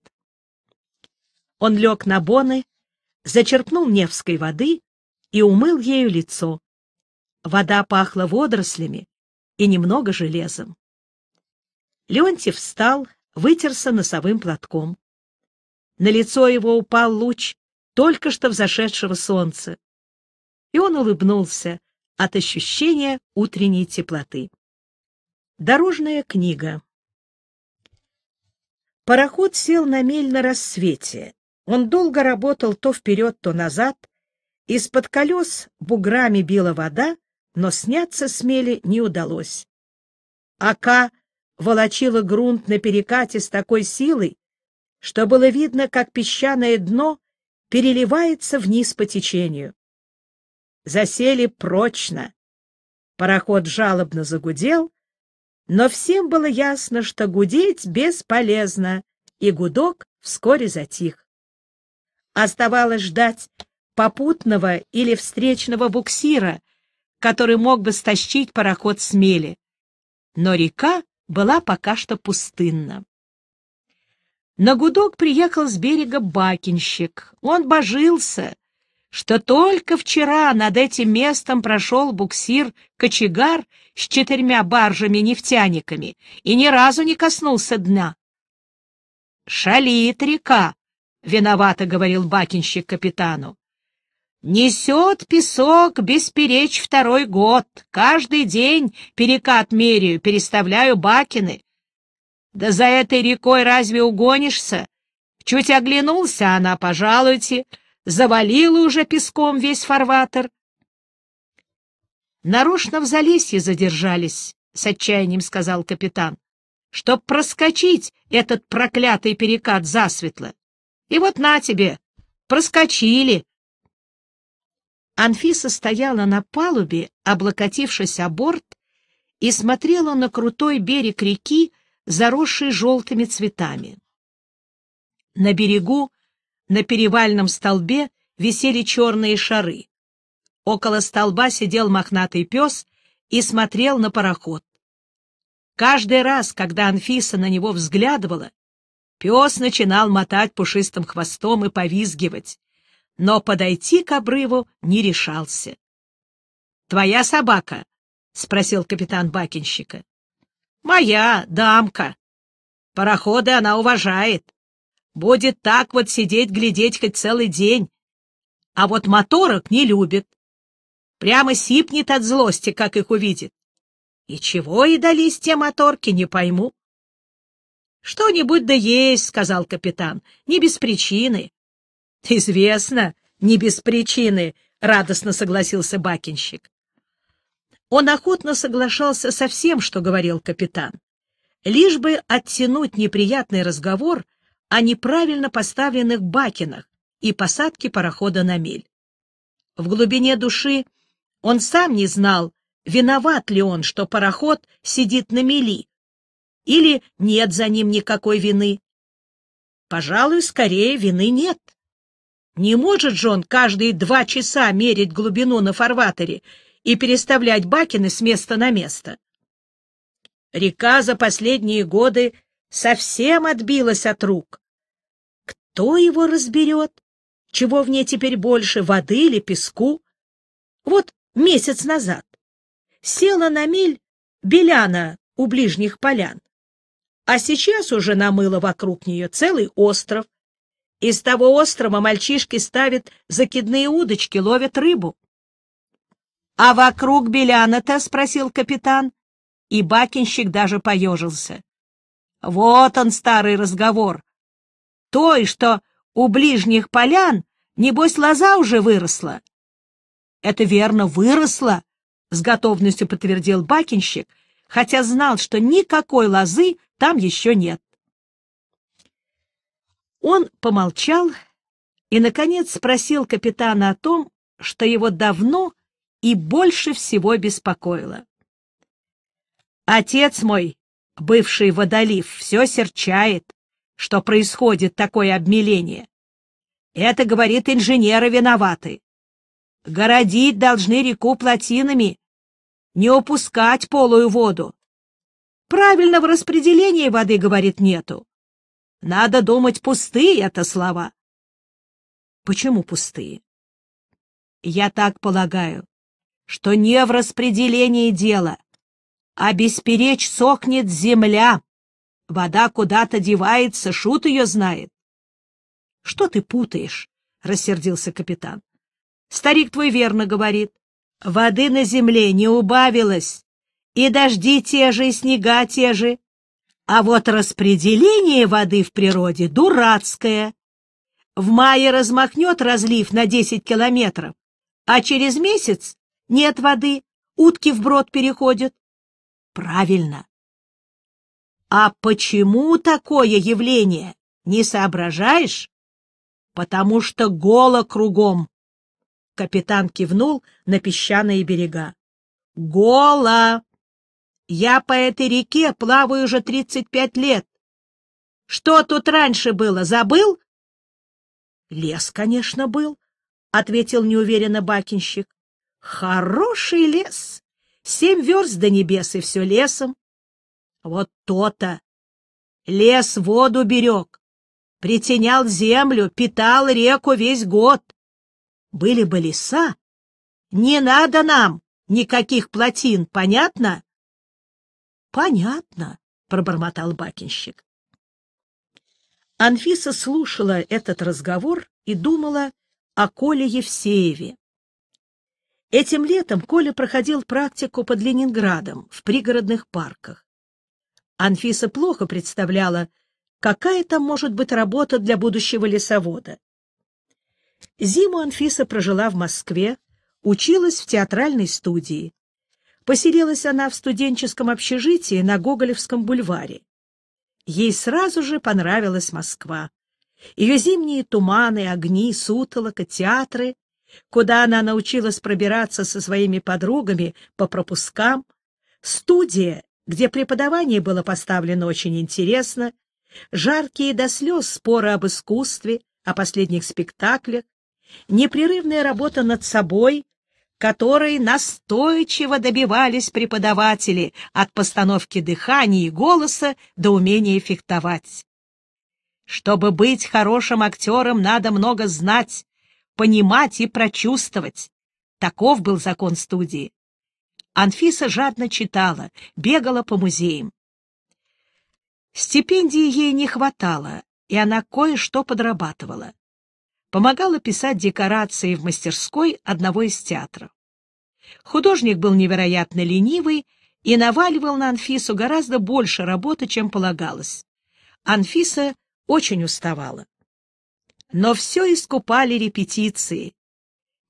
Он лег на боны, зачерпнул невской воды и умыл ею лицо. Вода пахла водорослями и немного железом. Леонтьев встал, вытерся носовым платком. На лицо его упал луч только что взошедшего солнца, и он улыбнулся от ощущения утренней теплоты. Дорожная книга Пароход сел на мель на рассвете, он долго работал то вперед, то назад. Из-под колес буграми била вода, но сняться смели не удалось. Ака волочила грунт на перекате с такой силой, что было видно, как песчаное дно переливается вниз по течению. Засели прочно. Пароход жалобно загудел, но всем было ясно, что гудеть бесполезно, и гудок вскоре затих. Оставалось ждать попутного или встречного буксира, который мог бы стащить пароход с мели. Но река была пока что пустынна. На гудок приехал с берега бакинщик. Он божился, что только вчера над этим местом прошел буксир-кочегар с четырьмя баржами-нефтяниками и ни разу не коснулся дна. «Шалит река!» виновато говорил бакинщик капитану. Несет песок бесперечь второй год. Каждый день перекат мерию переставляю бакины. Да за этой рекой разве угонишься? Чуть оглянулся она, пожалуйте, завалила уже песком весь фарватер. Нарочно в Залесье задержались, — с отчаянием сказал капитан, — чтоб проскочить этот проклятый перекат засветло. И вот на тебе, проскочили. Анфиса стояла на палубе, облокотившись о борт, и смотрела на крутой берег реки, заросший желтыми цветами. На берегу, на перевальном столбе, висели черные шары. Около столба сидел мохнатый пес и смотрел на пароход. Каждый раз, когда Анфиса на него взглядывала, Пес начинал мотать пушистым хвостом и повизгивать, но подойти к обрыву не решался. — Твоя собака? — спросил капитан Бакинщика. — Моя, дамка. Пароходы она уважает. Будет так вот сидеть, глядеть хоть целый день. А вот моторок не любит. Прямо сипнет от злости, как их увидит. И чего и дались те моторки, не пойму. «Что-нибудь да есть», — сказал капитан, — «не без причины». «Известно, не без причины», — радостно согласился бакинщик. Он охотно соглашался со всем, что говорил капитан, лишь бы оттянуть неприятный разговор о неправильно поставленных бакинах и посадке парохода на мель. В глубине души он сам не знал, виноват ли он, что пароход сидит на мели, или нет за ним никакой вины? Пожалуй, скорее вины нет. Не может же он каждые два часа мерить глубину на фарватере и переставлять бакины с места на место. Река за последние годы совсем отбилась от рук. Кто его разберет? Чего в ней теперь больше, воды или песку? Вот месяц назад села на мель Беляна у ближних полян а сейчас уже намыло вокруг нее целый остров. Из того острова мальчишки ставят закидные удочки, ловят рыбу. — А вокруг Беляна-то? — спросил капитан. И бакинщик даже поежился. — Вот он, старый разговор. Той, что у ближних полян, небось, лоза уже выросла. — Это верно, выросла, — с готовностью подтвердил бакинщик, — хотя знал, что никакой лозы там еще нет. Он помолчал и, наконец, спросил капитана о том, что его давно и больше всего беспокоило. «Отец мой, бывший водолив, все серчает, что происходит такое обмеление. Это, говорит, инженеры виноваты. Городить должны реку плотинами, не упускать полую воду. Правильного распределения воды, говорит, нету. Надо думать, пустые это слова. Почему пустые? Я так полагаю, что не в распределении дело, а Обеспечь сохнет земля. Вода куда-то девается, шут ее знает. — Что ты путаешь? — рассердился капитан. — Старик твой верно говорит. Воды на земле не убавилось, и дожди те же, и снега те же. А вот распределение воды в природе дурацкое. В мае размахнет разлив на 10 километров, а через месяц нет воды, утки вброд переходят. Правильно. А почему такое явление, не соображаешь? Потому что голо кругом. Капитан кивнул на песчаные берега. «Гола! Я по этой реке плаваю уже тридцать пять лет. Что тут раньше было, забыл?» «Лес, конечно, был», — ответил неуверенно бакинщик. «Хороший лес! Семь верст до небес и все лесом. Вот то-то! Лес воду берег, притенял землю, питал реку весь год были бы леса, не надо нам никаких плотин, понятно? — Понятно, — пробормотал бакинщик. Анфиса слушала этот разговор и думала о Коле Евсееве. Этим летом Коля проходил практику под Ленинградом в пригородных парках. Анфиса плохо представляла, какая там может быть работа для будущего лесовода. Зиму Анфиса прожила в Москве, училась в театральной студии. Поселилась она в студенческом общежитии на Гоголевском бульваре. Ей сразу же понравилась Москва. Ее зимние туманы, огни, сутолока, театры, куда она научилась пробираться со своими подругами по пропускам, студия, где преподавание было поставлено очень интересно, жаркие до слез споры об искусстве, о последних спектаклях, непрерывная работа над собой, которой настойчиво добивались преподаватели от постановки дыхания и голоса до умения фехтовать. Чтобы быть хорошим актером, надо много знать, понимать и прочувствовать. Таков был закон студии. Анфиса жадно читала, бегала по музеям. Стипендии ей не хватало, и она кое-что подрабатывала помогала писать декорации в мастерской одного из театров. Художник был невероятно ленивый и наваливал на Анфису гораздо больше работы, чем полагалось. Анфиса очень уставала. Но все искупали репетиции.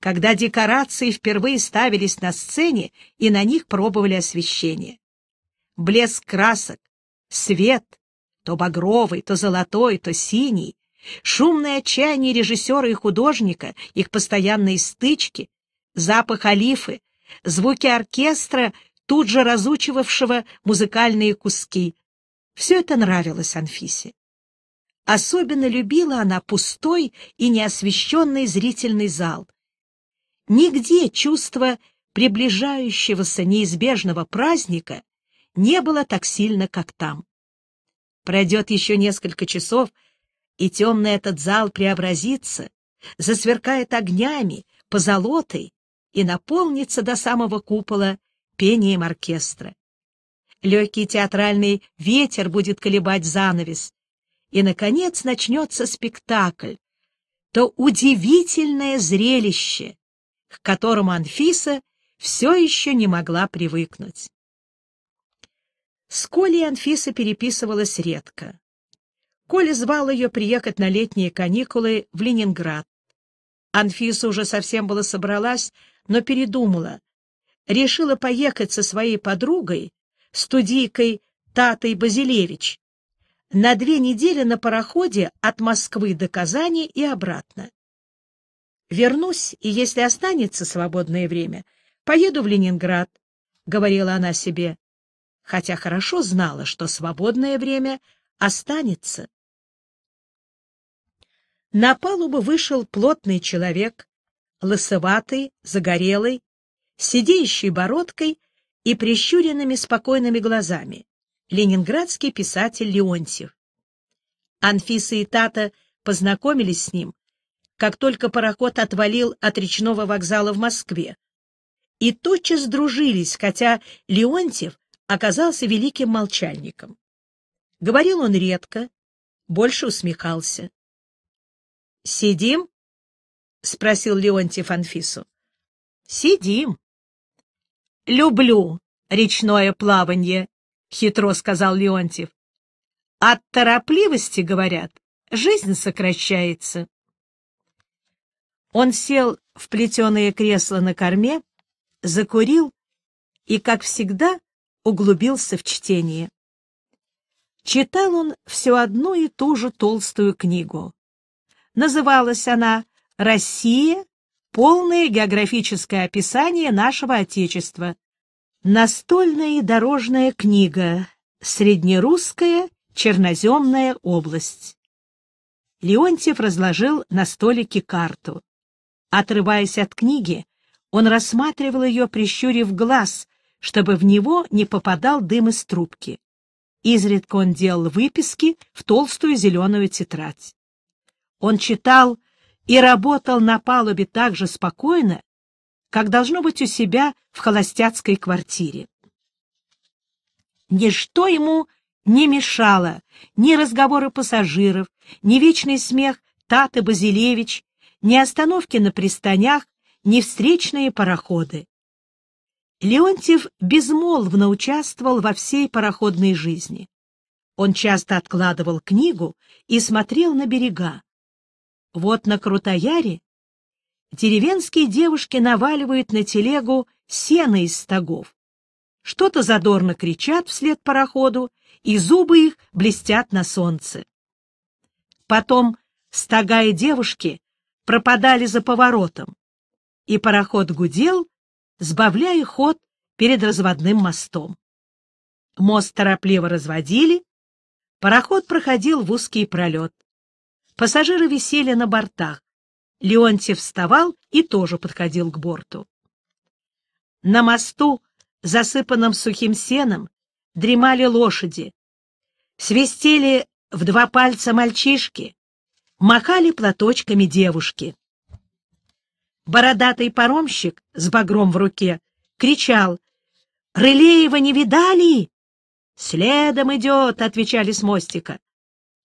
Когда декорации впервые ставились на сцене и на них пробовали освещение. Блеск красок, свет, то багровый, то золотой, то синий, Шумное отчаяние режиссера и художника, их постоянные стычки, запах алифы, звуки оркестра, тут же разучивавшего музыкальные куски. Все это нравилось Анфисе. Особенно любила она пустой и неосвещенный зрительный зал. Нигде чувство приближающегося неизбежного праздника не было так сильно, как там. Пройдет еще несколько часов — и темный этот зал преобразится, засверкает огнями, позолотой и наполнится до самого купола пением оркестра. Легкий театральный ветер будет колебать занавес, и, наконец, начнется спектакль, то удивительное зрелище, к которому Анфиса все еще не могла привыкнуть. С Колей Анфиса переписывалась редко. Коля звал ее приехать на летние каникулы в Ленинград. Анфиса уже совсем была собралась, но передумала. Решила поехать со своей подругой, студийкой Татой Базилевич, на две недели на пароходе от Москвы до Казани и обратно. «Вернусь, и если останется свободное время, поеду в Ленинград», — говорила она себе, хотя хорошо знала, что свободное время останется. На палубу вышел плотный человек, лысоватый, загорелый, сидеющий бородкой и прищуренными спокойными глазами, ленинградский писатель Леонтьев. Анфиса и Тата познакомились с ним, как только пароход отвалил от речного вокзала в Москве, и тотчас дружились, хотя Леонтьев оказался великим молчальником. Говорил он редко, больше усмехался. «Сидим?» — спросил Леонтьев Анфису. «Сидим». «Люблю речное плаванье, хитро сказал Леонтьев. «От торопливости, говорят, жизнь сокращается». Он сел в плетеное кресло на корме, закурил и, как всегда, углубился в чтение. Читал он всю одну и ту же толстую книгу Называлась она «Россия. Полное географическое описание нашего Отечества». Настольная и дорожная книга. Среднерусская черноземная область. Леонтьев разложил на столике карту. Отрываясь от книги, он рассматривал ее, прищурив глаз, чтобы в него не попадал дым из трубки. Изредка он делал выписки в толстую зеленую тетрадь. Он читал и работал на палубе так же спокойно, как должно быть у себя в холостяцкой квартире. Ничто ему не мешало, ни разговоры пассажиров, ни вечный смех Таты Базилевич, ни остановки на пристанях, ни встречные пароходы. Леонтьев безмолвно участвовал во всей пароходной жизни. Он часто откладывал книгу и смотрел на берега, вот на Крутояре деревенские девушки наваливают на телегу сено из стогов. Что-то задорно кричат вслед пароходу, и зубы их блестят на солнце. Потом стога и девушки пропадали за поворотом, и пароход гудел, сбавляя ход перед разводным мостом. Мост торопливо разводили, пароход проходил в узкий пролет. Пассажиры висели на бортах. Леонтьев вставал и тоже подходил к борту. На мосту, засыпанном сухим сеном, дремали лошади. Свистели в два пальца мальчишки, махали платочками девушки. Бородатый паромщик с багром в руке кричал «Рылеева не видали?» «Следом идет!» — отвечали с мостика.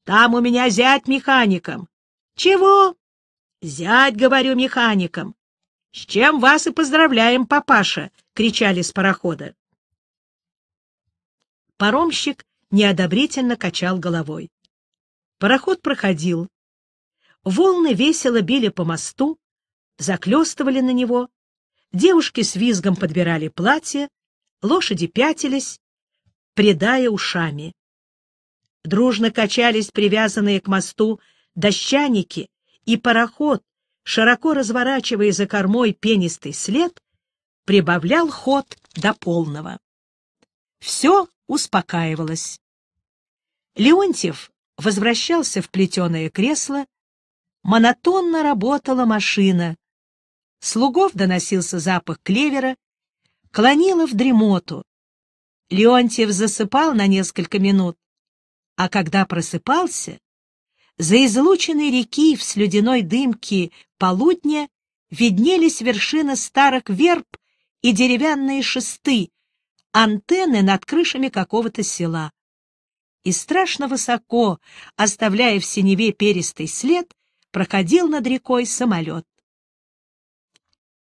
Там у меня зять механиком. — Чего? — Зять, говорю, механиком. — С чем вас и поздравляем, папаша! — кричали с парохода. Паромщик неодобрительно качал головой. Пароход проходил. Волны весело били по мосту, заклёстывали на него. Девушки с визгом подбирали платья, лошади пятились, предая ушами. Дружно качались привязанные к мосту дощаники, и пароход, широко разворачивая за кормой пенистый след, прибавлял ход до полного. Все успокаивалось. Леонтьев возвращался в плетеное кресло, монотонно работала машина, слугов доносился запах клевера, клонило в дремоту. Леонтьев засыпал на несколько минут, а когда просыпался, за излученной реки в слюдяной дымке полудня виднелись вершины старых верб и деревянные шесты, антенны над крышами какого-то села. И страшно высоко, оставляя в синеве перистый след, проходил над рекой самолет.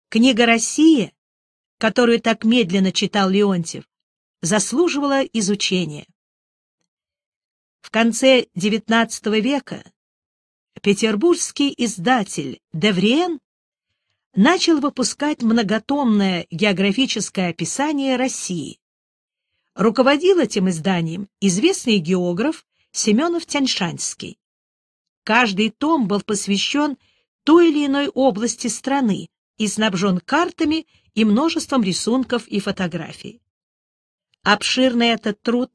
Книга «Россия», которую так медленно читал Леонтьев, заслуживала изучения. В конце XIX века петербургский издатель Девриен начал выпускать многотомное географическое описание России. Руководил этим изданием известный географ Семенов Тяньшанский. Каждый том был посвящен той или иной области страны и снабжен картами и множеством рисунков и фотографий. Обширный этот труд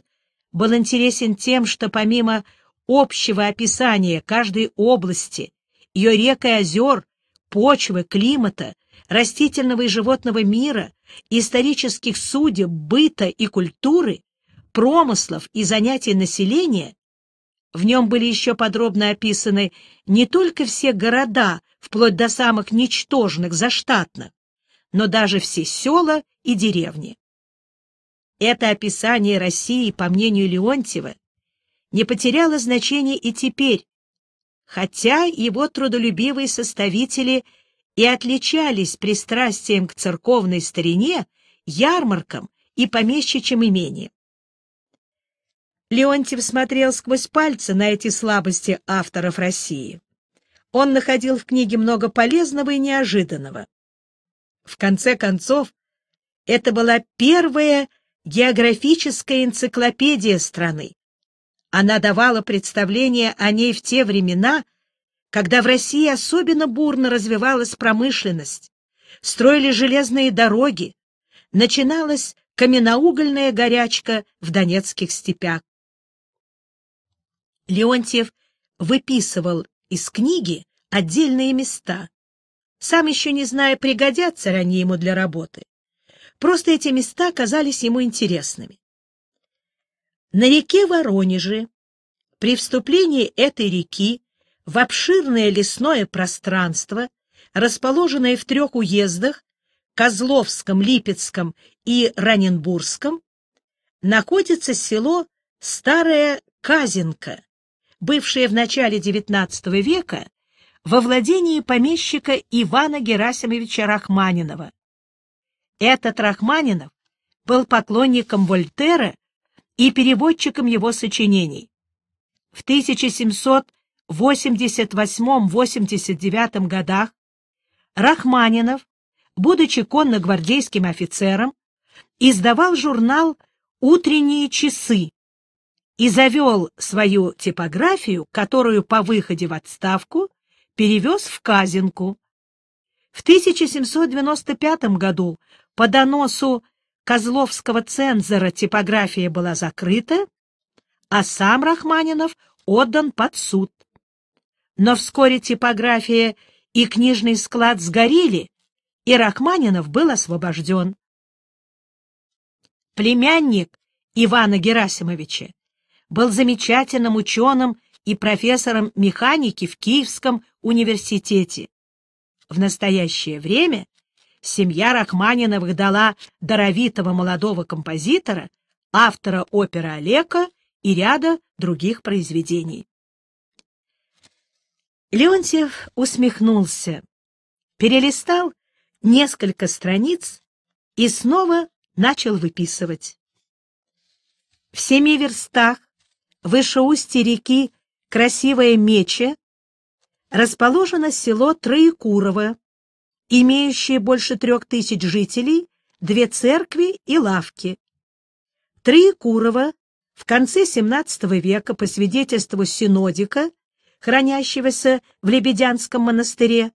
был интересен тем, что помимо общего описания каждой области, ее рек и озер, почвы, климата, растительного и животного мира, исторических судеб, быта и культуры, промыслов и занятий населения, в нем были еще подробно описаны не только все города, вплоть до самых ничтожных, заштатных, но даже все села и деревни. Это описание России, по мнению Леонтьева, не потеряло значения и теперь, хотя его трудолюбивые составители и отличались пристрастием к церковной старине, ярмаркам и помещичьим имениям. Леонтьев смотрел сквозь пальцы на эти слабости авторов России. Он находил в книге много полезного и неожиданного. В конце концов, это была первая географическая энциклопедия страны. Она давала представление о ней в те времена, когда в России особенно бурно развивалась промышленность, строили железные дороги, начиналась каменноугольная горячка в донецких степях. Леонтьев выписывал из книги отдельные места, сам еще не зная, пригодятся ли они ему для работы. Просто эти места казались ему интересными. На реке Воронеже при вступлении этой реки в обширное лесное пространство, расположенное в трех уездах Козловском, Липецком и Раненбургском, находится село Старая Казинка, бывшее в начале XIX века во владении помещика Ивана Герасимовича Рахманинова, этот Рахманинов был поклонником Вольтера и переводчиком его сочинений. В 1788-89 годах Рахманинов, будучи конногвардейским офицером, издавал журнал «Утренние часы» и завел свою типографию, которую по выходе в отставку перевез в Казинку. В 1795 году по доносу Козловского цензора типография была закрыта, а сам Рахманинов отдан под суд. Но вскоре типография и книжный склад сгорели, и Рахманинов был освобожден. Племянник Ивана Герасимовича был замечательным ученым и профессором механики в Киевском университете. В настоящее время семья Рахманиновых дала даровитого молодого композитора, автора оперы «Олега» и ряда других произведений. Леонтьев усмехнулся, перелистал несколько страниц и снова начал выписывать. В семи верстах выше устья реки Красивая Мече расположено село Троекурово, имеющее больше трех тысяч жителей, две церкви и лавки. Троекурова в конце XVII века по свидетельству синодика, хранящегося в Лебедянском монастыре,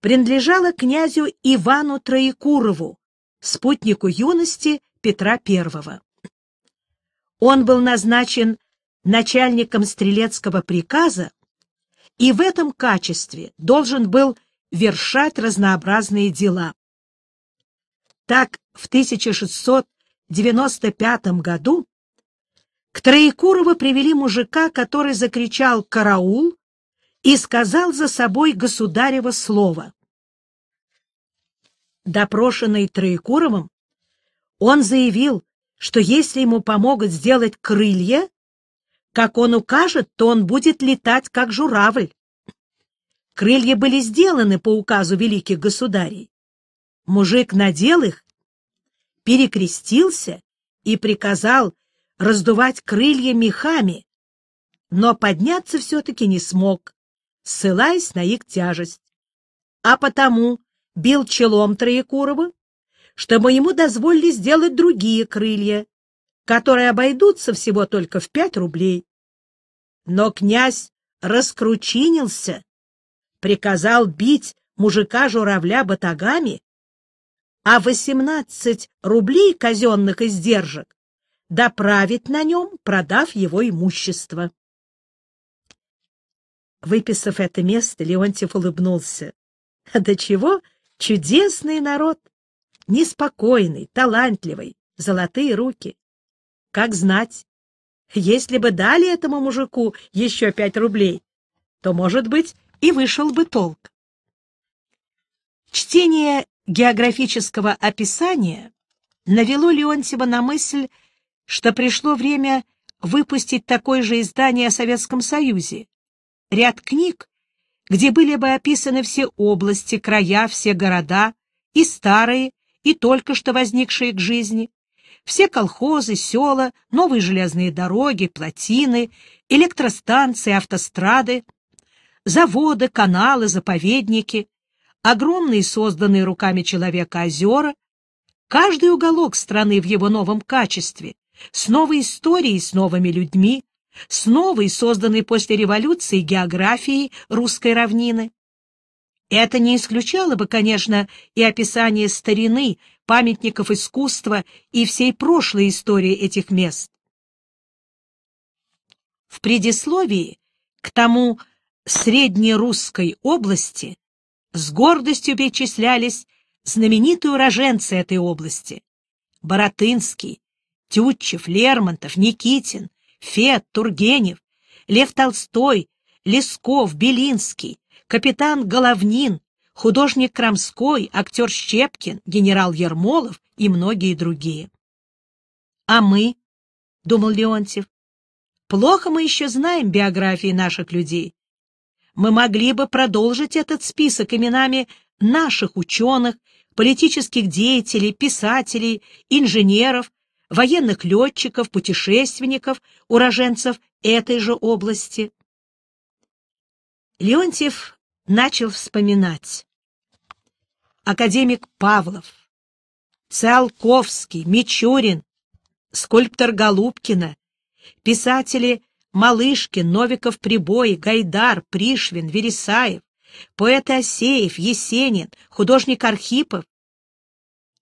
принадлежала князю Ивану Троекурову, спутнику юности Петра I. Он был назначен начальником стрелецкого приказа и в этом качестве должен был вершать разнообразные дела. Так в 1695 году к Троекурово привели мужика, который закричал «караул» и сказал за собой государево слово. Допрошенный Троекуровым, он заявил, что если ему помогут сделать крылья, как он укажет, то он будет летать, как журавль. Крылья были сделаны по указу великих государей. Мужик надел их, перекрестился и приказал раздувать крылья мехами, но подняться все-таки не смог, ссылаясь на их тяжесть. А потому бил челом Троекурова, чтобы ему дозволили сделать другие крылья, которые обойдутся всего только в пять рублей. Но князь раскручинился приказал бить мужика-журавля батагами, а 18 рублей казенных издержек доправить на нем, продав его имущество. Выписав это место, Леонтьев улыбнулся. «А до чего чудесный народ! Неспокойный, талантливый, золотые руки. Как знать, если бы дали этому мужику еще пять рублей, то, может быть, и вышел бы толк. Чтение географического описания навело Леонтьева на мысль, что пришло время выпустить такое же издание о Советском Союзе. Ряд книг, где были бы описаны все области, края, все города, и старые, и только что возникшие к жизни, все колхозы, села, новые железные дороги, плотины, электростанции, автострады, заводы, каналы, заповедники, огромные созданные руками человека озера, каждый уголок страны в его новом качестве, с новой историей, с новыми людьми, с новой, созданной после революции, географией русской равнины. Это не исключало бы, конечно, и описание старины, памятников искусства и всей прошлой истории этих мест. В предисловии к тому Среднерусской области с гордостью перечислялись знаменитые уроженцы этой области — Боротынский, Тютчев, Лермонтов, Никитин, Фет, Тургенев, Лев Толстой, Лесков, Белинский, капитан Головнин, художник Крамской, актер Щепкин, генерал Ермолов и многие другие. «А мы?» — думал Леонтьев. «Плохо мы еще знаем биографии наших людей мы могли бы продолжить этот список именами наших ученых, политических деятелей, писателей, инженеров, военных летчиков, путешественников, уроженцев этой же области. Леонтьев начал вспоминать. Академик Павлов, Циолковский, Мичурин, скульптор Голубкина, писатели Малышкин, Новиков Прибой, Гайдар, Пришвин, Вересаев, поэт Осеев, Есенин, художник Архипов.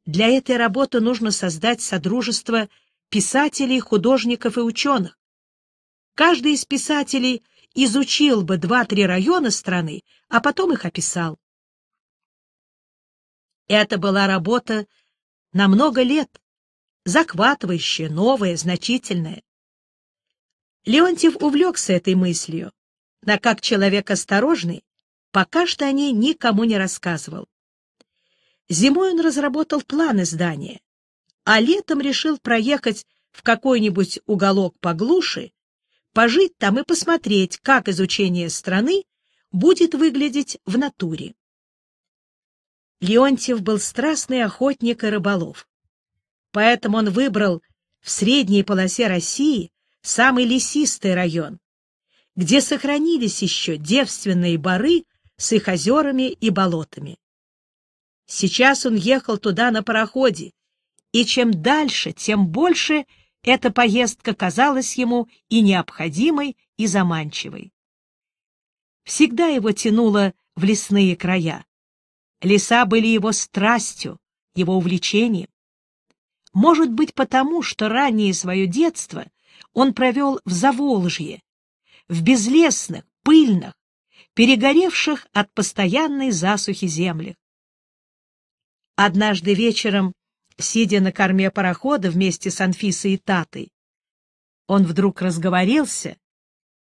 Для этой работы нужно создать содружество писателей, художников и ученых. Каждый из писателей изучил бы два-три района страны, а потом их описал. Это была работа на много лет, захватывающая, новая, значительная. Леонтьев увлекся этой мыслью, но как человек осторожный, пока что о ней никому не рассказывал. Зимой он разработал план издания, а летом решил проехать в какой-нибудь уголок поглуше, пожить там и посмотреть, как изучение страны будет выглядеть в натуре. Леонтьев был страстный охотник и рыболов. Поэтому он выбрал в средней полосе России самый лесистый район, где сохранились еще девственные бары с их озерами и болотами. Сейчас он ехал туда на пароходе, и чем дальше, тем больше эта поездка казалась ему и необходимой, и заманчивой. Всегда его тянуло в лесные края. Леса были его страстью, его увлечением. Может быть, потому, что раннее свое детство — он провел в Заволжье, в безлесных, пыльных, перегоревших от постоянной засухи землях. Однажды вечером, сидя на корме парохода вместе с Анфисой и Татой, он вдруг разговорился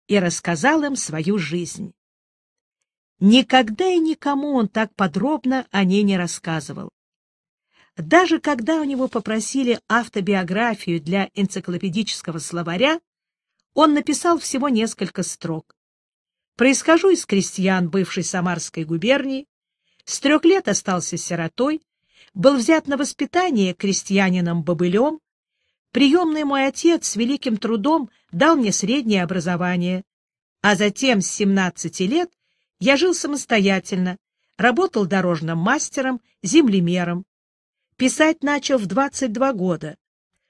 и рассказал им свою жизнь. Никогда и никому он так подробно о ней не рассказывал. Даже когда у него попросили автобиографию для энциклопедического словаря, он написал всего несколько строк. «Происхожу из крестьян бывшей Самарской губернии, с трех лет остался сиротой, был взят на воспитание крестьянином Бобылем, приемный мой отец с великим трудом дал мне среднее образование, а затем с 17 лет я жил самостоятельно, работал дорожным мастером, землемером, писать начал в 22 года.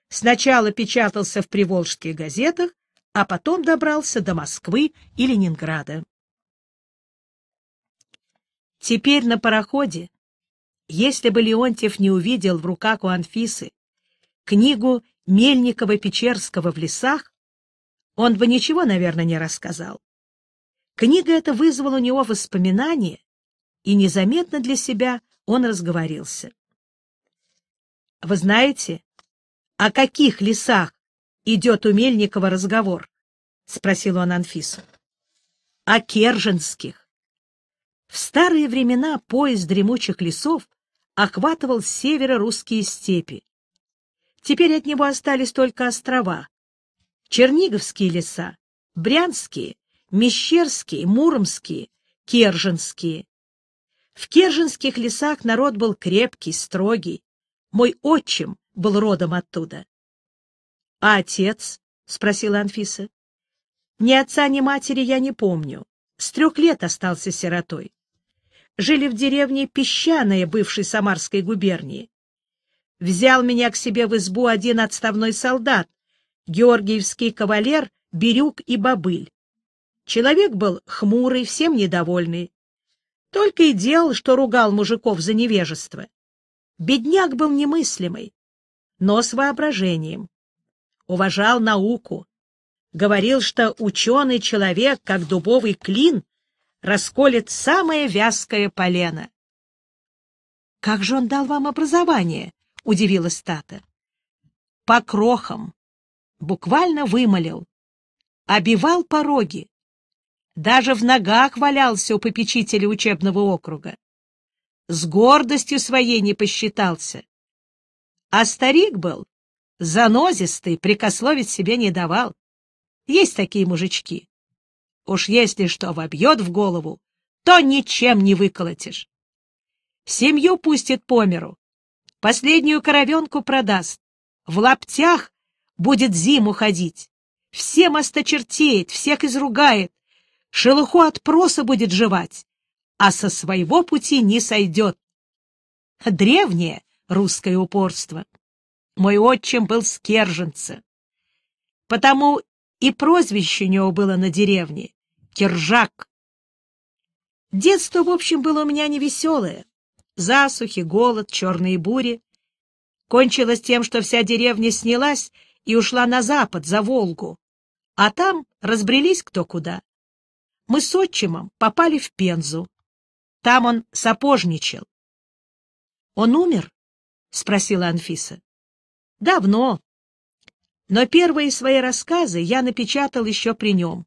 Сначала печатался в приволжских газетах, а потом добрался до Москвы и Ленинграда. Теперь на пароходе, если бы Леонтьев не увидел в руках у Анфисы книгу Мельникова-Печерского в лесах, он бы ничего, наверное, не рассказал. Книга эта вызвала у него воспоминания, и незаметно для себя он разговорился. Вы знаете, о каких лесах идет у Мельникова разговор? — спросил он Анфису. — О Керженских. В старые времена поезд дремучих лесов охватывал с севера русские степи. Теперь от него остались только острова. Черниговские леса, Брянские, Мещерские, Муромские, Керженские. В Керженских лесах народ был крепкий, строгий, мой отчим был родом оттуда. — А отец? — спросила Анфиса. — Ни отца, ни матери я не помню. С трех лет остался сиротой. Жили в деревне Песчаная, бывшей Самарской губернии. Взял меня к себе в избу один отставной солдат, георгиевский кавалер Бирюк и Бобыль. Человек был хмурый, всем недовольный. Только и делал, что ругал мужиков за невежество. Бедняк был немыслимый, но с воображением. Уважал науку. Говорил, что ученый человек, как дубовый клин, расколет самое вязкое полено. — Как же он дал вам образование? — удивилась Тата. — По крохам. Буквально вымолил. Обивал пороги. Даже в ногах валялся у попечителя учебного округа с гордостью своей не посчитался. А старик был, занозистый, прикословить себе не давал. Есть такие мужички. Уж если что вобьет в голову, то ничем не выколотишь. Семью пустит по миру, последнюю коровенку продаст, в лаптях будет зиму ходить, всем осточертеет, всех изругает, шелуху от проса будет жевать, а со своего пути не сойдет. Древнее русское упорство. Мой отчим был скерженца. Потому и прозвище у него было на деревне — кержак. Детство, в общем, было у меня невеселое. Засухи, голод, черные бури. Кончилось тем, что вся деревня снялась и ушла на запад, за Волгу. А там разбрелись кто куда. Мы с отчимом попали в Пензу. Там он сапожничал. — Он умер? — спросила Анфиса. — Давно. Но первые свои рассказы я напечатал еще при нем.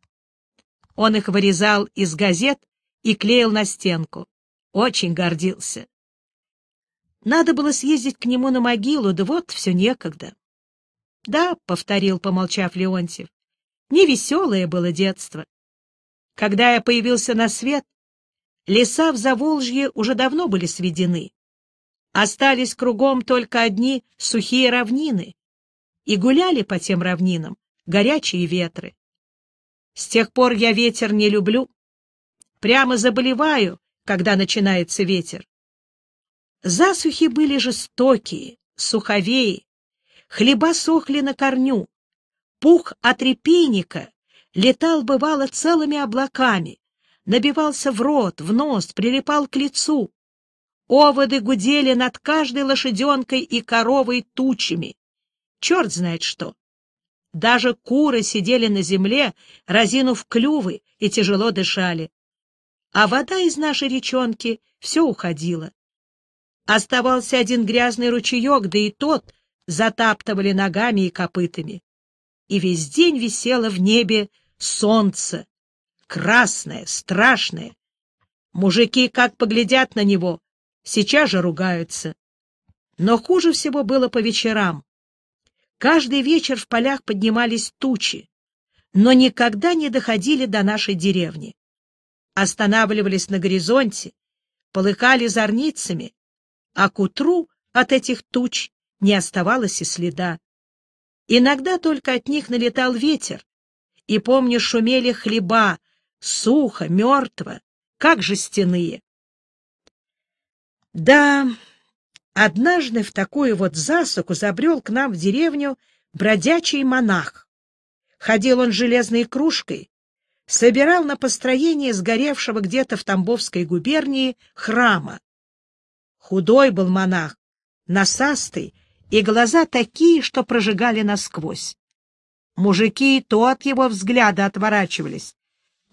Он их вырезал из газет и клеил на стенку. Очень гордился. Надо было съездить к нему на могилу, да вот все некогда. — Да, — повторил, помолчав Леонтьев, — невеселое было детство. Когда я появился на свет, Леса в Заволжье уже давно были сведены. Остались кругом только одни сухие равнины. И гуляли по тем равнинам горячие ветры. С тех пор я ветер не люблю. Прямо заболеваю, когда начинается ветер. Засухи были жестокие, суховеи. Хлеба сохли на корню. Пух от репейника летал, бывало, целыми облаками набивался в рот, в нос, прилипал к лицу. Оводы гудели над каждой лошаденкой и коровой тучами. Черт знает что! Даже куры сидели на земле, разинув клювы, и тяжело дышали. А вода из нашей речонки все уходила. Оставался один грязный ручеек, да и тот затаптывали ногами и копытами. И весь день висело в небе солнце, красное, страшное. Мужики, как поглядят на него, сейчас же ругаются. Но хуже всего было по вечерам. Каждый вечер в полях поднимались тучи, но никогда не доходили до нашей деревни. Останавливались на горизонте, полыхали зорницами, а к утру от этих туч не оставалось и следа. Иногда только от них налетал ветер, и, помню, шумели хлеба, сухо, мертво, как жестяные. Да, однажды в такую вот засуху забрел к нам в деревню бродячий монах. Ходил он железной кружкой, собирал на построение сгоревшего где-то в Тамбовской губернии храма. Худой был монах, насастый, и глаза такие, что прожигали насквозь. Мужики то от его взгляда отворачивались,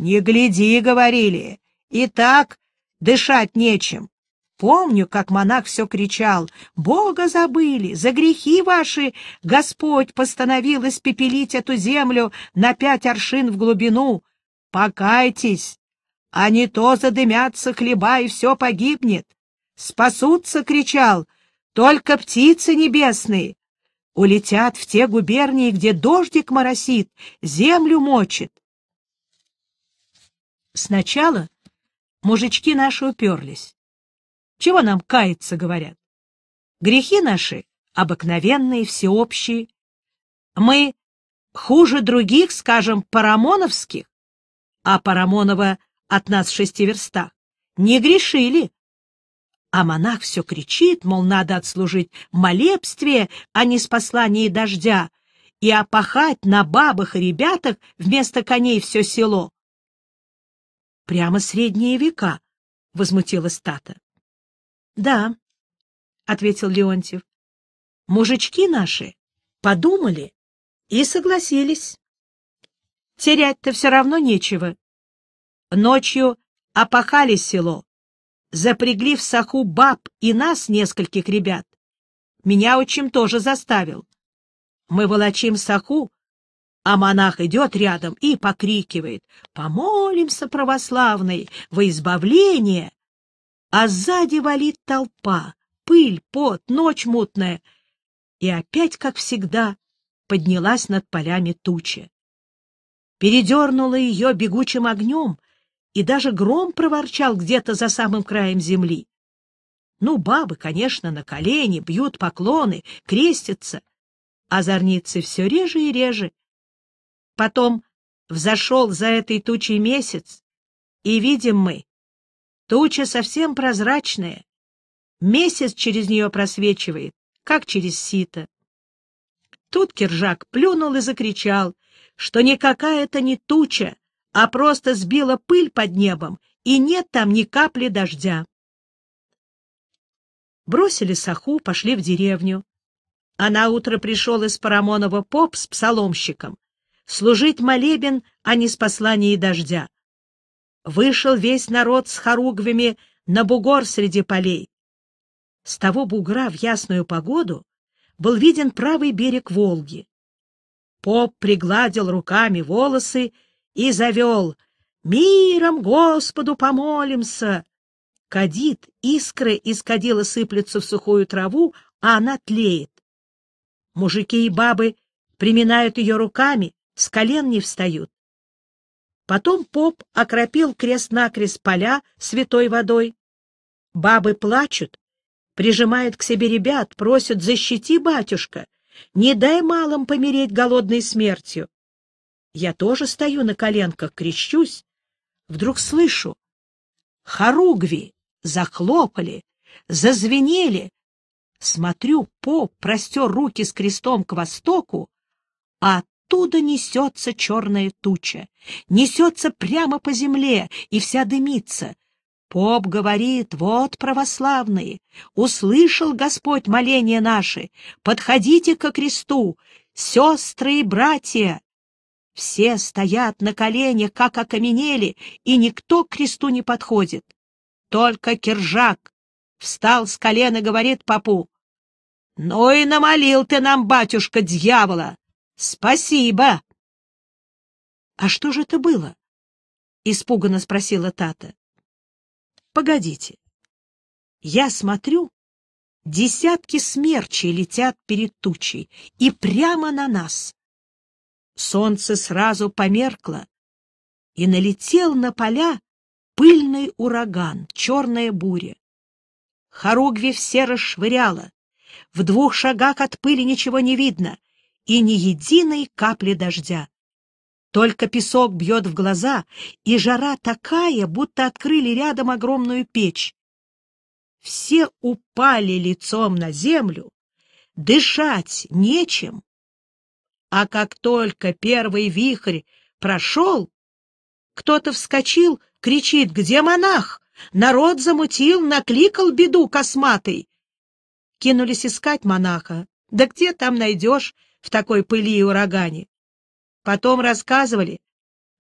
не гляди, говорили. И так дышать нечем. Помню, как монах все кричал, «Бога забыли! За грехи ваши Господь постановил испепелить эту землю на пять аршин в глубину! Покайтесь! А не то задымятся хлеба, и все погибнет! Спасутся!» — кричал, «Только птицы небесные! Улетят в те губернии, где дождик моросит, землю мочит! Сначала мужички наши уперлись. Чего нам каяться, говорят? Грехи наши обыкновенные, всеобщие. Мы хуже других, скажем, парамоновских, а Парамонова от нас в шести верстах, не грешили. А монах все кричит, мол, надо отслужить молебствие, а не с посланией дождя, и опахать на бабах и ребятах вместо коней все село прямо средние века, — возмутилась Тата. — Да, — ответил Леонтьев. — Мужички наши подумали и согласились. Терять-то все равно нечего. Ночью опахали село, запрягли в саху баб и нас, нескольких ребят. Меня отчим тоже заставил. Мы волочим саху а монах идет рядом и покрикивает «Помолимся, православный, во избавление!» А сзади валит толпа, пыль, пот, ночь мутная. И опять, как всегда, поднялась над полями туча. Передернула ее бегучим огнем, и даже гром проворчал где-то за самым краем земли. Ну, бабы, конечно, на колени, бьют поклоны, крестятся, а зорницы все реже и реже Потом взошел за этой тучей месяц, и видим мы, туча совсем прозрачная, месяц через нее просвечивает, как через сито. Тут Киржак плюнул и закричал, что никакая это не туча, а просто сбила пыль под небом, и нет там ни капли дождя. Бросили саху, пошли в деревню. А на утро пришел из Парамонова поп с псаломщиком служить молебен, а не с посланием дождя. Вышел весь народ с хоругвями на бугор среди полей. С того бугра в ясную погоду был виден правый берег Волги. Поп пригладил руками волосы и завел «Миром Господу помолимся!» Кадит, искры из кадила сыплются в сухую траву, а она тлеет. Мужики и бабы приминают ее руками, с колен не встают. Потом поп окропил крест-накрест поля святой водой. Бабы плачут, прижимают к себе ребят, просят «защити, батюшка, не дай малым помереть голодной смертью». Я тоже стою на коленках, крещусь. Вдруг слышу. Хоругви захлопали, зазвенели. Смотрю, поп простер руки с крестом к востоку, а оттуда несется черная туча, несется прямо по земле и вся дымится. Поп говорит, вот православные, услышал Господь моления наши, подходите ко кресту, сестры и братья. Все стоят на коленях, как окаменели, и никто к кресту не подходит. Только Киржак встал с колена и говорит попу, «Ну и намолил ты нам, батюшка, дьявола! Спасибо! — А что же это было? — испуганно спросила Тата. — Погодите. Я смотрю, десятки смерчей летят перед тучей и прямо на нас. Солнце сразу померкло, и налетел на поля пыльный ураган, черная буря. Хоругви все расшвыряло. В двух шагах от пыли ничего не видно — и ни единой капли дождя. Только песок бьет в глаза, и жара такая, будто открыли рядом огромную печь. Все упали лицом на землю, дышать нечем. А как только первый вихрь прошел, кто-то вскочил, кричит «Где монах? Народ замутил, накликал беду косматый!» Кинулись искать монаха. «Да где там найдешь?» в такой пыли и урагане. Потом рассказывали,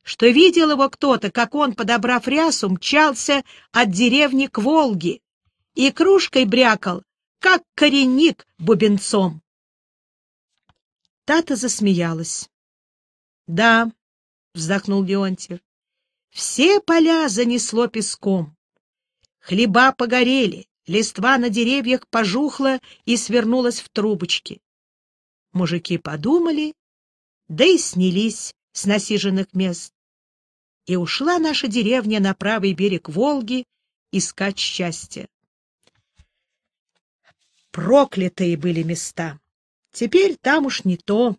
что видел его кто-то, как он, подобрав рясу, мчался от деревни к Волге и кружкой брякал, как коренник бубенцом. Тата засмеялась. — Да, — вздохнул Леонтьев, — все поля занесло песком. Хлеба погорели, листва на деревьях пожухла и свернулась в трубочки. Мужики подумали, да и снялись с насиженных мест. И ушла наша деревня на правый берег Волги искать счастья. Проклятые были места. Теперь там уж не то.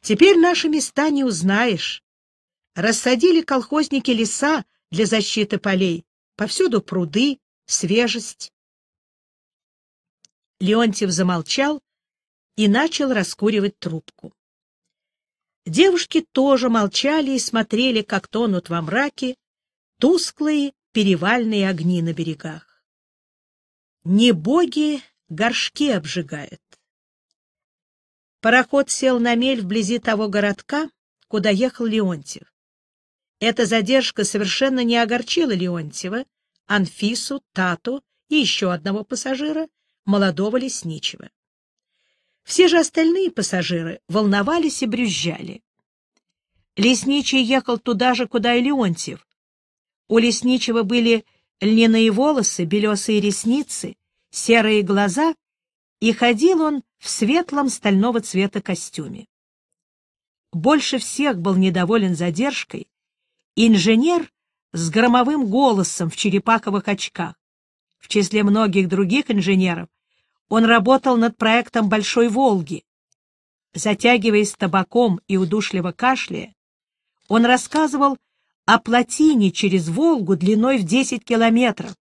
Теперь наши места не узнаешь. Рассадили колхозники леса для защиты полей. Повсюду пруды, свежесть. Леонтьев замолчал, и начал раскуривать трубку. Девушки тоже молчали и смотрели, как тонут во мраке тусклые перевальные огни на берегах. Не боги горшки обжигают. Пароход сел на мель вблизи того городка, куда ехал Леонтьев. Эта задержка совершенно не огорчила Леонтьева, Анфису, Тату и еще одного пассажира, молодого лесничего. Все же остальные пассажиры волновались и брюзжали. Лесничий ехал туда же, куда и Леонтьев. У Лесничего были льняные волосы, белесые ресницы, серые глаза, и ходил он в светлом стального цвета костюме. Больше всех был недоволен задержкой инженер с громовым голосом в черепаковых очках. В числе многих других инженеров он работал над проектом «Большой Волги». Затягиваясь табаком и удушливо кашляя, он рассказывал о плотине через Волгу длиной в 10 километров,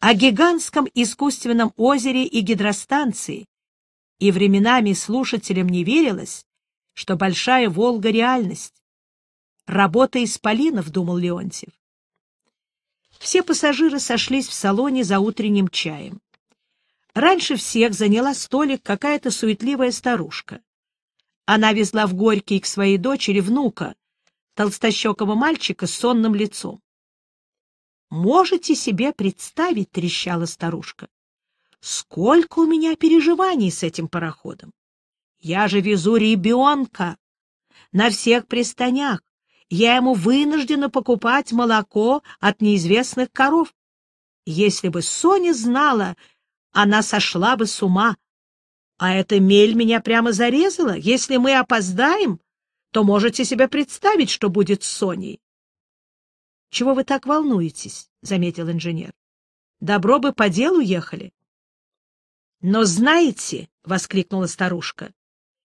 о гигантском искусственном озере и гидростанции, и временами слушателям не верилось, что Большая Волга — реальность. Работа исполинов, думал Леонтьев. Все пассажиры сошлись в салоне за утренним чаем. Раньше всех заняла столик какая-то суетливая старушка. Она везла в Горький к своей дочери внука, толстощекого мальчика с сонным лицом. «Можете себе представить», — трещала старушка, — «сколько у меня переживаний с этим пароходом! Я же везу ребенка! На всех пристанях я ему вынуждена покупать молоко от неизвестных коров. Если бы Соня знала, она сошла бы с ума. А эта мель меня прямо зарезала. Если мы опоздаем, то можете себе представить, что будет с Соней. — Чего вы так волнуетесь? — заметил инженер. — Добро бы по делу ехали. — Но знаете, — воскликнула старушка,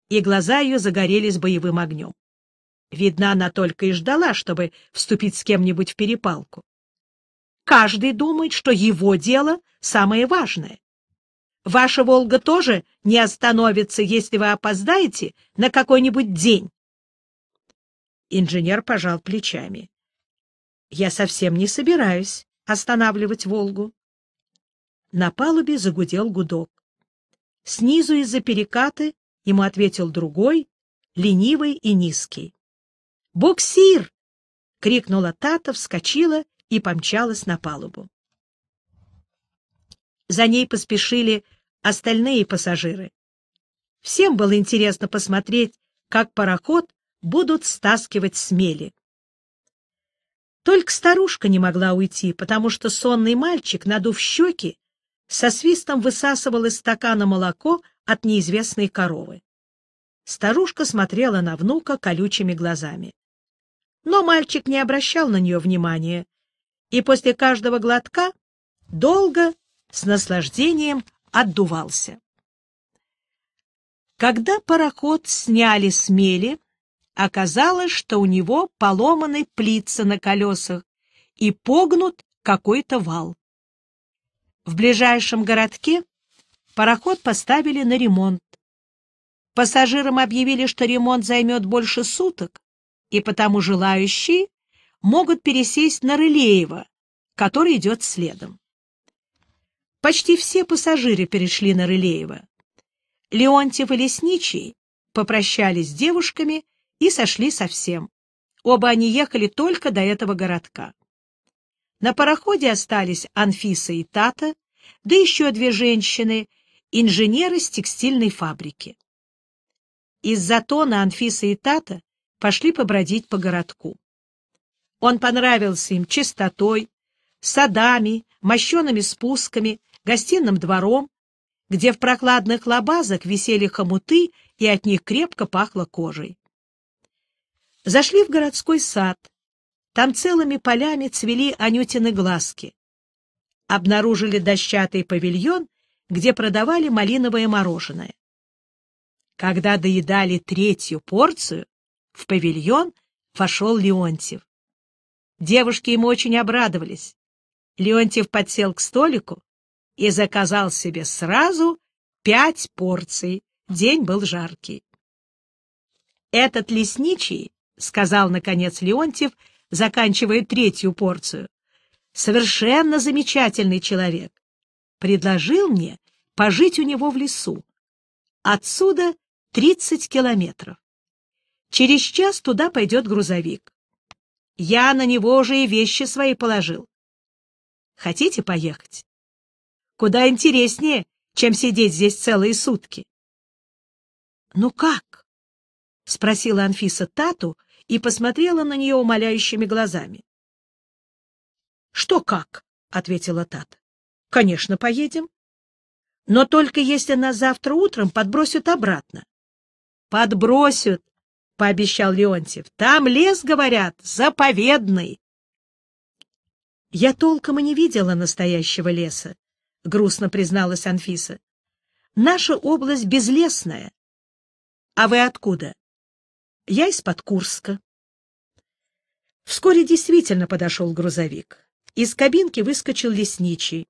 и глаза ее загорелись боевым огнем. Видно, она только и ждала, чтобы вступить с кем-нибудь в перепалку. Каждый думает, что его дело самое важное. Ваша «Волга» тоже не остановится, если вы опоздаете на какой-нибудь день. Инженер пожал плечами. Я совсем не собираюсь останавливать «Волгу». На палубе загудел гудок. Снизу из-за перекаты ему ответил другой, ленивый и низкий. «Буксир!» — крикнула Тата, вскочила и помчалась на палубу. За ней поспешили остальные пассажиры. Всем было интересно посмотреть, как пароход будут стаскивать смели. Только старушка не могла уйти, потому что сонный мальчик, надув щеки, со свистом высасывал из стакана молоко от неизвестной коровы. Старушка смотрела на внука колючими глазами. Но мальчик не обращал на нее внимания и после каждого глотка долго, с наслаждением, отдувался. Когда пароход сняли с мели, оказалось, что у него поломаны плицы на колесах и погнут какой-то вал. В ближайшем городке пароход поставили на ремонт. Пассажирам объявили, что ремонт займет больше суток, и потому желающие могут пересесть на Рылеева, который идет следом. Почти все пассажиры перешли на Рылеева. Леонтьев и Лесничий попрощались с девушками и сошли совсем. Оба они ехали только до этого городка. На пароходе остались Анфиса и Тата, да еще две женщины, инженеры с текстильной фабрики. Из Затона Анфиса и Тата пошли побродить по городку. Он понравился им чистотой, садами, мощеными спусками, гостиным двором, где в прокладных лабазах висели хомуты и от них крепко пахло кожей. Зашли в городской сад. Там целыми полями цвели анютины глазки. Обнаружили дощатый павильон, где продавали малиновое мороженое. Когда доедали третью порцию, в павильон вошел Леонтьев. Девушки ему очень обрадовались. Леонтьев подсел к столику, и заказал себе сразу пять порций. День был жаркий. «Этот лесничий», — сказал, наконец, Леонтьев, заканчивая третью порцию, — «совершенно замечательный человек. Предложил мне пожить у него в лесу. Отсюда 30 километров. Через час туда пойдет грузовик. Я на него уже и вещи свои положил. Хотите поехать? Куда интереснее, чем сидеть здесь целые сутки. — Ну как? — спросила Анфиса Тату и посмотрела на нее умоляющими глазами. — Что как? — ответила Тата. — Конечно, поедем. Но только если нас завтра утром подбросят обратно. — Подбросят, — пообещал Леонтьев. — Там лес, говорят, заповедный. Я толком и не видела настоящего леса, — грустно призналась Анфиса. «Наша область безлесная». «А вы откуда?» «Я из-под Курска». Вскоре действительно подошел грузовик. Из кабинки выскочил лесничий.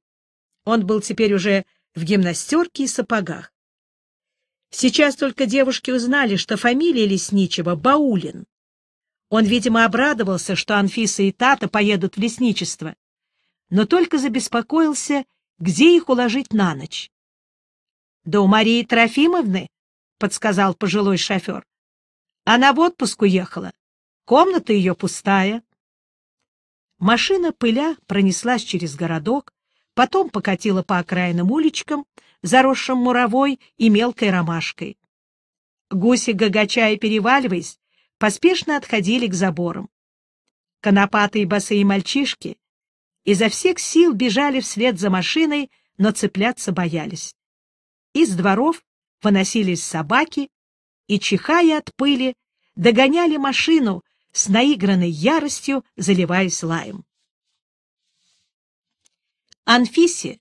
Он был теперь уже в гимнастерке и сапогах. Сейчас только девушки узнали, что фамилия лесничего — Баулин. Он, видимо, обрадовался, что Анфиса и Тата поедут в лесничество, но только забеспокоился, где их уложить на ночь. — Да у Марии Трофимовны, — подсказал пожилой шофер. — Она в отпуск уехала. Комната ее пустая. Машина пыля пронеслась через городок, потом покатила по окраинным уличкам, заросшим муровой и мелкой ромашкой. Гуси, гагача и переваливаясь, поспешно отходили к заборам. Конопатые босые мальчишки изо всех сил бежали вслед за машиной, но цепляться боялись. Из дворов выносились собаки и, чихая от пыли, догоняли машину с наигранной яростью, заливаясь лаем. Анфисе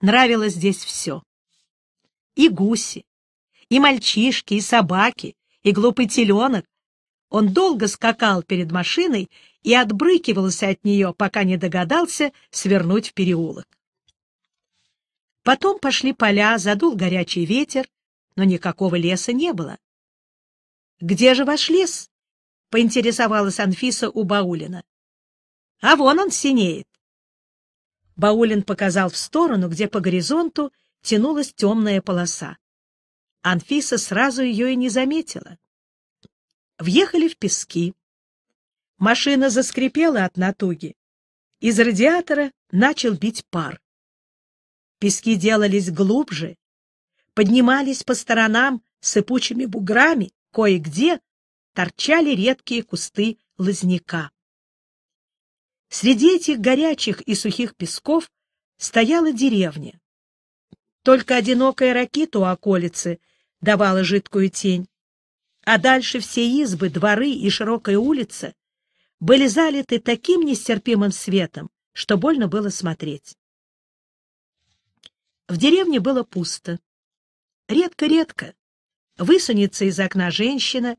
нравилось здесь все. И гуси, и мальчишки, и собаки, и глупый теленок. Он долго скакал перед машиной и отбрыкивался от нее, пока не догадался свернуть в переулок. Потом пошли поля, задул горячий ветер, но никакого леса не было. — Где же ваш лес? — поинтересовалась Анфиса у Баулина. — А вон он синеет. Баулин показал в сторону, где по горизонту тянулась темная полоса. Анфиса сразу ее и не заметила. Въехали в пески. Машина заскрипела от натуги. Из радиатора начал бить пар. Пески делались глубже, поднимались по сторонам сыпучими буграми, кое-где торчали редкие кусты лозняка. Среди этих горячих и сухих песков стояла деревня. Только одинокая ракита у околицы давала жидкую тень, а дальше все избы, дворы и широкая улица были залиты таким нестерпимым светом, что больно было смотреть. В деревне было пусто. Редко-редко высунется из окна женщина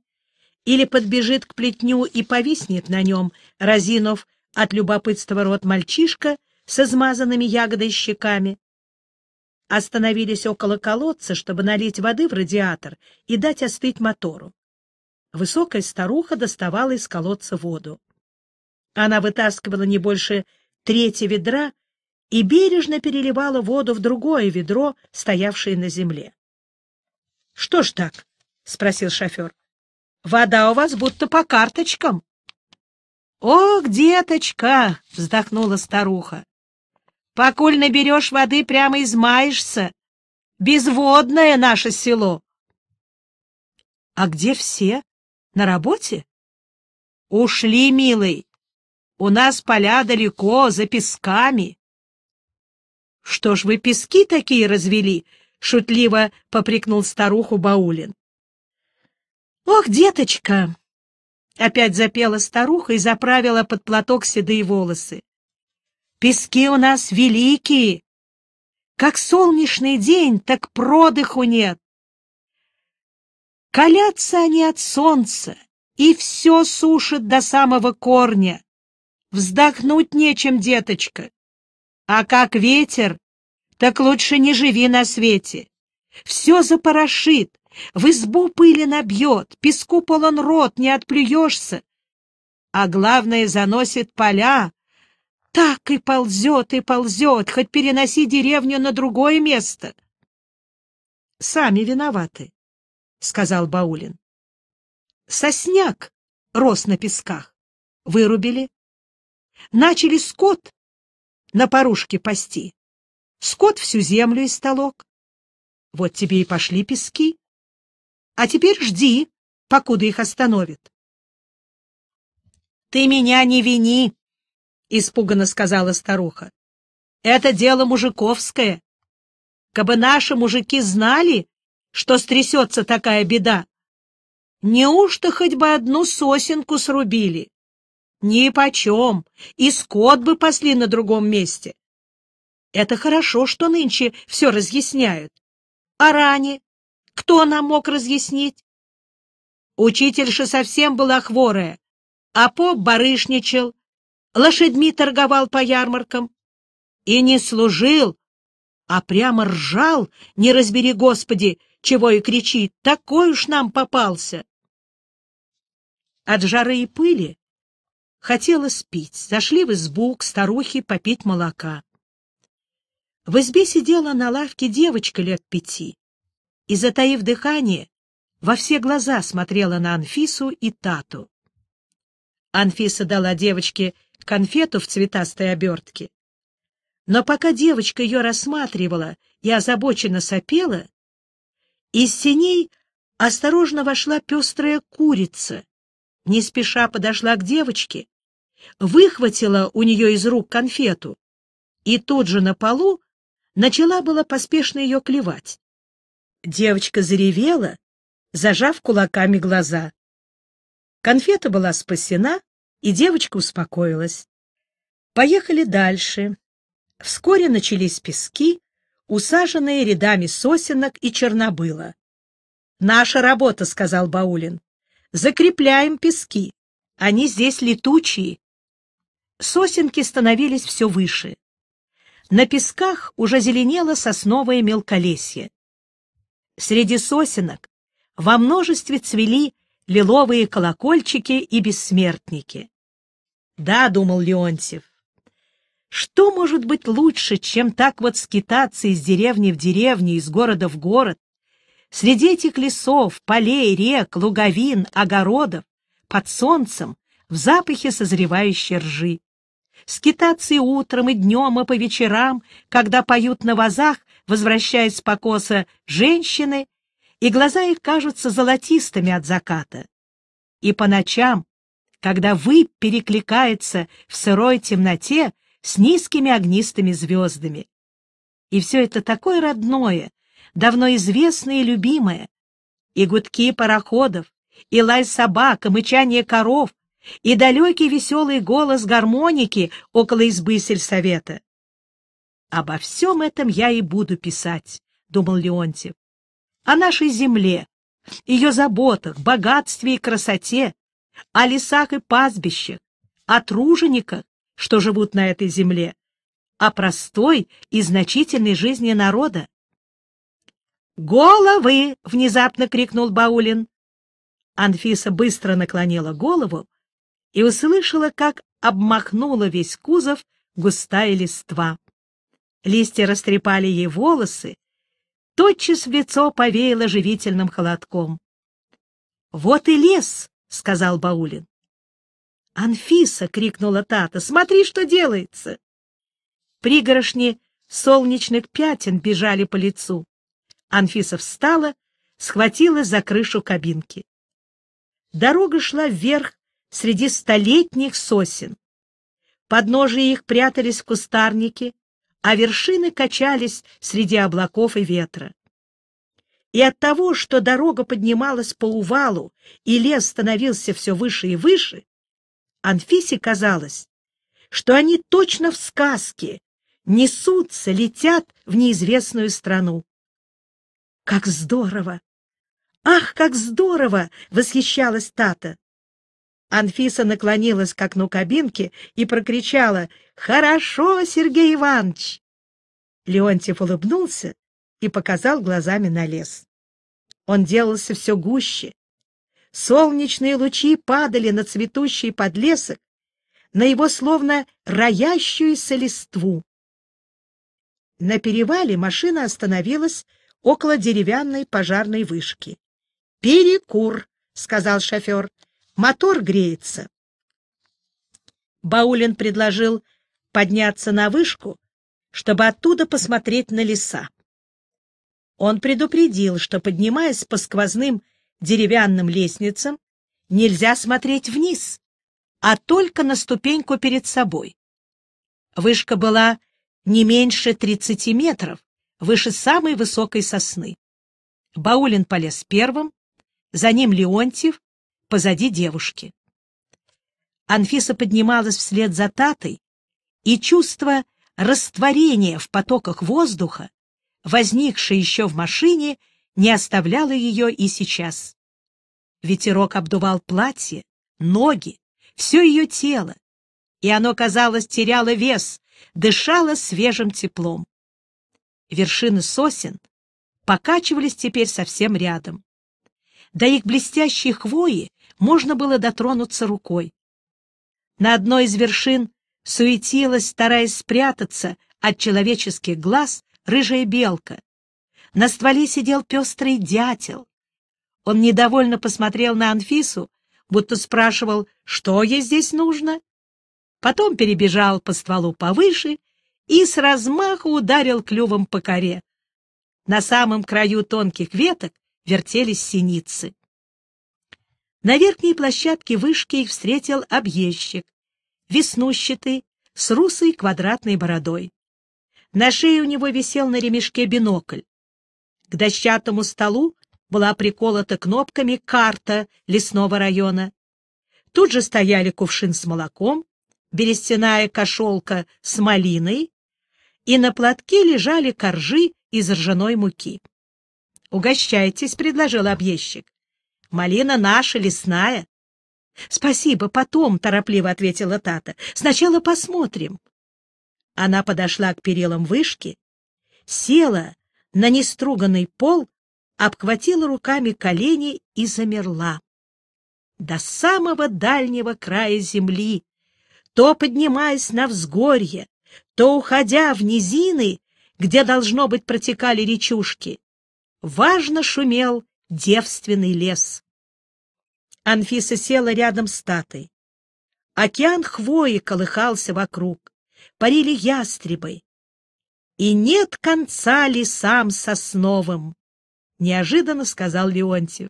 или подбежит к плетню и повиснет на нем, разинув от любопытства рот мальчишка с измазанными ягодой щеками. Остановились около колодца, чтобы налить воды в радиатор и дать остыть мотору. Высокая старуха доставала из колодца воду. Она вытаскивала не больше трети ведра и бережно переливала воду в другое ведро, стоявшее на земле. — Что ж так? — спросил шофер. — Вода у вас будто по карточкам. — Ох, деточка! — вздохнула старуха. — Покуль наберешь воды, прямо измаешься. Безводное наше село. — А где все? На работе? — Ушли, милый. У нас поля далеко, за песками. — Что ж вы пески такие развели? — шутливо попрекнул старуху Баулин. — Ох, деточка! — опять запела старуха и заправила под платок седые волосы. — Пески у нас великие! Как солнечный день, так продыху нет. Колятся они от солнца, и все сушат до самого корня. Вздохнуть нечем, деточка. А как ветер, так лучше не живи на свете. Все запорошит, в избу пыли набьет, песку полон рот, не отплюешься. А главное, заносит поля. Так и ползет, и ползет, хоть переноси деревню на другое место. — Сами виноваты, — сказал Баулин. Сосняк рос на песках. Вырубили, Начали скот на порушке пасти. Скот всю землю истолок. Вот тебе и пошли пески. А теперь жди, покуда их остановит. Ты меня не вини, — испуганно сказала старуха. — Это дело мужиковское. Кабы наши мужики знали, что стрясется такая беда, неужто хоть бы одну сосенку срубили? Ни почем. И скот бы пасли на другом месте. Это хорошо, что нынче все разъясняют. А ране? Кто нам мог разъяснить? Учительша совсем была хворая, а поп барышничал, лошадьми торговал по ярмаркам. И не служил, а прямо ржал, не разбери, Господи, чего и кричит, такой уж нам попался. От жары и пыли Хотела спить, Зашли в избу к старухе попить молока. В избе сидела на лавке девочка лет пяти и, затаив дыхание, во все глаза смотрела на Анфису и Тату. Анфиса дала девочке конфету в цветастой обертке. Но пока девочка ее рассматривала и озабоченно сопела, из синей осторожно вошла пестрая курица, не спеша подошла к девочке выхватила у нее из рук конфету и тут же на полу начала было поспешно ее клевать. Девочка заревела, зажав кулаками глаза. Конфета была спасена, и девочка успокоилась. Поехали дальше. Вскоре начались пески, усаженные рядами сосенок и чернобыла. «Наша работа», — сказал Баулин. «Закрепляем пески. Они здесь летучие, Сосенки становились все выше. На песках уже зеленело сосновое мелколесье. Среди сосенок во множестве цвели лиловые колокольчики и бессмертники. Да, — думал Леонтьев, — что может быть лучше, чем так вот скитаться из деревни в деревню, из города в город, среди этих лесов, полей, рек, луговин, огородов, под солнцем, в запахе созревающей ржи скитаться и утром, и днем, и по вечерам, когда поют на вазах, возвращаясь с покоса, женщины, и глаза их кажутся золотистыми от заката. И по ночам, когда вы перекликается в сырой темноте с низкими огнистыми звездами. И все это такое родное, давно известное и любимое. И гудки пароходов, и лай собак, и мычание коров — и далекий веселый голос гармоники около избы сельсовета. «Обо всем этом я и буду писать», — думал Леонтьев. «О нашей земле, ее заботах, богатстве и красоте, о лесах и пастбищах, о тружениках, что живут на этой земле, о простой и значительной жизни народа. «Головы!» — внезапно крикнул Баулин. Анфиса быстро наклонила голову и услышала, как обмахнула весь кузов густая листва. Листья растрепали ей волосы, тотчас в лицо повеяло живительным холодком. — Вот и лес! — сказал Баулин. — Анфиса! — крикнула Тата. — Смотри, что делается! Пригорошни солнечных пятен бежали по лицу. Анфиса встала, схватилась за крышу кабинки. Дорога шла вверх среди столетних сосен. Подножия их прятались в кустарнике, а вершины качались среди облаков и ветра. И от того, что дорога поднималась по увалу, и лес становился все выше и выше, Анфисе казалось, что они точно в сказке несутся, летят в неизвестную страну. «Как здорово! Ах, как здорово!» — восхищалась Тата. Анфиса наклонилась к окну кабинки и прокричала «Хорошо, Сергей Иванович!». Леонтьев улыбнулся и показал глазами на лес. Он делался все гуще. Солнечные лучи падали на цветущий подлесок, на его словно роящуюся листву. На перевале машина остановилась около деревянной пожарной вышки. «Перекур», — сказал шофер. Мотор греется. Баулин предложил подняться на вышку, чтобы оттуда посмотреть на леса. Он предупредил, что, поднимаясь по сквозным деревянным лестницам, нельзя смотреть вниз, а только на ступеньку перед собой. Вышка была не меньше 30 метров, выше самой высокой сосны. Баулин полез первым, за ним Леонтьев, позади девушки. Анфиса поднималась вслед за Татой, и чувство растворения в потоках воздуха, возникшее еще в машине, не оставляло ее и сейчас. Ветерок обдувал платье, ноги, все ее тело, и оно, казалось, теряло вес, дышало свежим теплом. Вершины сосен покачивались теперь совсем рядом. До их блестящей хвои можно было дотронуться рукой. На одной из вершин суетилась, стараясь спрятаться от человеческих глаз, рыжая белка. На стволе сидел пестрый дятел. Он недовольно посмотрел на Анфису, будто спрашивал, что ей здесь нужно. Потом перебежал по стволу повыше и с размаху ударил клювом по коре. На самом краю тонких веток вертелись синицы. На верхней площадке вышки их встретил объездчик, веснущатый, с русой квадратной бородой. На шее у него висел на ремешке бинокль. К дощатому столу была приколота кнопками карта лесного района. Тут же стояли кувшин с молоком, берестяная кошелка с малиной, и на платке лежали коржи из ржаной муки. «Угощайтесь», — предложил объездчик. Малина наша, лесная. — Спасибо, потом, — торопливо ответила Тата. — Сначала посмотрим. Она подошла к перилам вышки, села на неструганный пол, обхватила руками колени и замерла. До самого дальнего края земли, то поднимаясь на взгорье, то уходя в низины, где, должно быть, протекали речушки, важно шумел девственный лес. Анфиса села рядом с Татой. Океан хвои колыхался вокруг, парили ястребы. «И нет конца лесам сосновым!» — неожиданно сказал Леонтьев.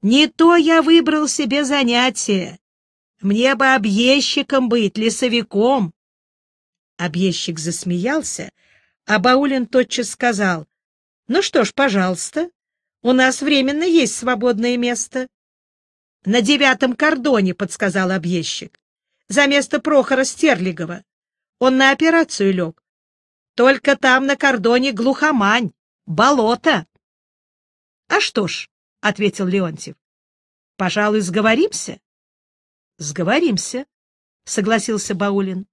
«Не то я выбрал себе занятие. Мне бы объездчиком быть, лесовиком!» Объездчик засмеялся, а Баулин тотчас сказал, «Ну что ж, пожалуйста, у нас временно есть свободное место». — На девятом кордоне, — подсказал объездчик. — За место Прохора Стерлигова. Он на операцию лег. Только там на кордоне глухомань, болото. — А что ж, — ответил Леонтьев, — пожалуй, сговоримся? — Сговоримся, — согласился Баулин.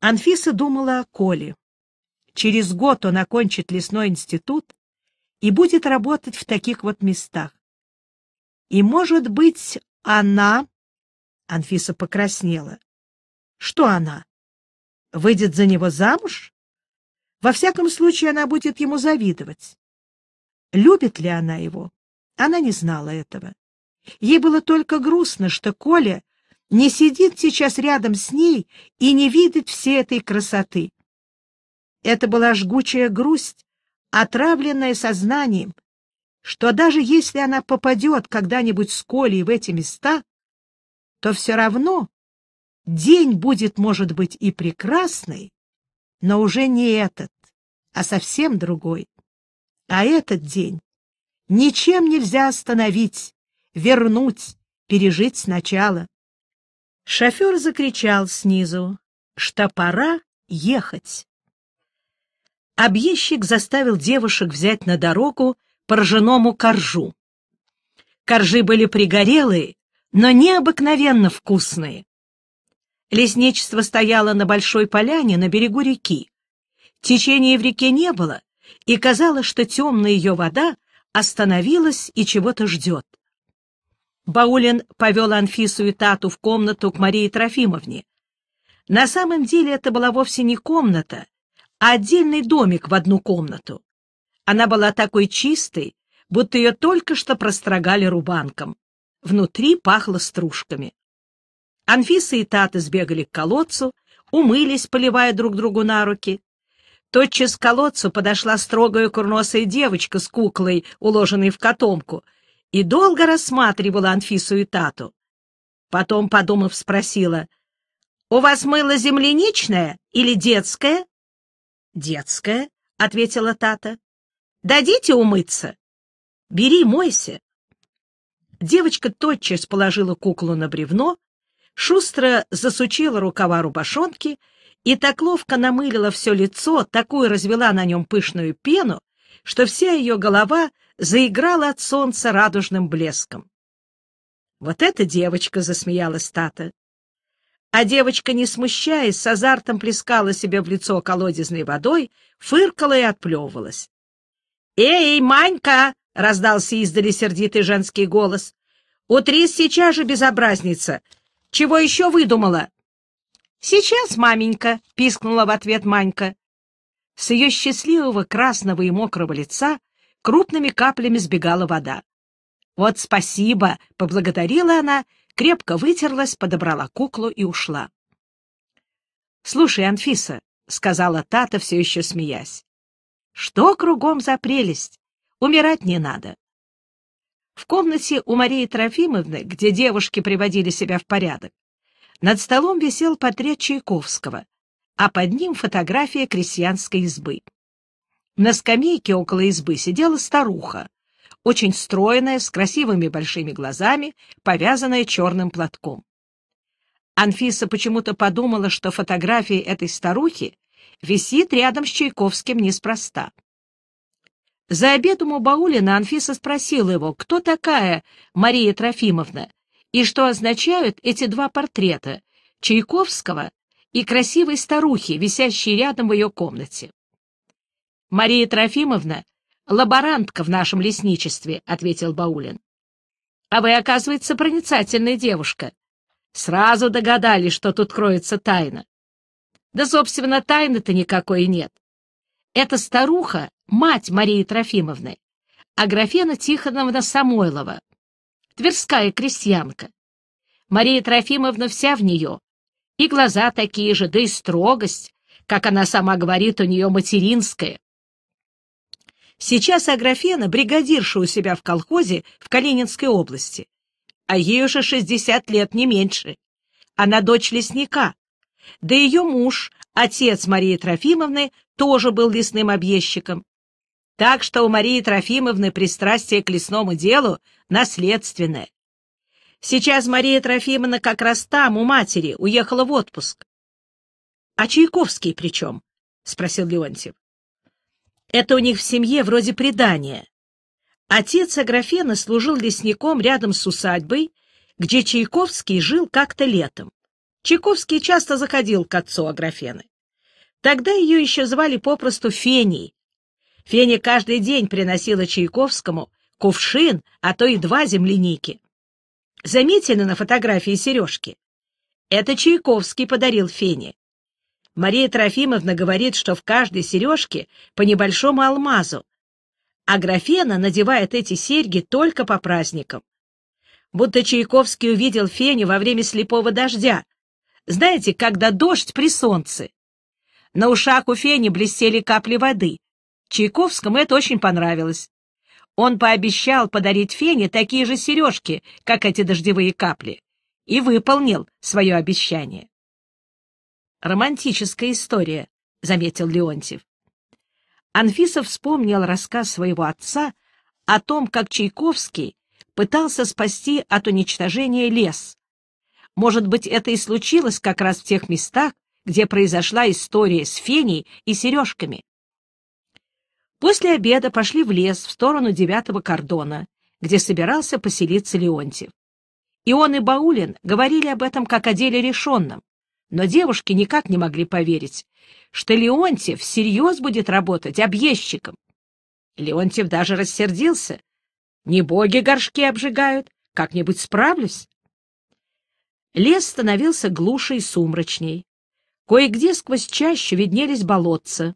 Анфиса думала о Коле. Через год он окончит лесной институт и будет работать в таких вот местах. И, может быть, она... Анфиса покраснела. Что она? Выйдет за него замуж? Во всяком случае, она будет ему завидовать. Любит ли она его? Она не знала этого. Ей было только грустно, что Коля не сидит сейчас рядом с ней и не видит всей этой красоты. Это была жгучая грусть, отравленная сознанием, что даже если она попадет когда-нибудь с Колей в эти места, то все равно день будет, может быть, и прекрасный, но уже не этот, а совсем другой. А этот день ничем нельзя остановить, вернуть, пережить сначала. Шофер закричал снизу, что пора ехать. Объездчик заставил девушек взять на дорогу по ржаному коржу. Коржи были пригорелые, но необыкновенно вкусные. Лесничество стояло на большой поляне на берегу реки. Течения в реке не было, и казалось, что темная ее вода остановилась и чего-то ждет. Баулин повел Анфису и Тату в комнату к Марии Трофимовне. На самом деле это была вовсе не комната, а отдельный домик в одну комнату. Она была такой чистой, будто ее только что прострогали рубанком. Внутри пахло стружками. Анфиса и Тата сбегали к колодцу, умылись, поливая друг другу на руки. Тотчас к колодцу подошла строгая курносая девочка с куклой, уложенной в котомку, и долго рассматривала Анфису и Тату. Потом, подумав, спросила, «У вас мыло земляничное или детское?» «Детское», — ответила Тата. Дадите умыться? Бери, мойся. Девочка тотчас положила куклу на бревно, шустро засучила рукава рубашонки и так ловко намылила все лицо, такую развела на нем пышную пену, что вся ее голова заиграла от солнца радужным блеском. «Вот эта девочка!» — засмеялась Тата. А девочка, не смущаясь, с азартом плескала себе в лицо колодезной водой, фыркала и отплевывалась. «Эй, Манька!» — раздался издали сердитый женский голос. «Утрись сейчас же, безобразница! Чего еще выдумала?» «Сейчас, маменька!» — пискнула в ответ Манька. С ее счастливого красного и мокрого лица крупными каплями сбегала вода. «Вот спасибо!» — поблагодарила она, крепко вытерлась, подобрала куклу и ушла. «Слушай, Анфиса», — сказала Тата, все еще смеясь, что кругом за прелесть? Умирать не надо. В комнате у Марии Трофимовны, где девушки приводили себя в порядок, над столом висел портрет Чайковского, а под ним фотография крестьянской избы. На скамейке около избы сидела старуха, очень стройная, с красивыми большими глазами, повязанная черным платком. Анфиса почему-то подумала, что фотография этой старухи висит рядом с Чайковским неспроста. За обедом у Баулина Анфиса спросила его, кто такая Мария Трофимовна и что означают эти два портрета Чайковского и красивой старухи, висящей рядом в ее комнате. «Мария Трофимовна — лаборантка в нашем лесничестве», — ответил Баулин. «А вы, оказывается, проницательная девушка. Сразу догадались, что тут кроется тайна. Да, собственно, тайны-то никакой нет. Эта старуха — мать Марии Трофимовны, а графена Тихоновна Самойлова, тверская крестьянка. Мария Трофимовна вся в нее, и глаза такие же, да и строгость, как она сама говорит, у нее материнская. Сейчас Аграфена бригадирша у себя в колхозе в Калининской области, а ей уже 60 лет, не меньше. Она дочь лесника, да ее муж, отец Марии Трофимовны, тоже был лесным объездчиком. Так что у Марии Трофимовны пристрастие к лесному делу наследственное. Сейчас Мария Трофимовна как раз там, у матери, уехала в отпуск. — А Чайковский при чем? — спросил Леонтьев. — Это у них в семье вроде предания. Отец Аграфена служил лесником рядом с усадьбой, где Чайковский жил как-то летом. Чайковский часто заходил к отцу Аграфены. Тогда ее еще звали попросту Феней. Феня каждый день приносила Чайковскому кувшин, а то и два земляники. Заметили на фотографии сережки? Это Чайковский подарил Фене. Мария Трофимовна говорит, что в каждой сережке по небольшому алмазу, а графена надевает эти серьги только по праздникам. Будто Чайковский увидел Феню во время слепого дождя, знаете, когда дождь при солнце. На ушах у Фени блестели капли воды. Чайковскому это очень понравилось. Он пообещал подарить Фене такие же сережки, как эти дождевые капли, и выполнил свое обещание. «Романтическая история», — заметил Леонтьев. Анфисов вспомнил рассказ своего отца о том, как Чайковский пытался спасти от уничтожения лес, может быть, это и случилось как раз в тех местах, где произошла история с Феней и сережками. После обеда пошли в лес в сторону девятого кордона, где собирался поселиться Леонтьев. И он, и Баулин говорили об этом как о деле решенном, но девушки никак не могли поверить, что Леонтьев всерьез будет работать объездчиком. Леонтьев даже рассердился. «Не боги горшки обжигают, как-нибудь справлюсь». Лес становился глуше и сумрачней. Кое-где сквозь чаще виднелись болотца.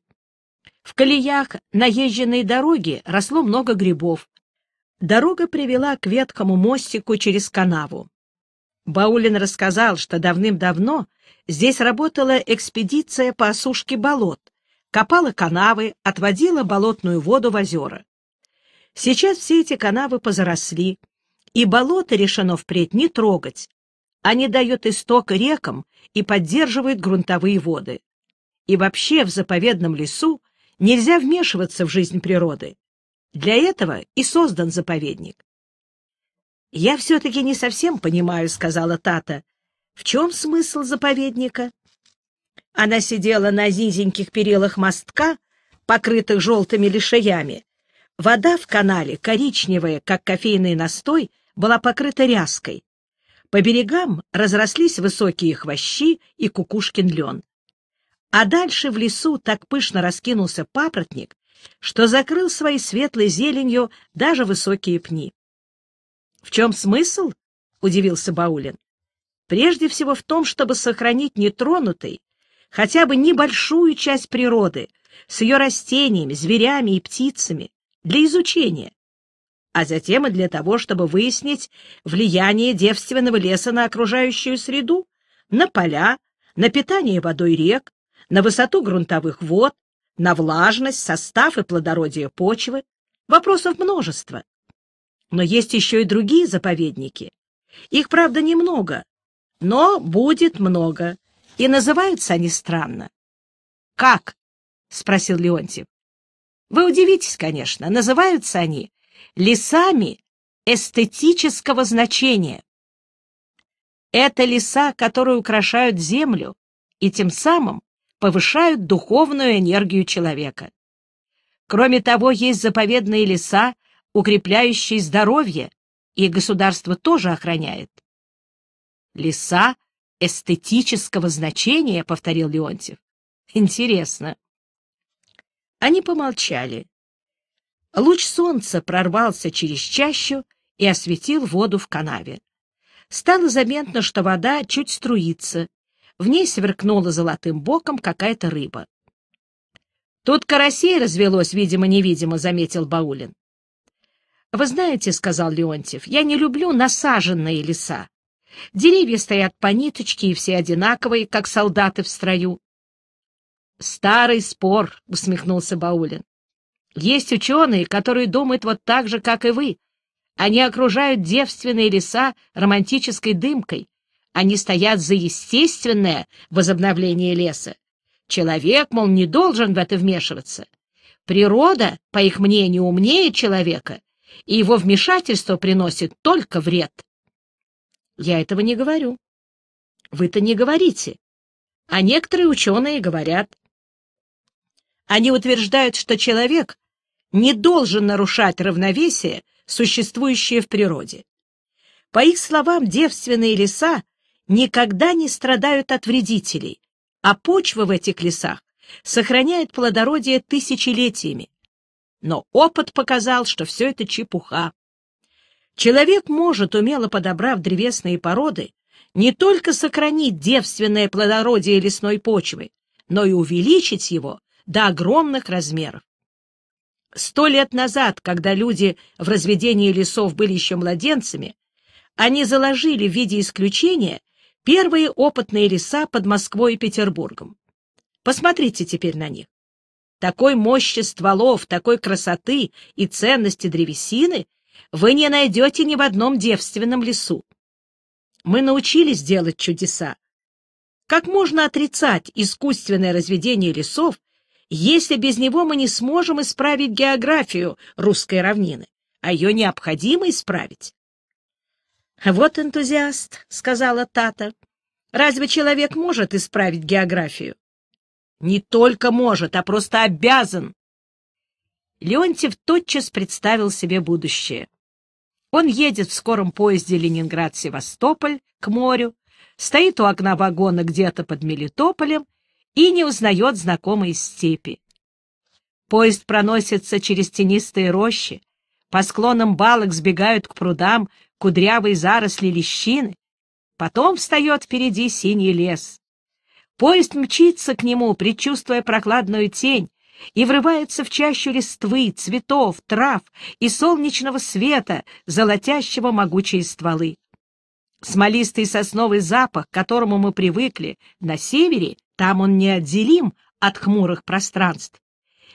В колеях наезженной дороги росло много грибов. Дорога привела к веткому мостику через канаву. Баулин рассказал, что давным-давно здесь работала экспедиция по осушке болот, копала канавы, отводила болотную воду в озера. Сейчас все эти канавы позаросли, и болото решено впредь не трогать, они дают исток рекам и поддерживают грунтовые воды. И вообще в заповедном лесу нельзя вмешиваться в жизнь природы. Для этого и создан заповедник. «Я все-таки не совсем понимаю», — сказала Тата. «В чем смысл заповедника?» Она сидела на зизеньких перилах мостка, покрытых желтыми лишаями. Вода в канале, коричневая, как кофейный настой, была покрыта ряской, по берегам разрослись высокие хвощи и кукушкин лен. А дальше в лесу так пышно раскинулся папоротник, что закрыл своей светлой зеленью даже высокие пни. — В чем смысл? — удивился Баулин. — Прежде всего в том, чтобы сохранить нетронутой хотя бы небольшую часть природы с ее растениями, зверями и птицами для изучения а затем и для того, чтобы выяснить влияние девственного леса на окружающую среду, на поля, на питание водой рек, на высоту грунтовых вод, на влажность, состав и плодородие почвы. Вопросов множество. Но есть еще и другие заповедники. Их, правда, немного, но будет много, и называются они странно. «Как?» — спросил Леонтьев. «Вы удивитесь, конечно, называются они лесами эстетического значения. Это леса, которые украшают землю и тем самым повышают духовную энергию человека. Кроме того, есть заповедные леса, укрепляющие здоровье, и государство тоже охраняет. Леса эстетического значения, повторил Леонтьев. Интересно. Они помолчали. Луч солнца прорвался через чащу и осветил воду в канаве. Стало заметно, что вода чуть струится. В ней сверкнула золотым боком какая-то рыба. «Тут карасей развелось, видимо-невидимо», — заметил Баулин. «Вы знаете, — сказал Леонтьев, — я не люблю насаженные леса. Деревья стоят по ниточке, и все одинаковые, как солдаты в строю». «Старый спор», — усмехнулся Баулин. Есть ученые, которые думают вот так же, как и вы. Они окружают девственные леса романтической дымкой. Они стоят за естественное возобновление леса. Человек, мол, не должен в это вмешиваться. Природа, по их мнению, умнее человека, и его вмешательство приносит только вред. Я этого не говорю. Вы-то не говорите. А некоторые ученые говорят. Они утверждают, что человек не должен нарушать равновесие, существующее в природе. По их словам, девственные леса никогда не страдают от вредителей, а почва в этих лесах сохраняет плодородие тысячелетиями. Но опыт показал, что все это чепуха. Человек может, умело подобрав древесные породы, не только сохранить девственное плодородие лесной почвы, но и увеличить его до огромных размеров. Сто лет назад, когда люди в разведении лесов были еще младенцами, они заложили в виде исключения первые опытные леса под Москвой и Петербургом. Посмотрите теперь на них. Такой мощи стволов, такой красоты и ценности древесины вы не найдете ни в одном девственном лесу. Мы научились делать чудеса. Как можно отрицать искусственное разведение лесов если без него мы не сможем исправить географию русской равнины, а ее необходимо исправить. — Вот энтузиаст, — сказала Тата. — Разве человек может исправить географию? — Не только может, а просто обязан. Леонтьев тотчас представил себе будущее. Он едет в скором поезде Ленинград-Севастополь к морю, стоит у окна вагона где-то под Мелитополем и не узнает знакомые степи. Поезд проносится через тенистые рощи, по склонам балок сбегают к прудам кудрявые заросли лещины, потом встает впереди синий лес. Поезд мчится к нему, предчувствуя прохладную тень, и врывается в чащу листвы, цветов, трав и солнечного света, золотящего могучие стволы. Смолистый сосновый запах, к которому мы привыкли на севере, там он неотделим от хмурых пространств.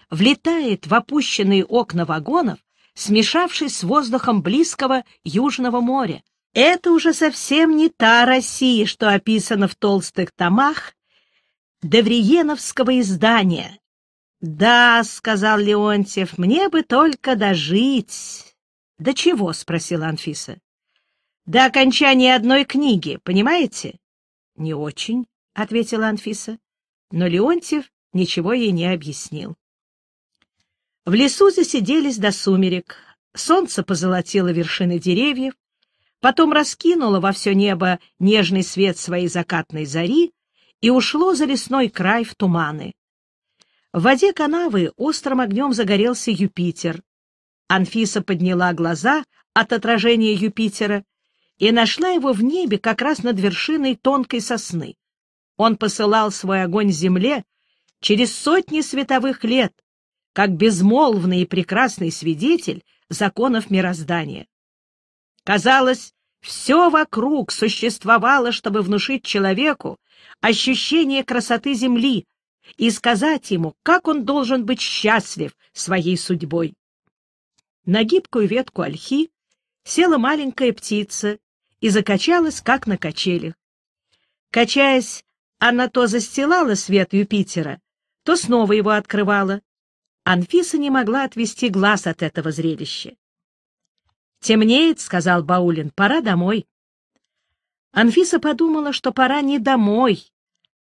Влетает в опущенные окна вагонов, смешавшись с воздухом близкого Южного моря. Это уже совсем не та Россия, что описана в толстых томах Девриеновского издания. «Да», — сказал Леонтьев, — «мне бы только дожить». «До чего?» — спросила Анфиса. «До окончания одной книги, понимаете?» «Не очень». — ответила Анфиса. Но Леонтьев ничего ей не объяснил. В лесу засиделись до сумерек. Солнце позолотило вершины деревьев, потом раскинуло во все небо нежный свет своей закатной зари и ушло за лесной край в туманы. В воде канавы острым огнем загорелся Юпитер. Анфиса подняла глаза от отражения Юпитера и нашла его в небе как раз над вершиной тонкой сосны. Он посылал свой огонь земле через сотни световых лет, как безмолвный и прекрасный свидетель законов мироздания. Казалось, все вокруг существовало, чтобы внушить человеку ощущение красоты земли и сказать ему, как он должен быть счастлив своей судьбой. На гибкую ветку ольхи села маленькая птица и закачалась, как на качелях. Качаясь, она то застилала свет Юпитера, то снова его открывала. Анфиса не могла отвести глаз от этого зрелища. «Темнеет», — сказал Баулин, — «пора домой». Анфиса подумала, что пора не домой,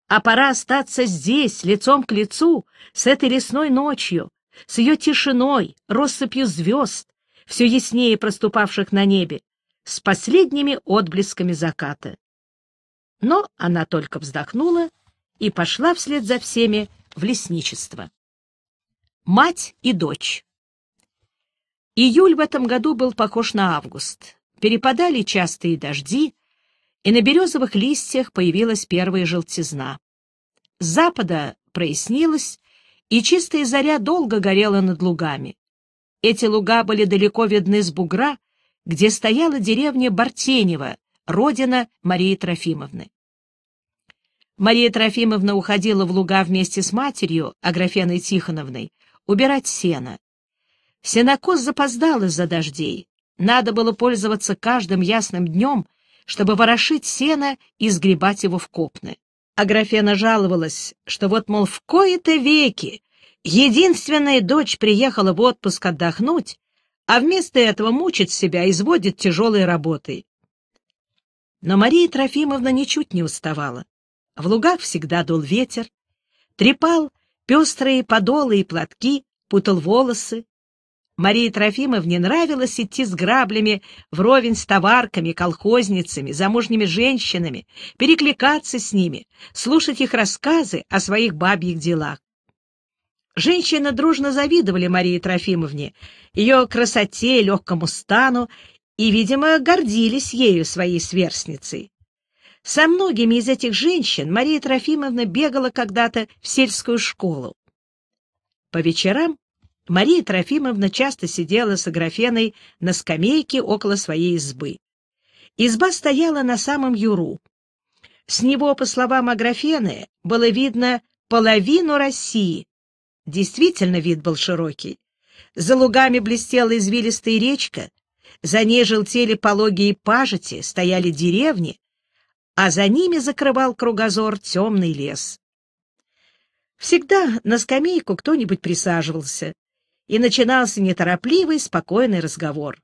а пора остаться здесь, лицом к лицу, с этой лесной ночью, с ее тишиной, россыпью звезд, все яснее проступавших на небе, с последними отблесками заката. Но она только вздохнула и пошла вслед за всеми в лесничество. Мать и дочь. Июль в этом году был похож на август. Перепадали частые дожди, и на березовых листьях появилась первая желтизна. С запада прояснилось, и чистая заря долго горела над лугами. Эти луга были далеко видны с бугра, где стояла деревня Бартенева, родина Марии Трофимовны. Мария Трофимовна уходила в луга вместе с матерью, а Аграфеной Тихоновной, убирать сено. Сенокос запоздал из-за дождей. Надо было пользоваться каждым ясным днем, чтобы ворошить сено и сгребать его в копны. Аграфена жаловалась, что вот, мол, в кои-то веки единственная дочь приехала в отпуск отдохнуть, а вместо этого мучит себя, и изводит тяжелой работой. Но Мария Трофимовна ничуть не уставала. В лугах всегда дул ветер, трепал пестрые подолы и платки, путал волосы. Марии Трофимовне нравилось идти с граблями вровень с товарками, колхозницами, замужними женщинами, перекликаться с ними, слушать их рассказы о своих бабьих делах. Женщины дружно завидовали Марии Трофимовне, ее красоте, легкому стану и, видимо, гордились ею своей сверстницей. Со многими из этих женщин Мария Трофимовна бегала когда-то в сельскую школу. По вечерам Мария Трофимовна часто сидела с Аграфеной на скамейке около своей избы. Изба стояла на самом юру. С него, по словам Аграфены, было видно половину России. Действительно, вид был широкий. За лугами блестела извилистая речка, за ней желтели пологие пажити, стояли деревни, а за ними закрывал кругозор темный лес. Всегда на скамейку кто-нибудь присаживался, и начинался неторопливый, спокойный разговор.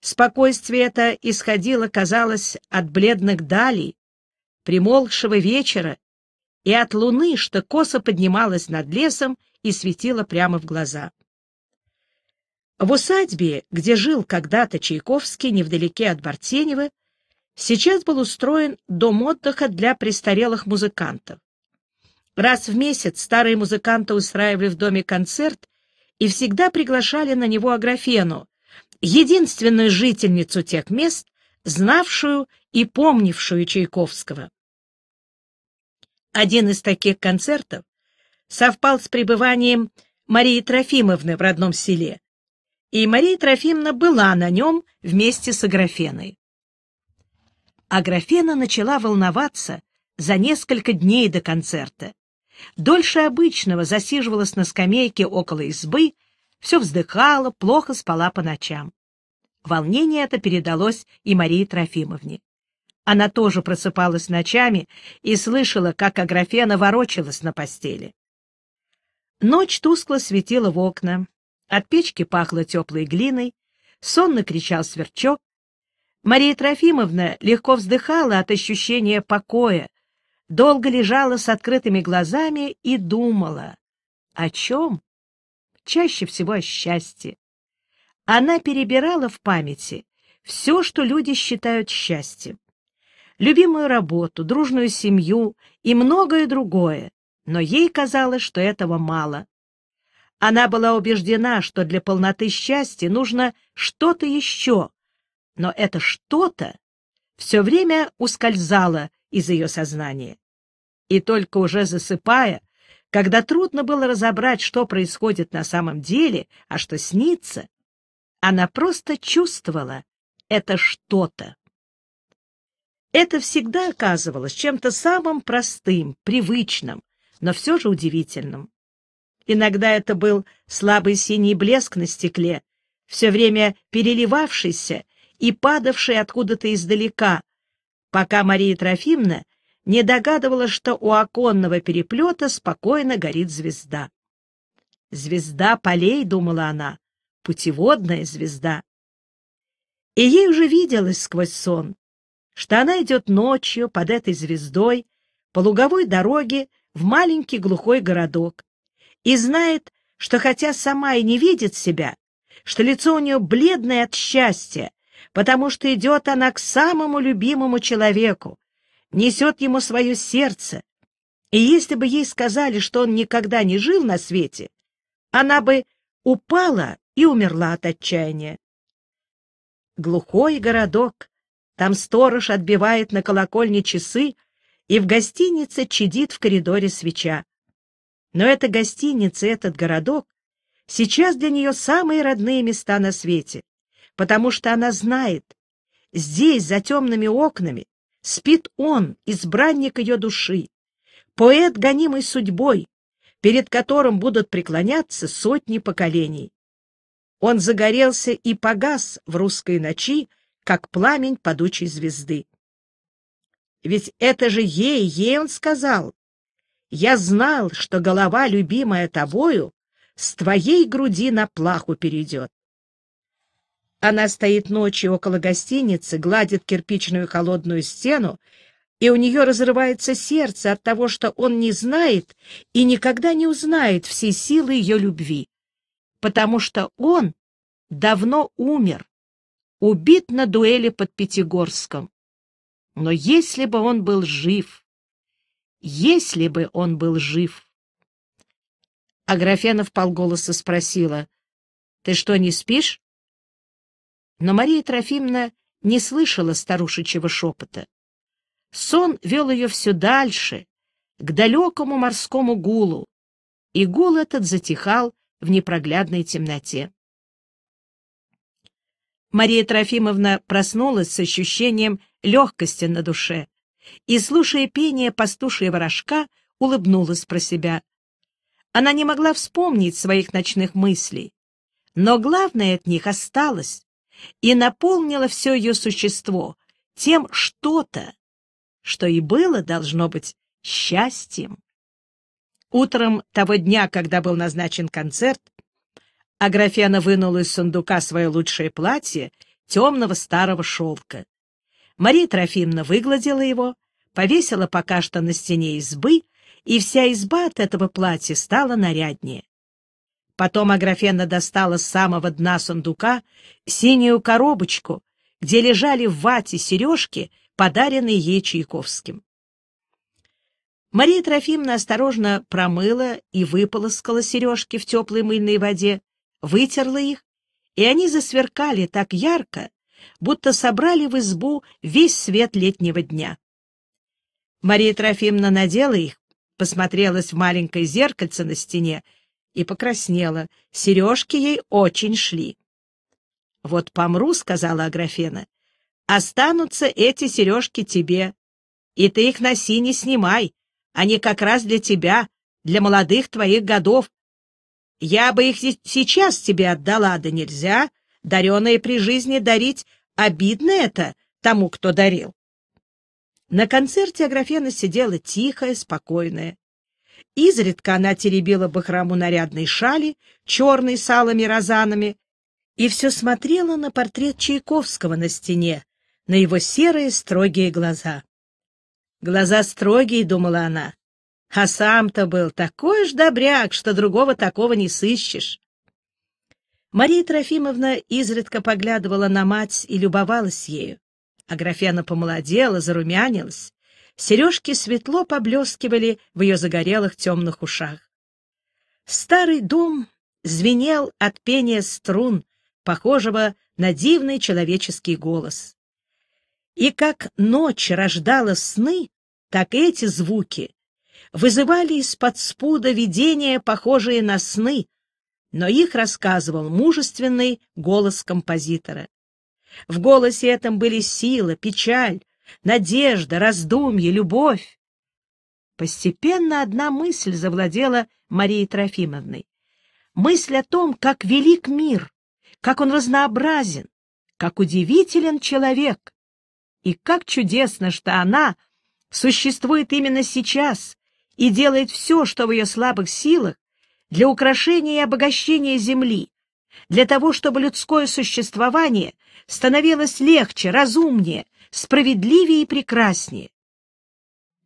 Спокойствие это исходило, казалось, от бледных далей, примолкшего вечера и от луны, что косо поднималась над лесом и светила прямо в глаза. В усадьбе, где жил когда-то Чайковский, невдалеке от Бартенева, сейчас был устроен дом отдыха для престарелых музыкантов. Раз в месяц старые музыканты устраивали в доме концерт и всегда приглашали на него Аграфену, единственную жительницу тех мест, знавшую и помнившую Чайковского. Один из таких концертов совпал с пребыванием Марии Трофимовны в родном селе, и Мария Трофимовна была на нем вместе с Аграфеной. Аграфена начала волноваться за несколько дней до концерта. Дольше обычного засиживалась на скамейке около избы, все вздыхала, плохо спала по ночам. Волнение это передалось и Марии Трофимовне. Она тоже просыпалась ночами и слышала, как Аграфена ворочалась на постели. Ночь тускло светила в окна, от печки пахло теплой глиной, сонно кричал сверчок. Мария Трофимовна легко вздыхала от ощущения покоя, долго лежала с открытыми глазами и думала. О чем? Чаще всего о счастье. Она перебирала в памяти все, что люди считают счастьем. Любимую работу, дружную семью и многое другое, но ей казалось, что этого мало. Она была убеждена, что для полноты счастья нужно что-то еще, но это что-то все время ускользало из ее сознания. И только уже засыпая, когда трудно было разобрать, что происходит на самом деле, а что снится, она просто чувствовала это что-то. Это всегда оказывалось чем-то самым простым, привычным, но все же удивительным. Иногда это был слабый синий блеск на стекле, все время переливавшийся и падавший откуда-то издалека, пока Мария Трофимовна не догадывалась, что у оконного переплета спокойно горит звезда. «Звезда полей», — думала она, — «путеводная звезда». И ей уже виделось сквозь сон, что она идет ночью под этой звездой по луговой дороге в маленький глухой городок, и знает, что хотя сама и не видит себя, что лицо у нее бледное от счастья, потому что идет она к самому любимому человеку, несет ему свое сердце. И если бы ей сказали, что он никогда не жил на свете, она бы упала и умерла от отчаяния. Глухой городок, там сторож отбивает на колокольне часы, и в гостинице чадит в коридоре свеча. Но эта гостиница, этот городок сейчас для нее самые родные места на свете, потому что она знает, здесь, за темными окнами, спит он, избранник ее души, поэт, гонимый судьбой, перед которым будут преклоняться сотни поколений. Он загорелся и погас в русской ночи, как пламень падучей звезды. Ведь это же ей, ей он сказал, я знал, что голова, любимая тобою, с твоей груди на плаху перейдет. Она стоит ночью около гостиницы, гладит кирпичную холодную стену, и у нее разрывается сердце от того, что он не знает и никогда не узнает всей силы ее любви, потому что он давно умер, убит на дуэли под Пятигорском. Но если бы он был жив, если бы он был жив. Аграфенов полголоса спросила, — Ты что, не спишь? Но Мария Трофимовна не слышала старушечьего шепота. Сон вел ее все дальше, к далекому морскому гулу, и гул этот затихал в непроглядной темноте. Мария Трофимовна проснулась с ощущением легкости на душе, и, слушая пение пастушья рожка, улыбнулась про себя. Она не могла вспомнить своих ночных мыслей, но главное от них осталось и наполнило все ее существо тем что-то, что и было, должно быть, счастьем. Утром того дня, когда был назначен концерт, Аграфена вынула из сундука свое лучшее платье темного старого шелка. Мария Трофимовна выгладила его, повесила пока что на стене избы, и вся изба от этого платья стала наряднее. Потом Аграфена достала с самого дна сундука синюю коробочку, где лежали в вате сережки, подаренные ей Чайковским. Мария Трофимовна осторожно промыла и выполоскала сережки в теплой мыльной воде, вытерла их, и они засверкали так ярко, будто собрали в избу весь свет летнего дня. Мария Трофимовна надела их, посмотрелась в маленькое зеркальце на стене и покраснела. Сережки ей очень шли. — Вот помру, — сказала Аграфена, — останутся эти сережки тебе, и ты их носи не снимай, они как раз для тебя, для молодых твоих годов. Я бы их сейчас тебе отдала, да нельзя, дареное при жизни дарить, обидно это тому, кто дарил. На концерте Аграфена сидела тихая, спокойная. Изредка она теребила бахрому нарядной шали, черной с алыми розанами, и все смотрела на портрет Чайковского на стене, на его серые строгие глаза. «Глаза строгие», — думала она, — «а сам-то был такой ж добряк, что другого такого не сыщешь». Мария Трофимовна изредка поглядывала на мать и любовалась ею. а Аграфена помолодела, зарумянилась. Сережки светло поблескивали в ее загорелых темных ушах. Старый дом звенел от пения струн, похожего на дивный человеческий голос. И как ночь рождала сны, так эти звуки вызывали из-под спуда видения, похожие на сны, но их рассказывал мужественный голос композитора. В голосе этом были сила, печаль, надежда, раздумье, любовь. Постепенно одна мысль завладела Марией Трофимовной. Мысль о том, как велик мир, как он разнообразен, как удивителен человек. И как чудесно, что она существует именно сейчас и делает все, что в ее слабых силах, для украшения и обогащения земли, для того, чтобы людское существование становилось легче, разумнее, справедливее и прекраснее.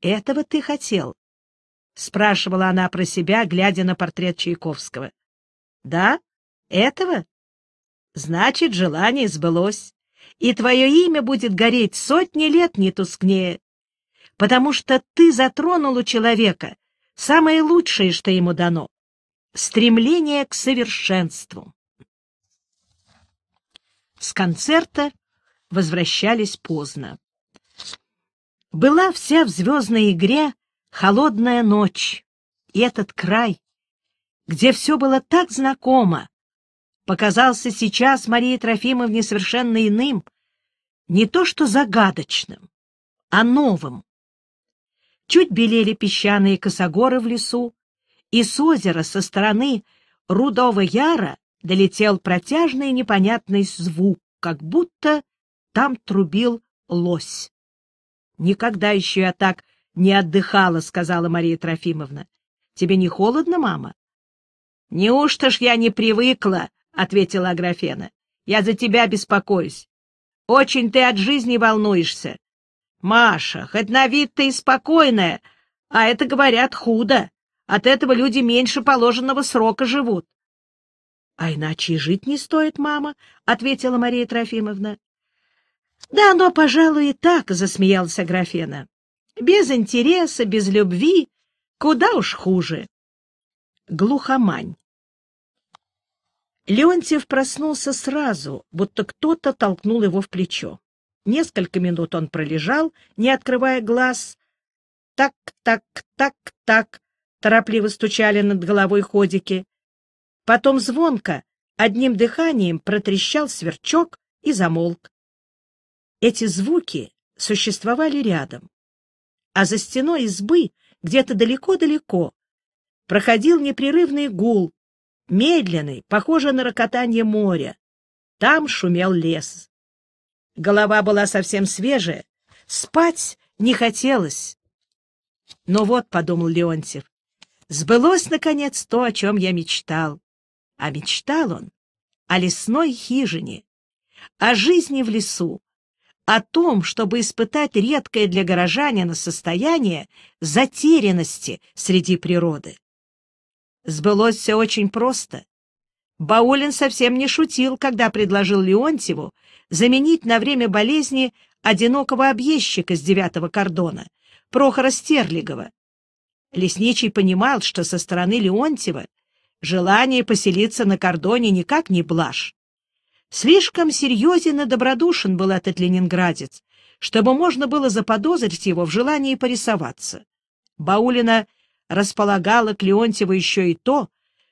«Этого ты хотел?» — спрашивала она про себя, глядя на портрет Чайковского. «Да? Этого? Значит, желание сбылось, и твое имя будет гореть сотни лет не тускнее, потому что ты затронул у человека самое лучшее, что ему дано. Стремление к совершенству. С концерта возвращались поздно. Была вся в звездной игре холодная ночь, и этот край, где все было так знакомо, показался сейчас Марии Трофимовне совершенно иным, не то что загадочным, а новым. Чуть белели песчаные косогоры в лесу, и с озера со стороны Рудого Яра долетел протяжный непонятный звук, как будто там трубил лось. «Никогда еще я так не отдыхала», — сказала Мария Трофимовна. «Тебе не холодно, мама?» «Неужто ж я не привыкла?» — ответила Аграфена. «Я за тебя беспокоюсь. Очень ты от жизни волнуешься. Маша, хоть на вид ты и спокойная, а это, говорят, худо. От этого люди меньше положенного срока живут. — А иначе и жить не стоит, мама, — ответила Мария Трофимовна. — Да оно, пожалуй, и так, — засмеялся Графена. Без интереса, без любви, куда уж хуже. Глухомань. Леонтьев проснулся сразу, будто кто-то толкнул его в плечо. Несколько минут он пролежал, не открывая глаз. Так-так-так-так торопливо стучали над головой ходики. Потом звонко, одним дыханием протрещал сверчок и замолк. Эти звуки существовали рядом. А за стеной избы, где-то далеко-далеко, проходил непрерывный гул, медленный, похожий на рокотание моря. Там шумел лес. Голова была совсем свежая, спать не хотелось. Но «Ну вот, — подумал Леонтьев, Сбылось, наконец, то, о чем я мечтал. А мечтал он о лесной хижине, о жизни в лесу, о том, чтобы испытать редкое для горожанина состояние затерянности среди природы. Сбылось все очень просто. Баулин совсем не шутил, когда предложил Леонтьеву заменить на время болезни одинокого объездчика с девятого кордона, Прохора Стерлигова, Лесничий понимал, что со стороны Леонтьева желание поселиться на кордоне никак не блажь. Слишком серьезен и добродушен был этот ленинградец, чтобы можно было заподозрить его в желании порисоваться. Баулина располагала к Леонтьеву еще и то,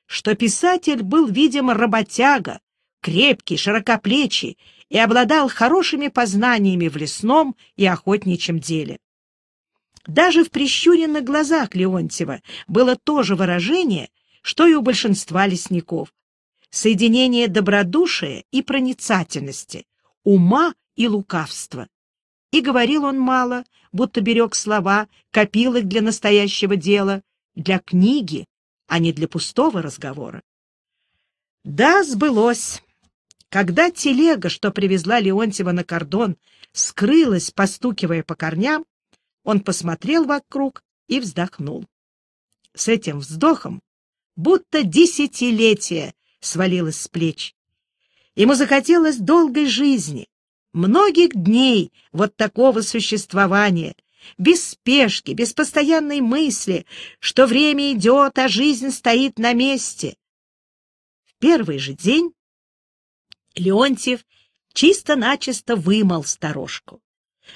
что писатель был, видимо, работяга, крепкий, широкоплечий и обладал хорошими познаниями в лесном и охотничьем деле. Даже в прищуренных глазах Леонтьева было то же выражение, что и у большинства лесников. Соединение добродушия и проницательности, ума и лукавства. И говорил он мало, будто берег слова, копил их для настоящего дела, для книги, а не для пустого разговора. Да, сбылось. Когда телега, что привезла Леонтьева на кордон, скрылась, постукивая по корням, он посмотрел вокруг и вздохнул. С этим вздохом будто десятилетие свалилось с плеч. Ему захотелось долгой жизни, многих дней вот такого существования, без спешки, без постоянной мысли, что время идет, а жизнь стоит на месте. В первый же день Леонтьев чисто-начисто вымыл сторожку.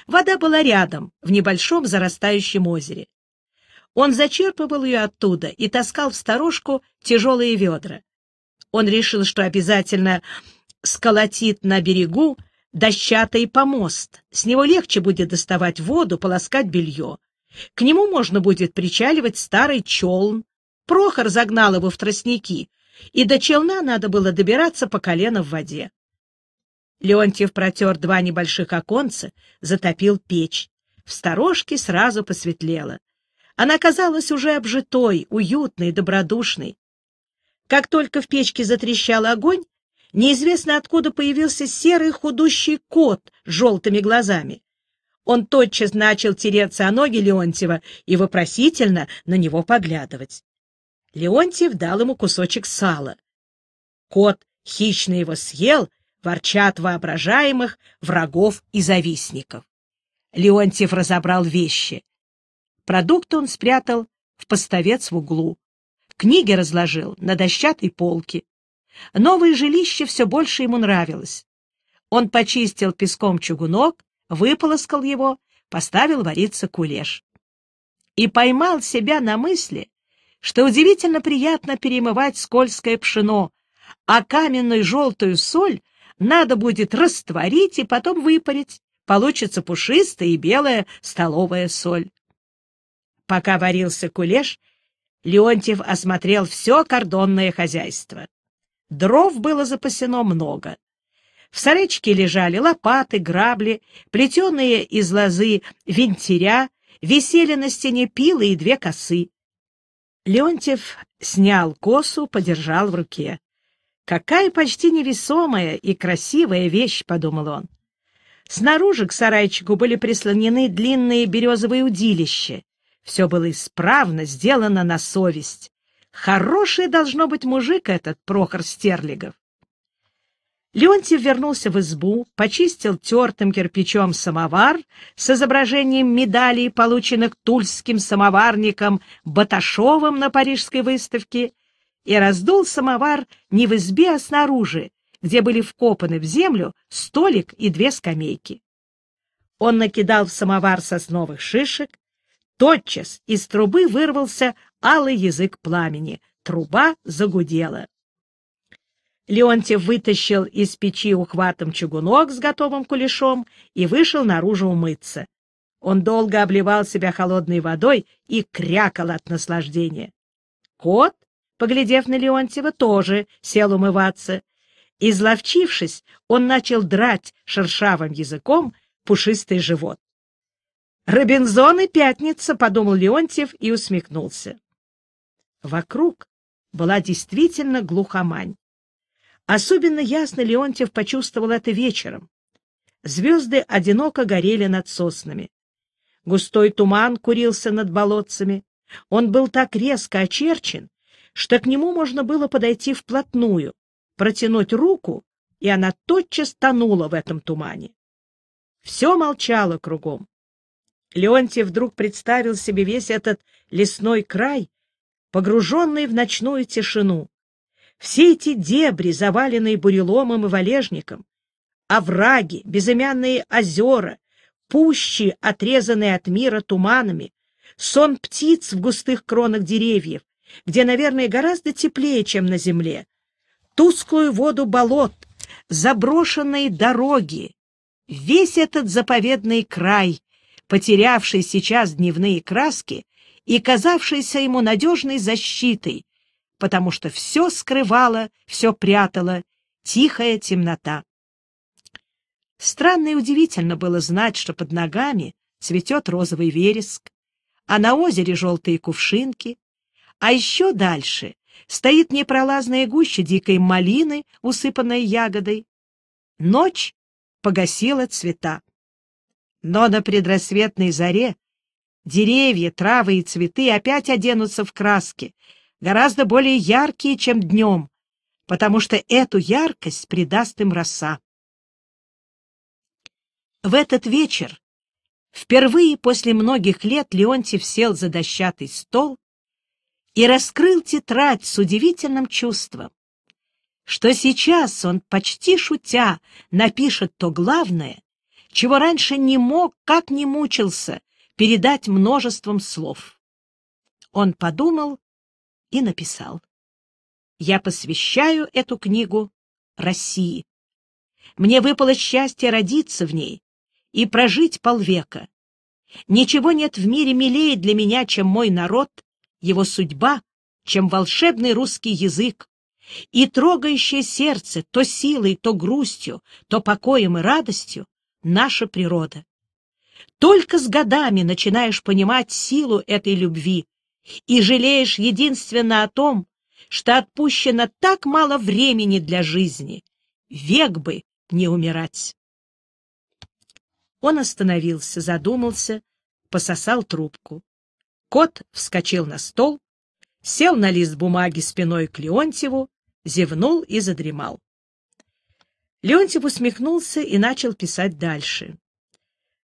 Вода была рядом, в небольшом зарастающем озере. Он зачерпывал ее оттуда и таскал в сторожку тяжелые ведра. Он решил, что обязательно сколотит на берегу дощатый помост. С него легче будет доставать воду, полоскать белье. К нему можно будет причаливать старый челн. Прохор загнал его в тростники, и до челна надо было добираться по колено в воде. Леонтьев протер два небольших оконца, затопил печь. В сторожке сразу посветлело. Она казалась уже обжитой, уютной, добродушной. Как только в печке затрещал огонь, неизвестно откуда появился серый худущий кот с желтыми глазами. Он тотчас начал тереться о ноги Леонтьева и вопросительно на него поглядывать. Леонтьев дал ему кусочек сала. Кот хищно его съел, ворчат воображаемых врагов и завистников. Леонтьев разобрал вещи. Продукты он спрятал в поставец в углу. Книги разложил на дощатой полке. Новое жилище все больше ему нравилось. Он почистил песком чугунок, выполоскал его, поставил вариться кулеш. И поймал себя на мысли, что удивительно приятно перемывать скользкое пшено, а каменную желтую соль — надо будет растворить и потом выпарить. Получится пушистая и белая столовая соль. Пока варился кулеш, Леонтьев осмотрел все кордонное хозяйство. Дров было запасено много. В сарычке лежали лопаты, грабли, плетеные из лозы винтиря, висели на стене пилы и две косы. Леонтьев снял косу, подержал в руке. «Какая почти невесомая и красивая вещь!» — подумал он. Снаружи к сарайчику были прислонены длинные березовые удилища. Все было исправно, сделано на совесть. Хороший должно быть мужик этот, Прохор Стерлигов. Леонтьев вернулся в избу, почистил тертым кирпичом самовар с изображением медалей, полученных тульским самоварником Баташовым на парижской выставке, и раздул самовар не в избе, а снаружи, где были вкопаны в землю столик и две скамейки. Он накидал в самовар сосновых шишек, тотчас из трубы вырвался алый язык пламени, труба загудела. Леонтьев вытащил из печи ухватом чугунок с готовым кулешом и вышел наружу умыться. Он долго обливал себя холодной водой и крякал от наслаждения. Кот поглядев на Леонтьева, тоже сел умываться. Изловчившись, он начал драть шершавым языком пушистый живот. «Робинзон и пятница», — подумал Леонтьев и усмехнулся. Вокруг была действительно глухомань. Особенно ясно Леонтьев почувствовал это вечером. Звезды одиноко горели над соснами. Густой туман курился над болотцами. Он был так резко очерчен, что к нему можно было подойти вплотную, протянуть руку, и она тотчас тонула в этом тумане. Все молчало кругом. Леонтий вдруг представил себе весь этот лесной край, погруженный в ночную тишину. Все эти дебри, заваленные буреломом и валежником, овраги, безымянные озера, пущи, отрезанные от мира туманами, сон птиц в густых кронах деревьев, где, наверное, гораздо теплее, чем на земле, тусклую воду болот, заброшенные дороги, весь этот заповедный край, потерявший сейчас дневные краски и казавшийся ему надежной защитой, потому что все скрывало, все прятало тихая темнота. Странно и удивительно было знать, что под ногами цветет розовый вереск, а на озере желтые кувшинки, а еще дальше стоит непролазная гуща дикой малины, усыпанной ягодой. Ночь погасила цвета. Но на предрассветной заре деревья, травы и цветы опять оденутся в краски, гораздо более яркие, чем днем, потому что эту яркость придаст им роса. В этот вечер Впервые после многих лет Леонтьев сел за дощатый стол и раскрыл тетрадь с удивительным чувством, что сейчас он, почти шутя, напишет то главное, чего раньше не мог, как не мучился, передать множеством слов. Он подумал и написал. «Я посвящаю эту книгу России. Мне выпало счастье родиться в ней и прожить полвека. Ничего нет в мире милее для меня, чем мой народ его судьба, чем волшебный русский язык, и трогающее сердце то силой, то грустью, то покоем и радостью наша природа. Только с годами начинаешь понимать силу этой любви и жалеешь единственно о том, что отпущено так мало времени для жизни. Век бы не умирать. Он остановился, задумался, пососал трубку. Кот вскочил на стол, сел на лист бумаги спиной к Леонтьеву, зевнул и задремал. Леонтьев усмехнулся и начал писать дальше.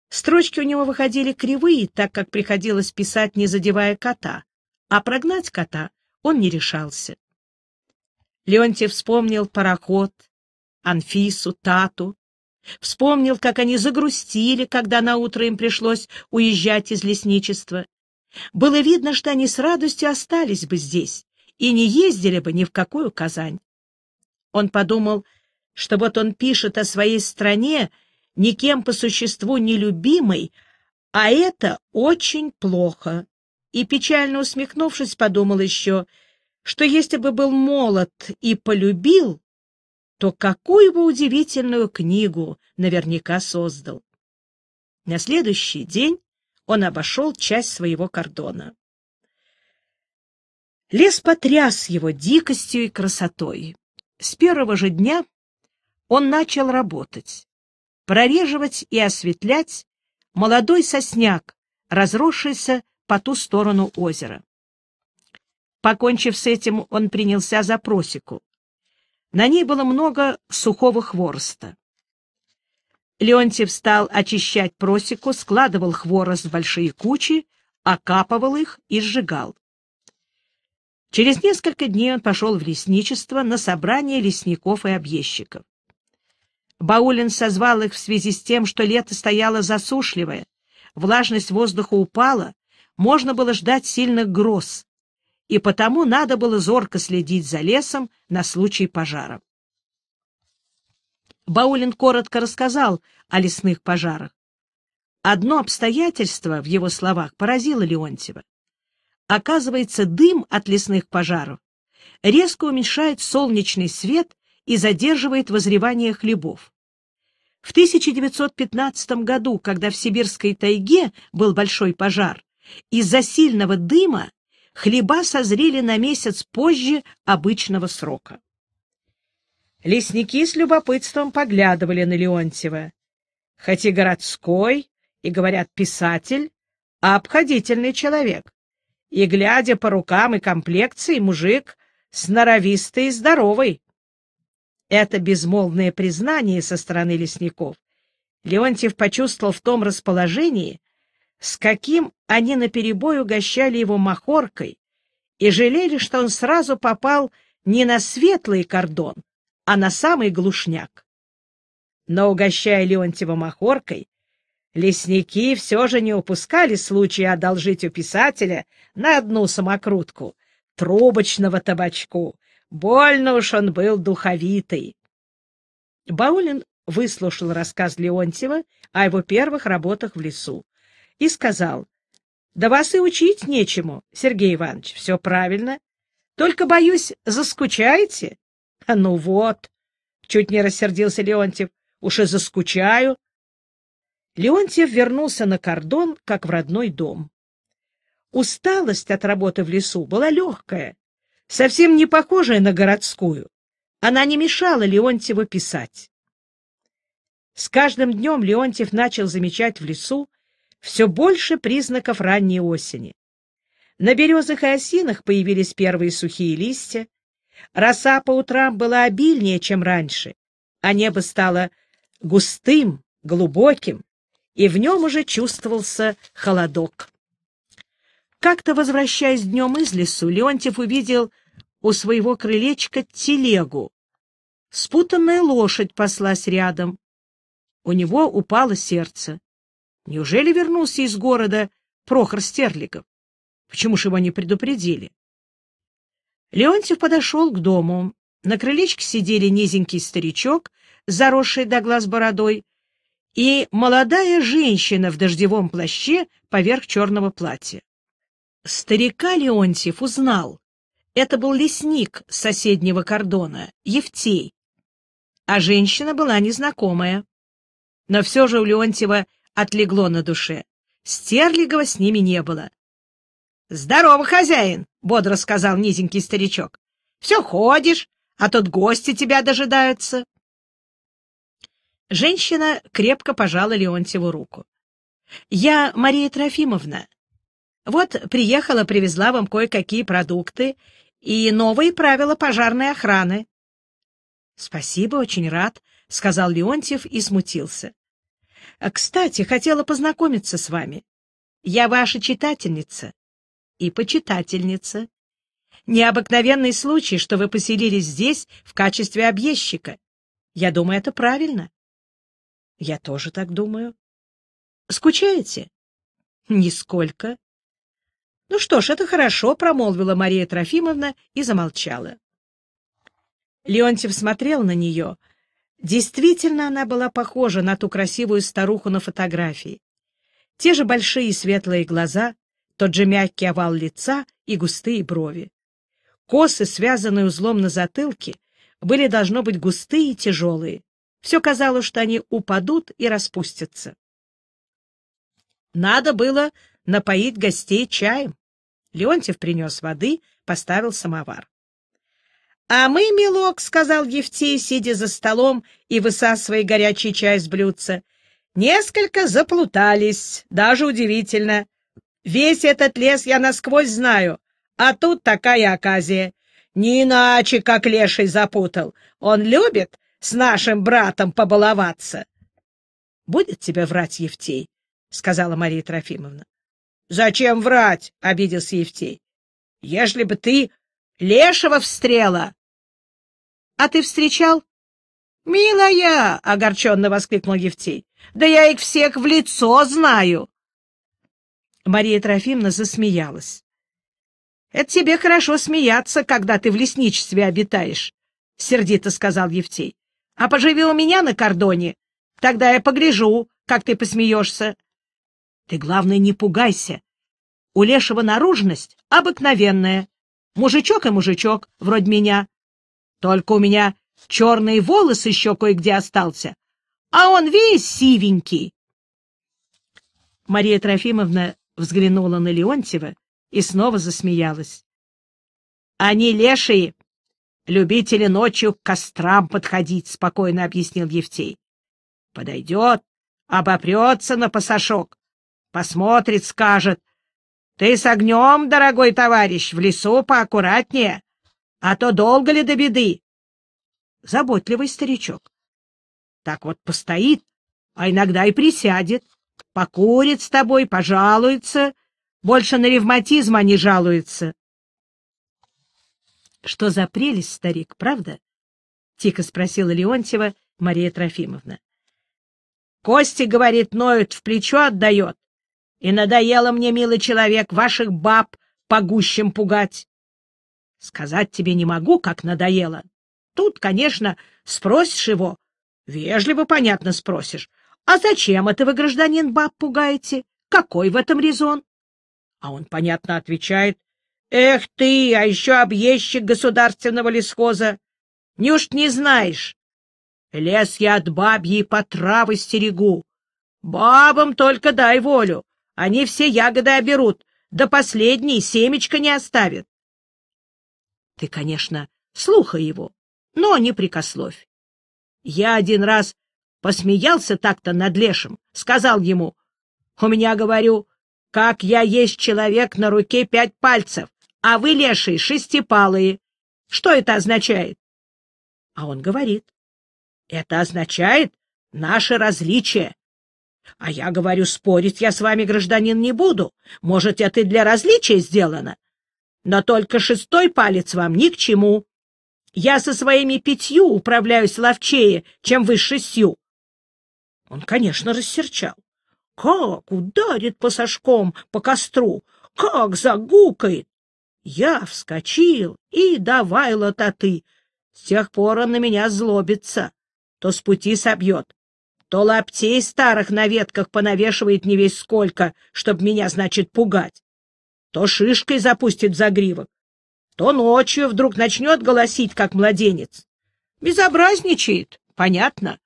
Строчки у него выходили кривые, так как приходилось писать, не задевая кота, а прогнать кота он не решался. Леонтьев вспомнил пароход, Анфису, Тату, вспомнил, как они загрустили, когда на утро им пришлось уезжать из лесничества. Было видно, что они с радостью остались бы здесь и не ездили бы ни в какую Казань. Он подумал, что вот он пишет о своей стране, никем по существу не любимой, а это очень плохо. И, печально усмехнувшись, подумал еще, что если бы был молод и полюбил, то какую бы удивительную книгу наверняка создал. На следующий день он обошел часть своего кордона. Лес потряс его дикостью и красотой. С первого же дня он начал работать, прореживать и осветлять молодой сосняк, разросшийся по ту сторону озера. Покончив с этим, он принялся за просеку. На ней было много сухого хвороста. Леонтьев стал очищать просеку, складывал хворост в большие кучи, окапывал их и сжигал. Через несколько дней он пошел в лесничество на собрание лесников и объездчиков. Баулин созвал их в связи с тем, что лето стояло засушливое, влажность воздуха упала, можно было ждать сильных гроз, и потому надо было зорко следить за лесом на случай пожаров. Баулин коротко рассказал о лесных пожарах. Одно обстоятельство в его словах поразило Леонтьева. Оказывается, дым от лесных пожаров резко уменьшает солнечный свет и задерживает возревание хлебов. В 1915 году, когда в сибирской тайге был большой пожар, из-за сильного дыма хлеба созрели на месяц позже обычного срока. Лесники с любопытством поглядывали на Леонтьева. Хоть и городской, и, говорят, писатель, а обходительный человек. И, глядя по рукам и комплекции, мужик сноровистый и здоровый. Это безмолвное признание со стороны лесников Леонтьев почувствовал в том расположении, с каким они наперебой угощали его махоркой и жалели, что он сразу попал не на светлый кордон, а на самый глушняк. Но, угощая Леонтьева махоркой, лесники все же не упускали случая одолжить у писателя на одну самокрутку трубочного табачку. Больно уж он был духовитый. Баулин выслушал рассказ Леонтьева о его первых работах в лесу и сказал, «Да вас и учить нечему, Сергей Иванович, все правильно. Только, боюсь, заскучаете, — А ну вот! — чуть не рассердился Леонтьев. — Уж и заскучаю. Леонтьев вернулся на кордон, как в родной дом. Усталость от работы в лесу была легкая, совсем не похожая на городскую. Она не мешала Леонтьеву писать. С каждым днем Леонтьев начал замечать в лесу все больше признаков ранней осени. На березах и осинах появились первые сухие листья, Роса по утрам была обильнее, чем раньше, а небо стало густым, глубоким, и в нем уже чувствовался холодок. Как-то, возвращаясь днем из лесу, Леонтьев увидел у своего крылечка телегу. Спутанная лошадь паслась рядом. У него упало сердце. Неужели вернулся из города Прохор Стерликов? Почему же его не предупредили? Леонтьев подошел к дому. На крылечке сидели низенький старичок, заросший до глаз бородой, и молодая женщина в дождевом плаще поверх черного платья. Старика Леонтьев узнал. Это был лесник соседнего кордона, Евтей. А женщина была незнакомая. Но все же у Леонтьева отлегло на душе. Стерлигова с ними не было. — Здорово, хозяин! — бодро сказал низенький старичок. — Все ходишь, а тут гости тебя дожидаются. Женщина крепко пожала Леонтьеву руку. — Я Мария Трофимовна. Вот приехала, привезла вам кое-какие продукты и новые правила пожарной охраны. — Спасибо, очень рад, — сказал Леонтьев и смутился. — Кстати, хотела познакомиться с вами. Я ваша читательница и почитательница. Необыкновенный случай, что вы поселились здесь в качестве объездчика. Я думаю, это правильно. Я тоже так думаю. Скучаете? Нисколько. Ну что ж, это хорошо, промолвила Мария Трофимовна и замолчала. Леонтьев смотрел на нее. Действительно, она была похожа на ту красивую старуху на фотографии. Те же большие светлые глаза, тот же мягкий овал лица и густые брови. Косы, связанные узлом на затылке, были, должно быть, густые и тяжелые. Все казалось, что они упадут и распустятся. Надо было напоить гостей чаем. Леонтьев принес воды, поставил самовар. — А мы, милок, — сказал Евтей, сидя за столом и высасывая горячий чай с блюдца, — несколько заплутались, даже удивительно. Весь этот лес я насквозь знаю, а тут такая оказия. Не иначе, как леший запутал. Он любит с нашим братом побаловаться. — Будет тебе врать, Евтей, — сказала Мария Трофимовна. — Зачем врать? — обиделся Евтей. — Ежели бы ты лешего встрела! — А ты встречал? — Милая! — огорченно воскликнул Евтей. — Да я их всех в лицо знаю! Мария Трофимовна засмеялась. — Это тебе хорошо смеяться, когда ты в лесничестве обитаешь, — сердито сказал Евтей. — А поживи у меня на кордоне, тогда я погляжу, как ты посмеешься. — Ты, главное, не пугайся. У Лешего наружность обыкновенная. Мужичок и мужичок, вроде меня. Только у меня черный волос еще кое-где остался, а он весь сивенький. Мария Трофимовна взглянула на Леонтьева и снова засмеялась. — Они лешие, любители ночью к кострам подходить, — спокойно объяснил Евтей. — Подойдет, обопрется на пасашок, посмотрит, скажет. — Ты с огнем, дорогой товарищ, в лесу поаккуратнее, а то долго ли до беды? Заботливый старичок. Так вот постоит, а иногда и присядет покурит с тобой, пожалуется. Больше на ревматизм они жалуются. — Что за прелесть, старик, правда? — тихо спросила Леонтьева Мария Трофимовна. — Кости, — говорит, — ноют, в плечо отдает. И надоело мне, милый человек, ваших баб погущим пугать. Сказать тебе не могу, как надоело. Тут, конечно, спросишь его. Вежливо, понятно, спросишь. А зачем это вы, гражданин, баб пугаете? Какой в этом резон? А он, понятно, отвечает. Эх ты, а еще объездчик государственного лесхоза. Неужто не знаешь? Лес я от бабьей по травы стерегу. Бабам только дай волю. Они все ягоды оберут, да последней семечко не оставят. Ты, конечно, слуха его, но не прикословь. Я один раз Посмеялся так-то над лешим, сказал ему, «У меня, говорю, как я есть человек, на руке пять пальцев, а вы, леший, шестипалые. Что это означает?» А он говорит, «Это означает наше различие. А я говорю, спорить я с вами, гражданин, не буду. Может, это и для различия сделано. Но только шестой палец вам ни к чему. Я со своими пятью управляюсь ловчее, чем вы с шестью. Он, конечно, рассерчал. Как ударит по сашком, по костру, как загукает! Я вскочил и давай лототы. С тех пор он на меня злобится. То с пути собьет, то лаптей старых на ветках понавешивает не весь сколько, чтоб меня, значит, пугать. То шишкой запустит в загривок, то ночью вдруг начнет голосить, как младенец. Безобразничает, понятно.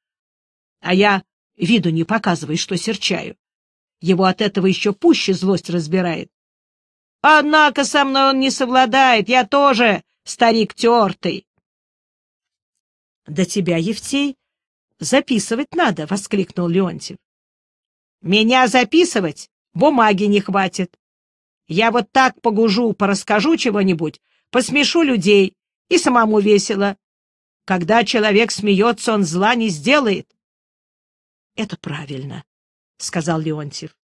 А я Виду не показывай, что серчаю. Его от этого еще пуще злость разбирает. Однако со мной он не совладает, я тоже старик тертый. — Да тебя, Евтей, записывать надо, — воскликнул Леонтьев. — Меня записывать? Бумаги не хватит. Я вот так погужу, порасскажу чего-нибудь, посмешу людей, и самому весело. Когда человек смеется, он зла не сделает. Это правильно, — сказал Леонтьев.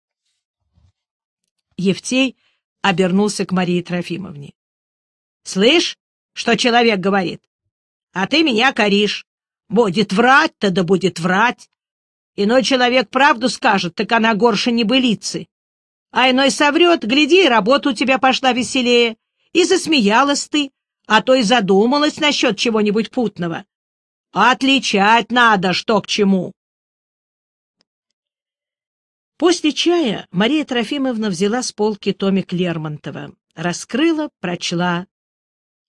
Евтей обернулся к Марии Трофимовне. — Слышь, что человек говорит? А ты меня коришь. Будет врать-то да будет врать. Иной человек правду скажет, так она горше небылицы. А иной соврет, гляди, работа у тебя пошла веселее. И засмеялась ты, а то и задумалась насчет чего-нибудь путного. Отличать надо, что к чему. После чая Мария Трофимовна взяла с полки томик Лермонтова, раскрыла, прочла.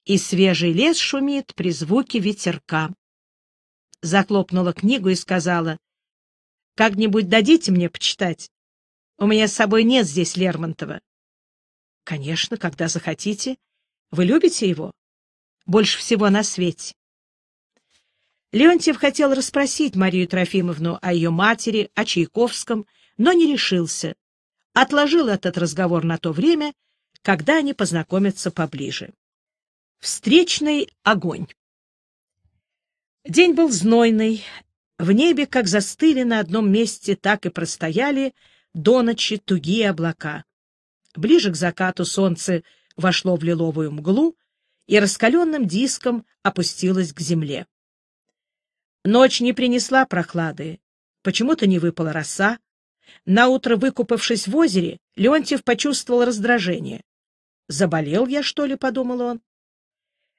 И свежий лес шумит при звуке ветерка. Заклопнула книгу и сказала, «Как-нибудь дадите мне почитать? У меня с собой нет здесь Лермонтова». «Конечно, когда захотите. Вы любите его? Больше всего на свете». Леонтьев хотел расспросить Марию Трофимовну о ее матери, о Чайковском, но не решился, отложил этот разговор на то время, когда они познакомятся поближе. Встречный огонь. День был знойный, в небе как застыли на одном месте, так и простояли до ночи тугие облака. Ближе к закату солнце вошло в лиловую мглу и раскаленным диском опустилось к земле. Ночь не принесла прохлады, почему-то не выпала роса, Наутро выкупавшись в озере, Леонтьев почувствовал раздражение. «Заболел я, что ли?» — подумал он.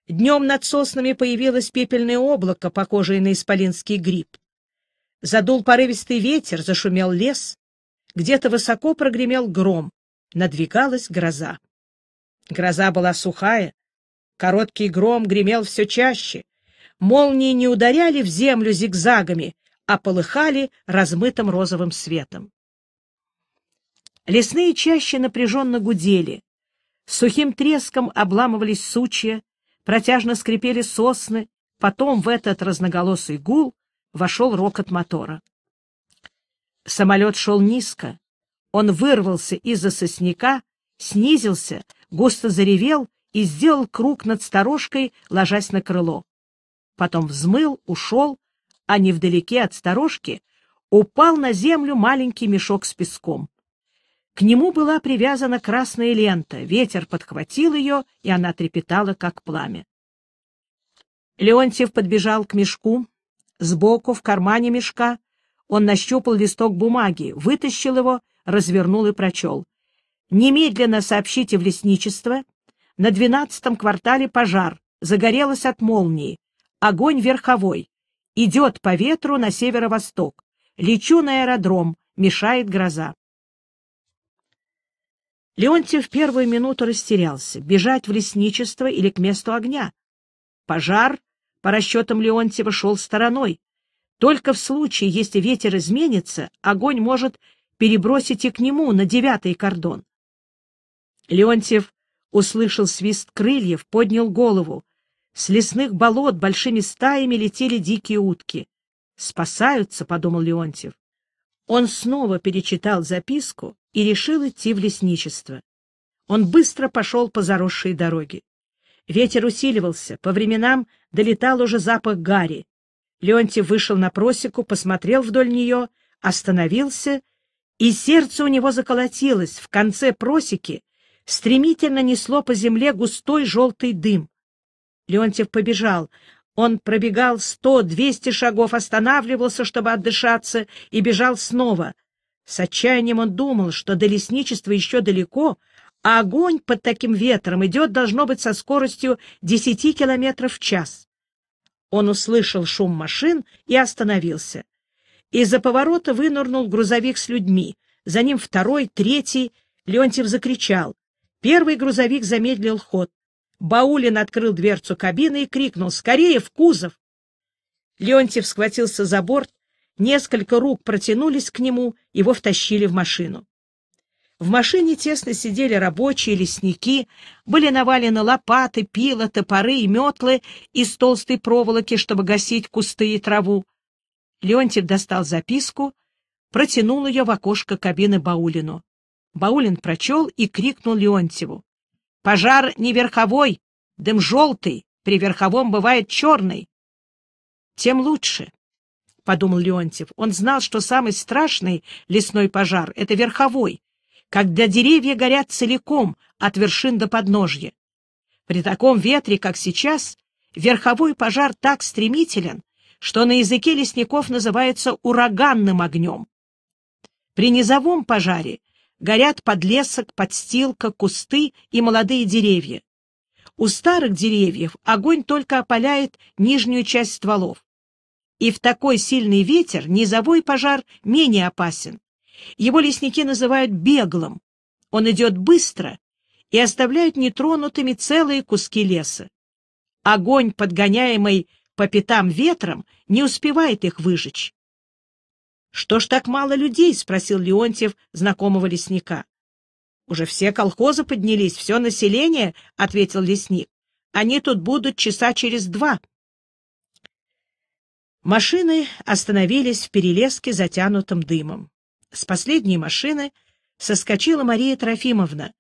Днем над соснами появилось пепельное облако, похожее на исполинский гриб. Задул порывистый ветер, зашумел лес. Где-то высоко прогремел гром, надвигалась гроза. Гроза была сухая, короткий гром гремел все чаще. Молнии не ударяли в землю зигзагами, а полыхали размытым розовым светом. Лесные чаще напряженно гудели. С сухим треском обламывались сучья, протяжно скрипели сосны, потом в этот разноголосый гул вошел рокот мотора. Самолет шел низко. Он вырвался из-за сосняка, снизился, густо заревел и сделал круг над сторожкой, ложась на крыло. Потом взмыл, ушел, а невдалеке от сторожки упал на землю маленький мешок с песком. К нему была привязана красная лента, ветер подхватил ее, и она трепетала, как пламя. Леонтьев подбежал к мешку. Сбоку, в кармане мешка, он нащупал листок бумаги, вытащил его, развернул и прочел. «Немедленно сообщите в лесничество. На двенадцатом квартале пожар. Загорелось от молнии. Огонь верховой. Идет по ветру на северо-восток. Лечу на аэродром. Мешает гроза». Леонтьев в первую минуту растерялся. Бежать в лесничество или к месту огня? Пожар, по расчетам Леонтьева, шел стороной. Только в случае, если ветер изменится, огонь может перебросить и к нему, на девятый кордон. Леонтьев услышал свист крыльев, поднял голову. С лесных болот большими стаями летели дикие утки. «Спасаются», — подумал Леонтьев. Он снова перечитал записку и решил идти в лесничество. Он быстро пошел по заросшей дороге. Ветер усиливался, по временам долетал уже запах гари. Леонтий вышел на просеку, посмотрел вдоль нее, остановился, и сердце у него заколотилось. В конце просеки стремительно несло по земле густой желтый дым. Леонтьев побежал. Он пробегал сто-двести шагов, останавливался, чтобы отдышаться, и бежал снова. С отчаянием он думал, что до лесничества еще далеко, а огонь под таким ветром идет, должно быть, со скоростью десяти километров в час. Он услышал шум машин и остановился. Из-за поворота вынырнул грузовик с людьми. За ним второй, третий. Леонтьев закричал. Первый грузовик замедлил ход. Баулин открыл дверцу кабины и крикнул «Скорее, в кузов!». Леонтьев схватился за борт, несколько рук протянулись к нему, его втащили в машину. В машине тесно сидели рабочие, лесники, были навалены лопаты, пила, топоры и метлы из толстой проволоки, чтобы гасить кусты и траву. Леонтьев достал записку, протянул ее в окошко кабины Баулину. Баулин прочел и крикнул Леонтьеву. Пожар не верховой, дым желтый, при верховом бывает черный. Тем лучше, — подумал Леонтьев. Он знал, что самый страшный лесной пожар — это верховой, когда деревья горят целиком от вершин до подножья. При таком ветре, как сейчас, верховой пожар так стремителен, что на языке лесников называется ураганным огнем. При низовом пожаре горят подлесок, подстилка, кусты и молодые деревья. У старых деревьев огонь только опаляет нижнюю часть стволов. И в такой сильный ветер низовой пожар менее опасен. Его лесники называют беглым. Он идет быстро и оставляет нетронутыми целые куски леса. Огонь, подгоняемый по пятам ветром, не успевает их выжечь. «Что ж так мало людей?» — спросил Леонтьев знакомого лесника. «Уже все колхозы поднялись, все население», — ответил лесник. «Они тут будут часа через два». Машины остановились в перелеске, затянутом дымом. С последней машины соскочила Мария Трофимовна.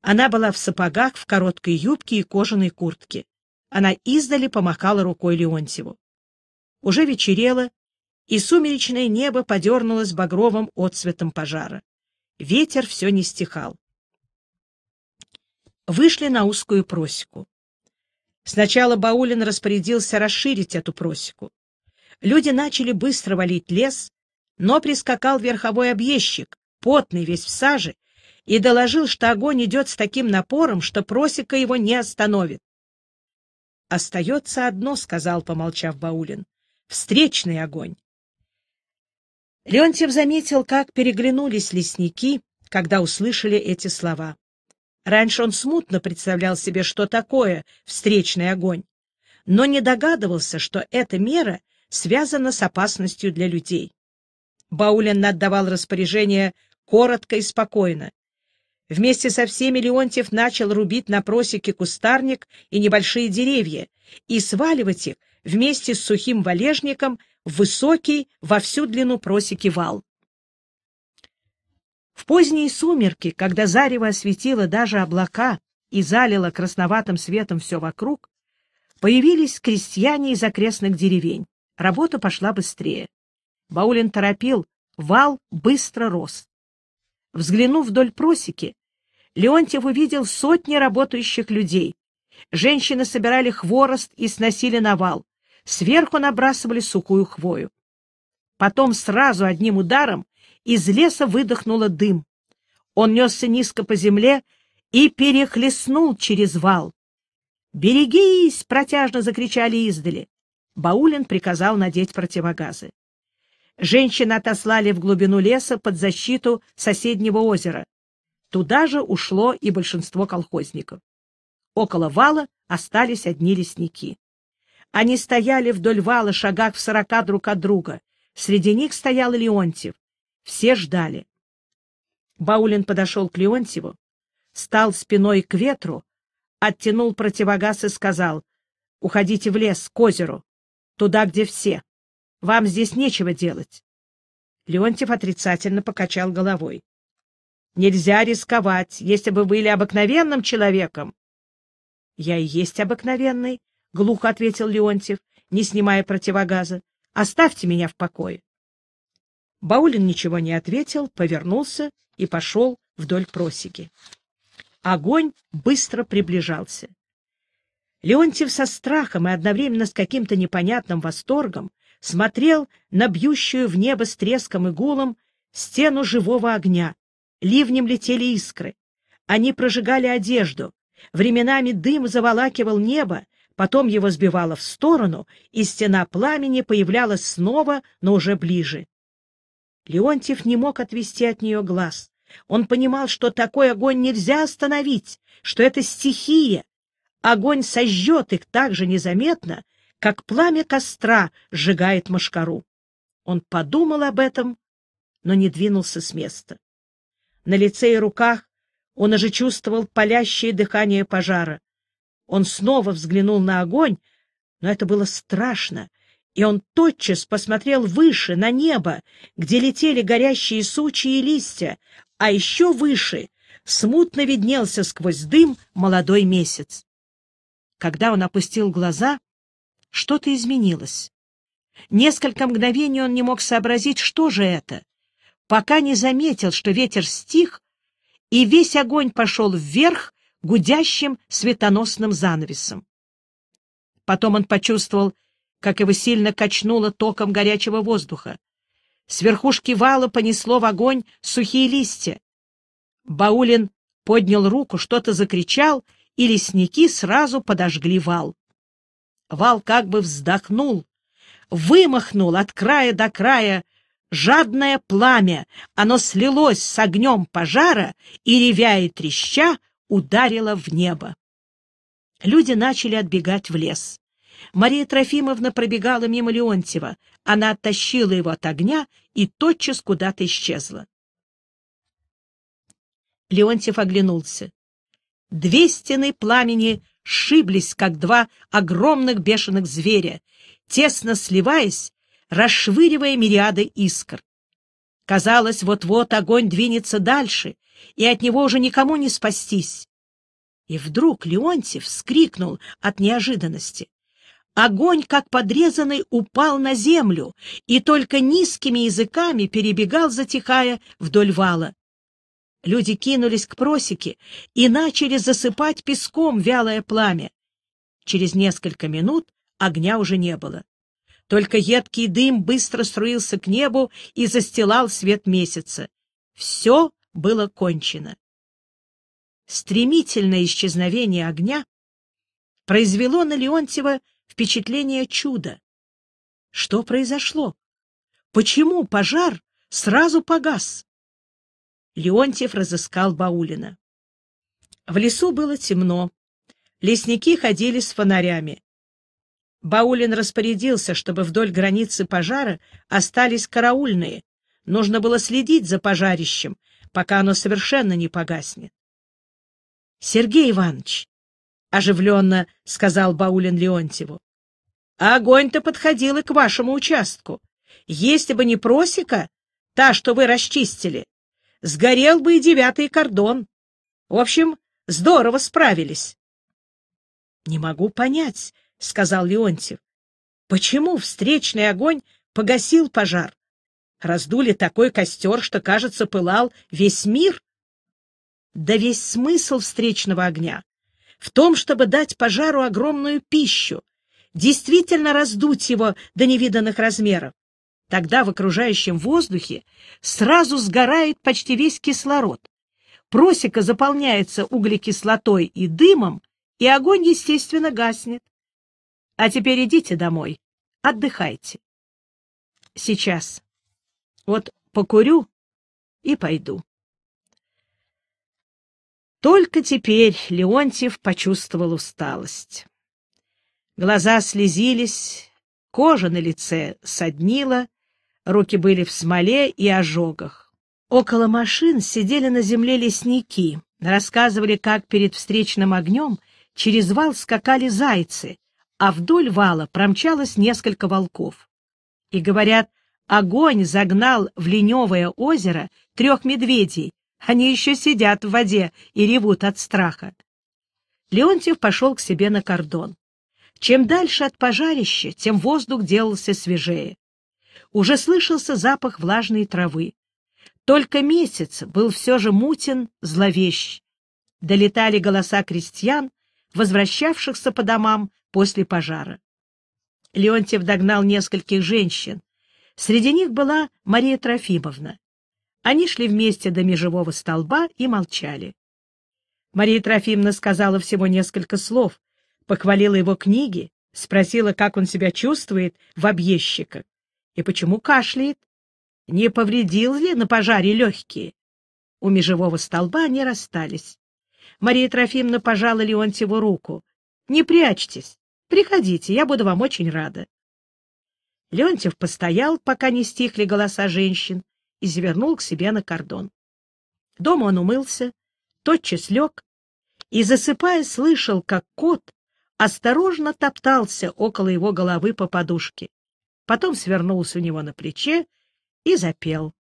Она была в сапогах, в короткой юбке и кожаной куртке. Она издали помахала рукой Леонтьеву. Уже вечерело, и сумеречное небо подернулось багровым отцветом пожара. Ветер все не стихал. Вышли на узкую просеку. Сначала Баулин распорядился расширить эту просеку. Люди начали быстро валить лес, но прискакал верховой объездчик, потный весь в саже, и доложил, что огонь идет с таким напором, что просека его не остановит. «Остается одно», — сказал, помолчав Баулин, — «встречный огонь. Леонтьев заметил, как переглянулись лесники, когда услышали эти слова. Раньше он смутно представлял себе, что такое встречный огонь, но не догадывался, что эта мера связана с опасностью для людей. Баулин отдавал распоряжение коротко и спокойно. Вместе со всеми Леонтьев начал рубить на просеке кустарник и небольшие деревья и сваливать их вместе с сухим валежником в высокий во всю длину просеки вал. В поздние сумерки, когда зарево осветило даже облака и залило красноватым светом все вокруг, появились крестьяне из окрестных деревень. Работа пошла быстрее. Баулин торопил, вал быстро рос. Взглянув вдоль просеки, Леонтьев увидел сотни работающих людей. Женщины собирали хворост и сносили на вал сверху набрасывали сухую хвою. Потом сразу одним ударом из леса выдохнуло дым. Он несся низко по земле и перехлестнул через вал. «Берегись!» — протяжно закричали издали. Баулин приказал надеть противогазы. Женщин отослали в глубину леса под защиту соседнего озера. Туда же ушло и большинство колхозников. Около вала остались одни лесники. Они стояли вдоль вала, шагах в сорока друг от друга. Среди них стоял Леонтьев. Все ждали. Баулин подошел к Леонтьеву, стал спиной к ветру, оттянул противогаз и сказал, «Уходите в лес, к озеру, туда, где все. Вам здесь нечего делать». Леонтьев отрицательно покачал головой. «Нельзя рисковать, если бы вы были обыкновенным человеком». «Я и есть обыкновенный», — глухо ответил Леонтьев, не снимая противогаза. — Оставьте меня в покое. Баулин ничего не ответил, повернулся и пошел вдоль просеки. Огонь быстро приближался. Леонтьев со страхом и одновременно с каким-то непонятным восторгом смотрел на бьющую в небо с треском и гулом стену живого огня. Ливнем летели искры. Они прожигали одежду. Временами дым заволакивал небо, потом его сбивало в сторону, и стена пламени появлялась снова, но уже ближе. Леонтьев не мог отвести от нее глаз. Он понимал, что такой огонь нельзя остановить, что это стихия. Огонь сожжет их так же незаметно, как пламя костра сжигает мошкару. Он подумал об этом, но не двинулся с места. На лице и руках он уже чувствовал палящее дыхание пожара. Он снова взглянул на огонь, но это было страшно, и он тотчас посмотрел выше, на небо, где летели горящие сучья и листья, а еще выше смутно виднелся сквозь дым молодой месяц. Когда он опустил глаза, что-то изменилось. Несколько мгновений он не мог сообразить, что же это, пока не заметил, что ветер стих, и весь огонь пошел вверх гудящим светоносным занавесом. Потом он почувствовал, как его сильно качнуло током горячего воздуха. С верхушки вала понесло в огонь сухие листья. Баулин поднял руку, что-то закричал, и лесники сразу подожгли вал. Вал как бы вздохнул, вымахнул от края до края жадное пламя. Оно слилось с огнем пожара и, ревя и треща, ударила в небо. Люди начали отбегать в лес. Мария Трофимовна пробегала мимо Леонтьева. Она оттащила его от огня и тотчас куда-то исчезла. Леонтьев оглянулся. Две стены пламени шиблись, как два огромных бешеных зверя, тесно сливаясь, расшвыривая мириады искр. Казалось, вот-вот огонь двинется дальше, и от него уже никому не спастись. И вдруг Леонтьев вскрикнул от неожиданности. Огонь, как подрезанный, упал на землю и только низкими языками перебегал, затихая, вдоль вала. Люди кинулись к просеке и начали засыпать песком вялое пламя. Через несколько минут огня уже не было. Только едкий дым быстро струился к небу и застилал свет месяца. Все было кончено. Стремительное исчезновение огня произвело на Леонтьева впечатление чуда. Что произошло? Почему пожар сразу погас? Леонтьев разыскал Баулина. В лесу было темно. Лесники ходили с фонарями. Баулин распорядился, чтобы вдоль границы пожара остались караульные. Нужно было следить за пожарищем, пока оно совершенно не погаснет. — Сергей Иванович, — оживленно сказал Баулин Леонтьеву, — огонь-то подходил и к вашему участку. Если бы не просека, та, что вы расчистили, сгорел бы и девятый кордон. В общем, здорово справились. — Не могу понять, — сказал Леонтьев. «Почему встречный огонь погасил пожар? Раздули такой костер, что, кажется, пылал весь мир?» «Да весь смысл встречного огня в том, чтобы дать пожару огромную пищу, действительно раздуть его до невиданных размеров. Тогда в окружающем воздухе сразу сгорает почти весь кислород. Просека заполняется углекислотой и дымом, и огонь, естественно, гаснет. А теперь идите домой, отдыхайте. Сейчас. Вот покурю и пойду. Только теперь Леонтьев почувствовал усталость. Глаза слезились, кожа на лице соднила, руки были в смоле и ожогах. Около машин сидели на земле лесники, рассказывали, как перед встречным огнем через вал скакали зайцы, а вдоль вала промчалось несколько волков. И, говорят, огонь загнал в Леневое озеро трех медведей. Они еще сидят в воде и ревут от страха. Леонтьев пошел к себе на кордон. Чем дальше от пожарища, тем воздух делался свежее. Уже слышался запах влажной травы. Только месяц был все же мутен, зловещ. Долетали голоса крестьян, возвращавшихся по домам после пожара. Леонтьев догнал нескольких женщин. Среди них была Мария Трофимовна. Они шли вместе до межевого столба и молчали. Мария Трофимовна сказала всего несколько слов, похвалила его книги, спросила, как он себя чувствует в объездчиках и почему кашляет, не повредил ли на пожаре легкие. У межевого столба они расстались. Мария Трофимовна пожала Леонтьеву руку. — Не прячьтесь, Приходите, я буду вам очень рада. Леонтьев постоял, пока не стихли голоса женщин, и завернул к себе на кордон. Дома он умылся, тотчас лег и, засыпая, слышал, как кот осторожно топтался около его головы по подушке, потом свернулся у него на плече и запел.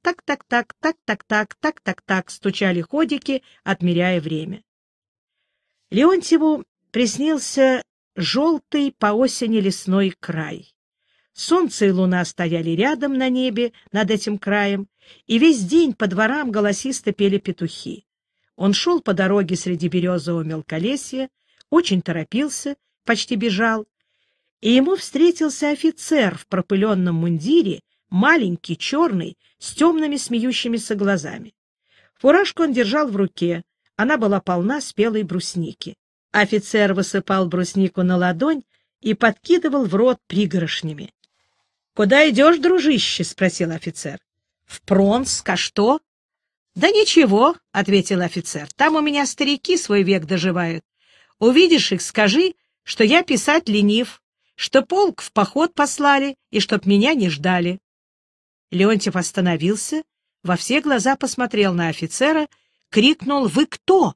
Так-так-так, так-так-так, так-так-так стучали ходики, отмеряя время. Леонтьеву приснился желтый по осени лесной край. Солнце и луна стояли рядом на небе над этим краем, и весь день по дворам голосисто пели петухи. Он шел по дороге среди березового мелколесья, очень торопился, почти бежал, и ему встретился офицер в пропыленном мундире, маленький, черный, с темными смеющимися глазами. Фуражку он держал в руке, она была полна спелой брусники. Офицер высыпал бруснику на ладонь и подкидывал в рот пригоршнями. — Куда идешь, дружище? — спросил офицер. — В Пронск, а что? — Да ничего, — ответил офицер. — Там у меня старики свой век доживают. Увидишь их, скажи, что я писать ленив, что полк в поход послали и чтоб меня не ждали. Леонтьев остановился, во все глаза посмотрел на офицера, крикнул «Вы кто?»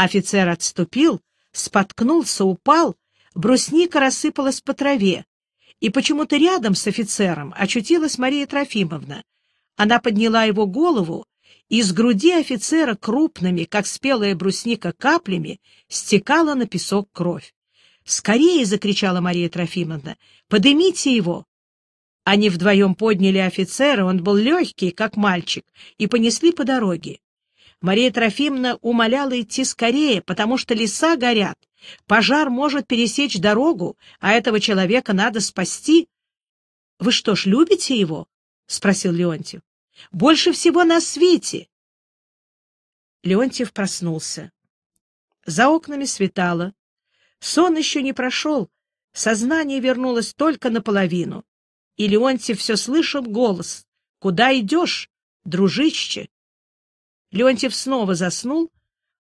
Офицер отступил, споткнулся, упал, брусника рассыпалась по траве, и почему-то рядом с офицером очутилась Мария Трофимовна. Она подняла его голову, и с груди офицера крупными, как спелая брусника, каплями стекала на песок кровь. «Скорее!» — закричала Мария Трофимовна. "Поднимите его!» Они вдвоем подняли офицера, он был легкий, как мальчик, и понесли по дороге. Мария Трофимовна умоляла идти скорее, потому что леса горят, пожар может пересечь дорогу, а этого человека надо спасти. — Вы что ж, любите его? — спросил Леонтьев. — Больше всего на свете. Леонтьев проснулся. За окнами светало. Сон еще не прошел, сознание вернулось только наполовину. И Леонтьев все слышал голос. «Куда идешь, дружище?» Леонтьев снова заснул,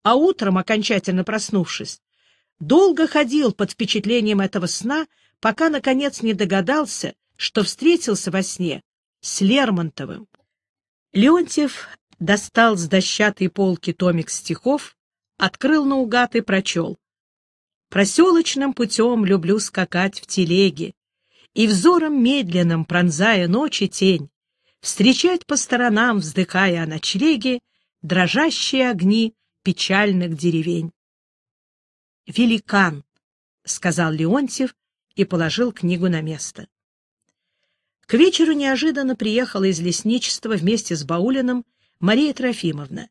а утром, окончательно проснувшись, долго ходил под впечатлением этого сна, пока, наконец, не догадался, что встретился во сне с Лермонтовым. Леонтьев достал с дощатой полки томик стихов, открыл наугад и прочел. «Проселочным путем люблю скакать в телеге, и взором медленным, пронзая ночи тень, встречать по сторонам, вздыхая о ночлеге, дрожащие огни печальных деревень. «Великан», — сказал Леонтьев и положил книгу на место. К вечеру неожиданно приехала из лесничества вместе с Баулиным Мария Трофимовна.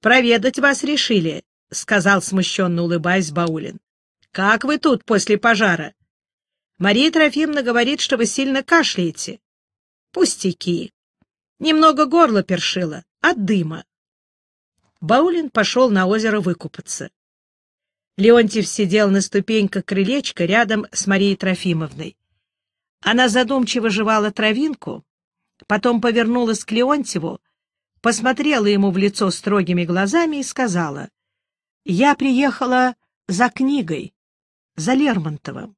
«Проведать вас решили», — сказал смущенно улыбаясь Баулин. «Как вы тут после пожара?» «Мария Трофимовна говорит, что вы сильно кашляете». «Пустяки. Немного горло першило от дыма. Баулин пошел на озеро выкупаться. Леонтьев сидел на ступеньках крылечка рядом с Марией Трофимовной. Она задумчиво жевала травинку, потом повернулась к Леонтьеву, посмотрела ему в лицо строгими глазами и сказала, «Я приехала за книгой, за Лермонтовым».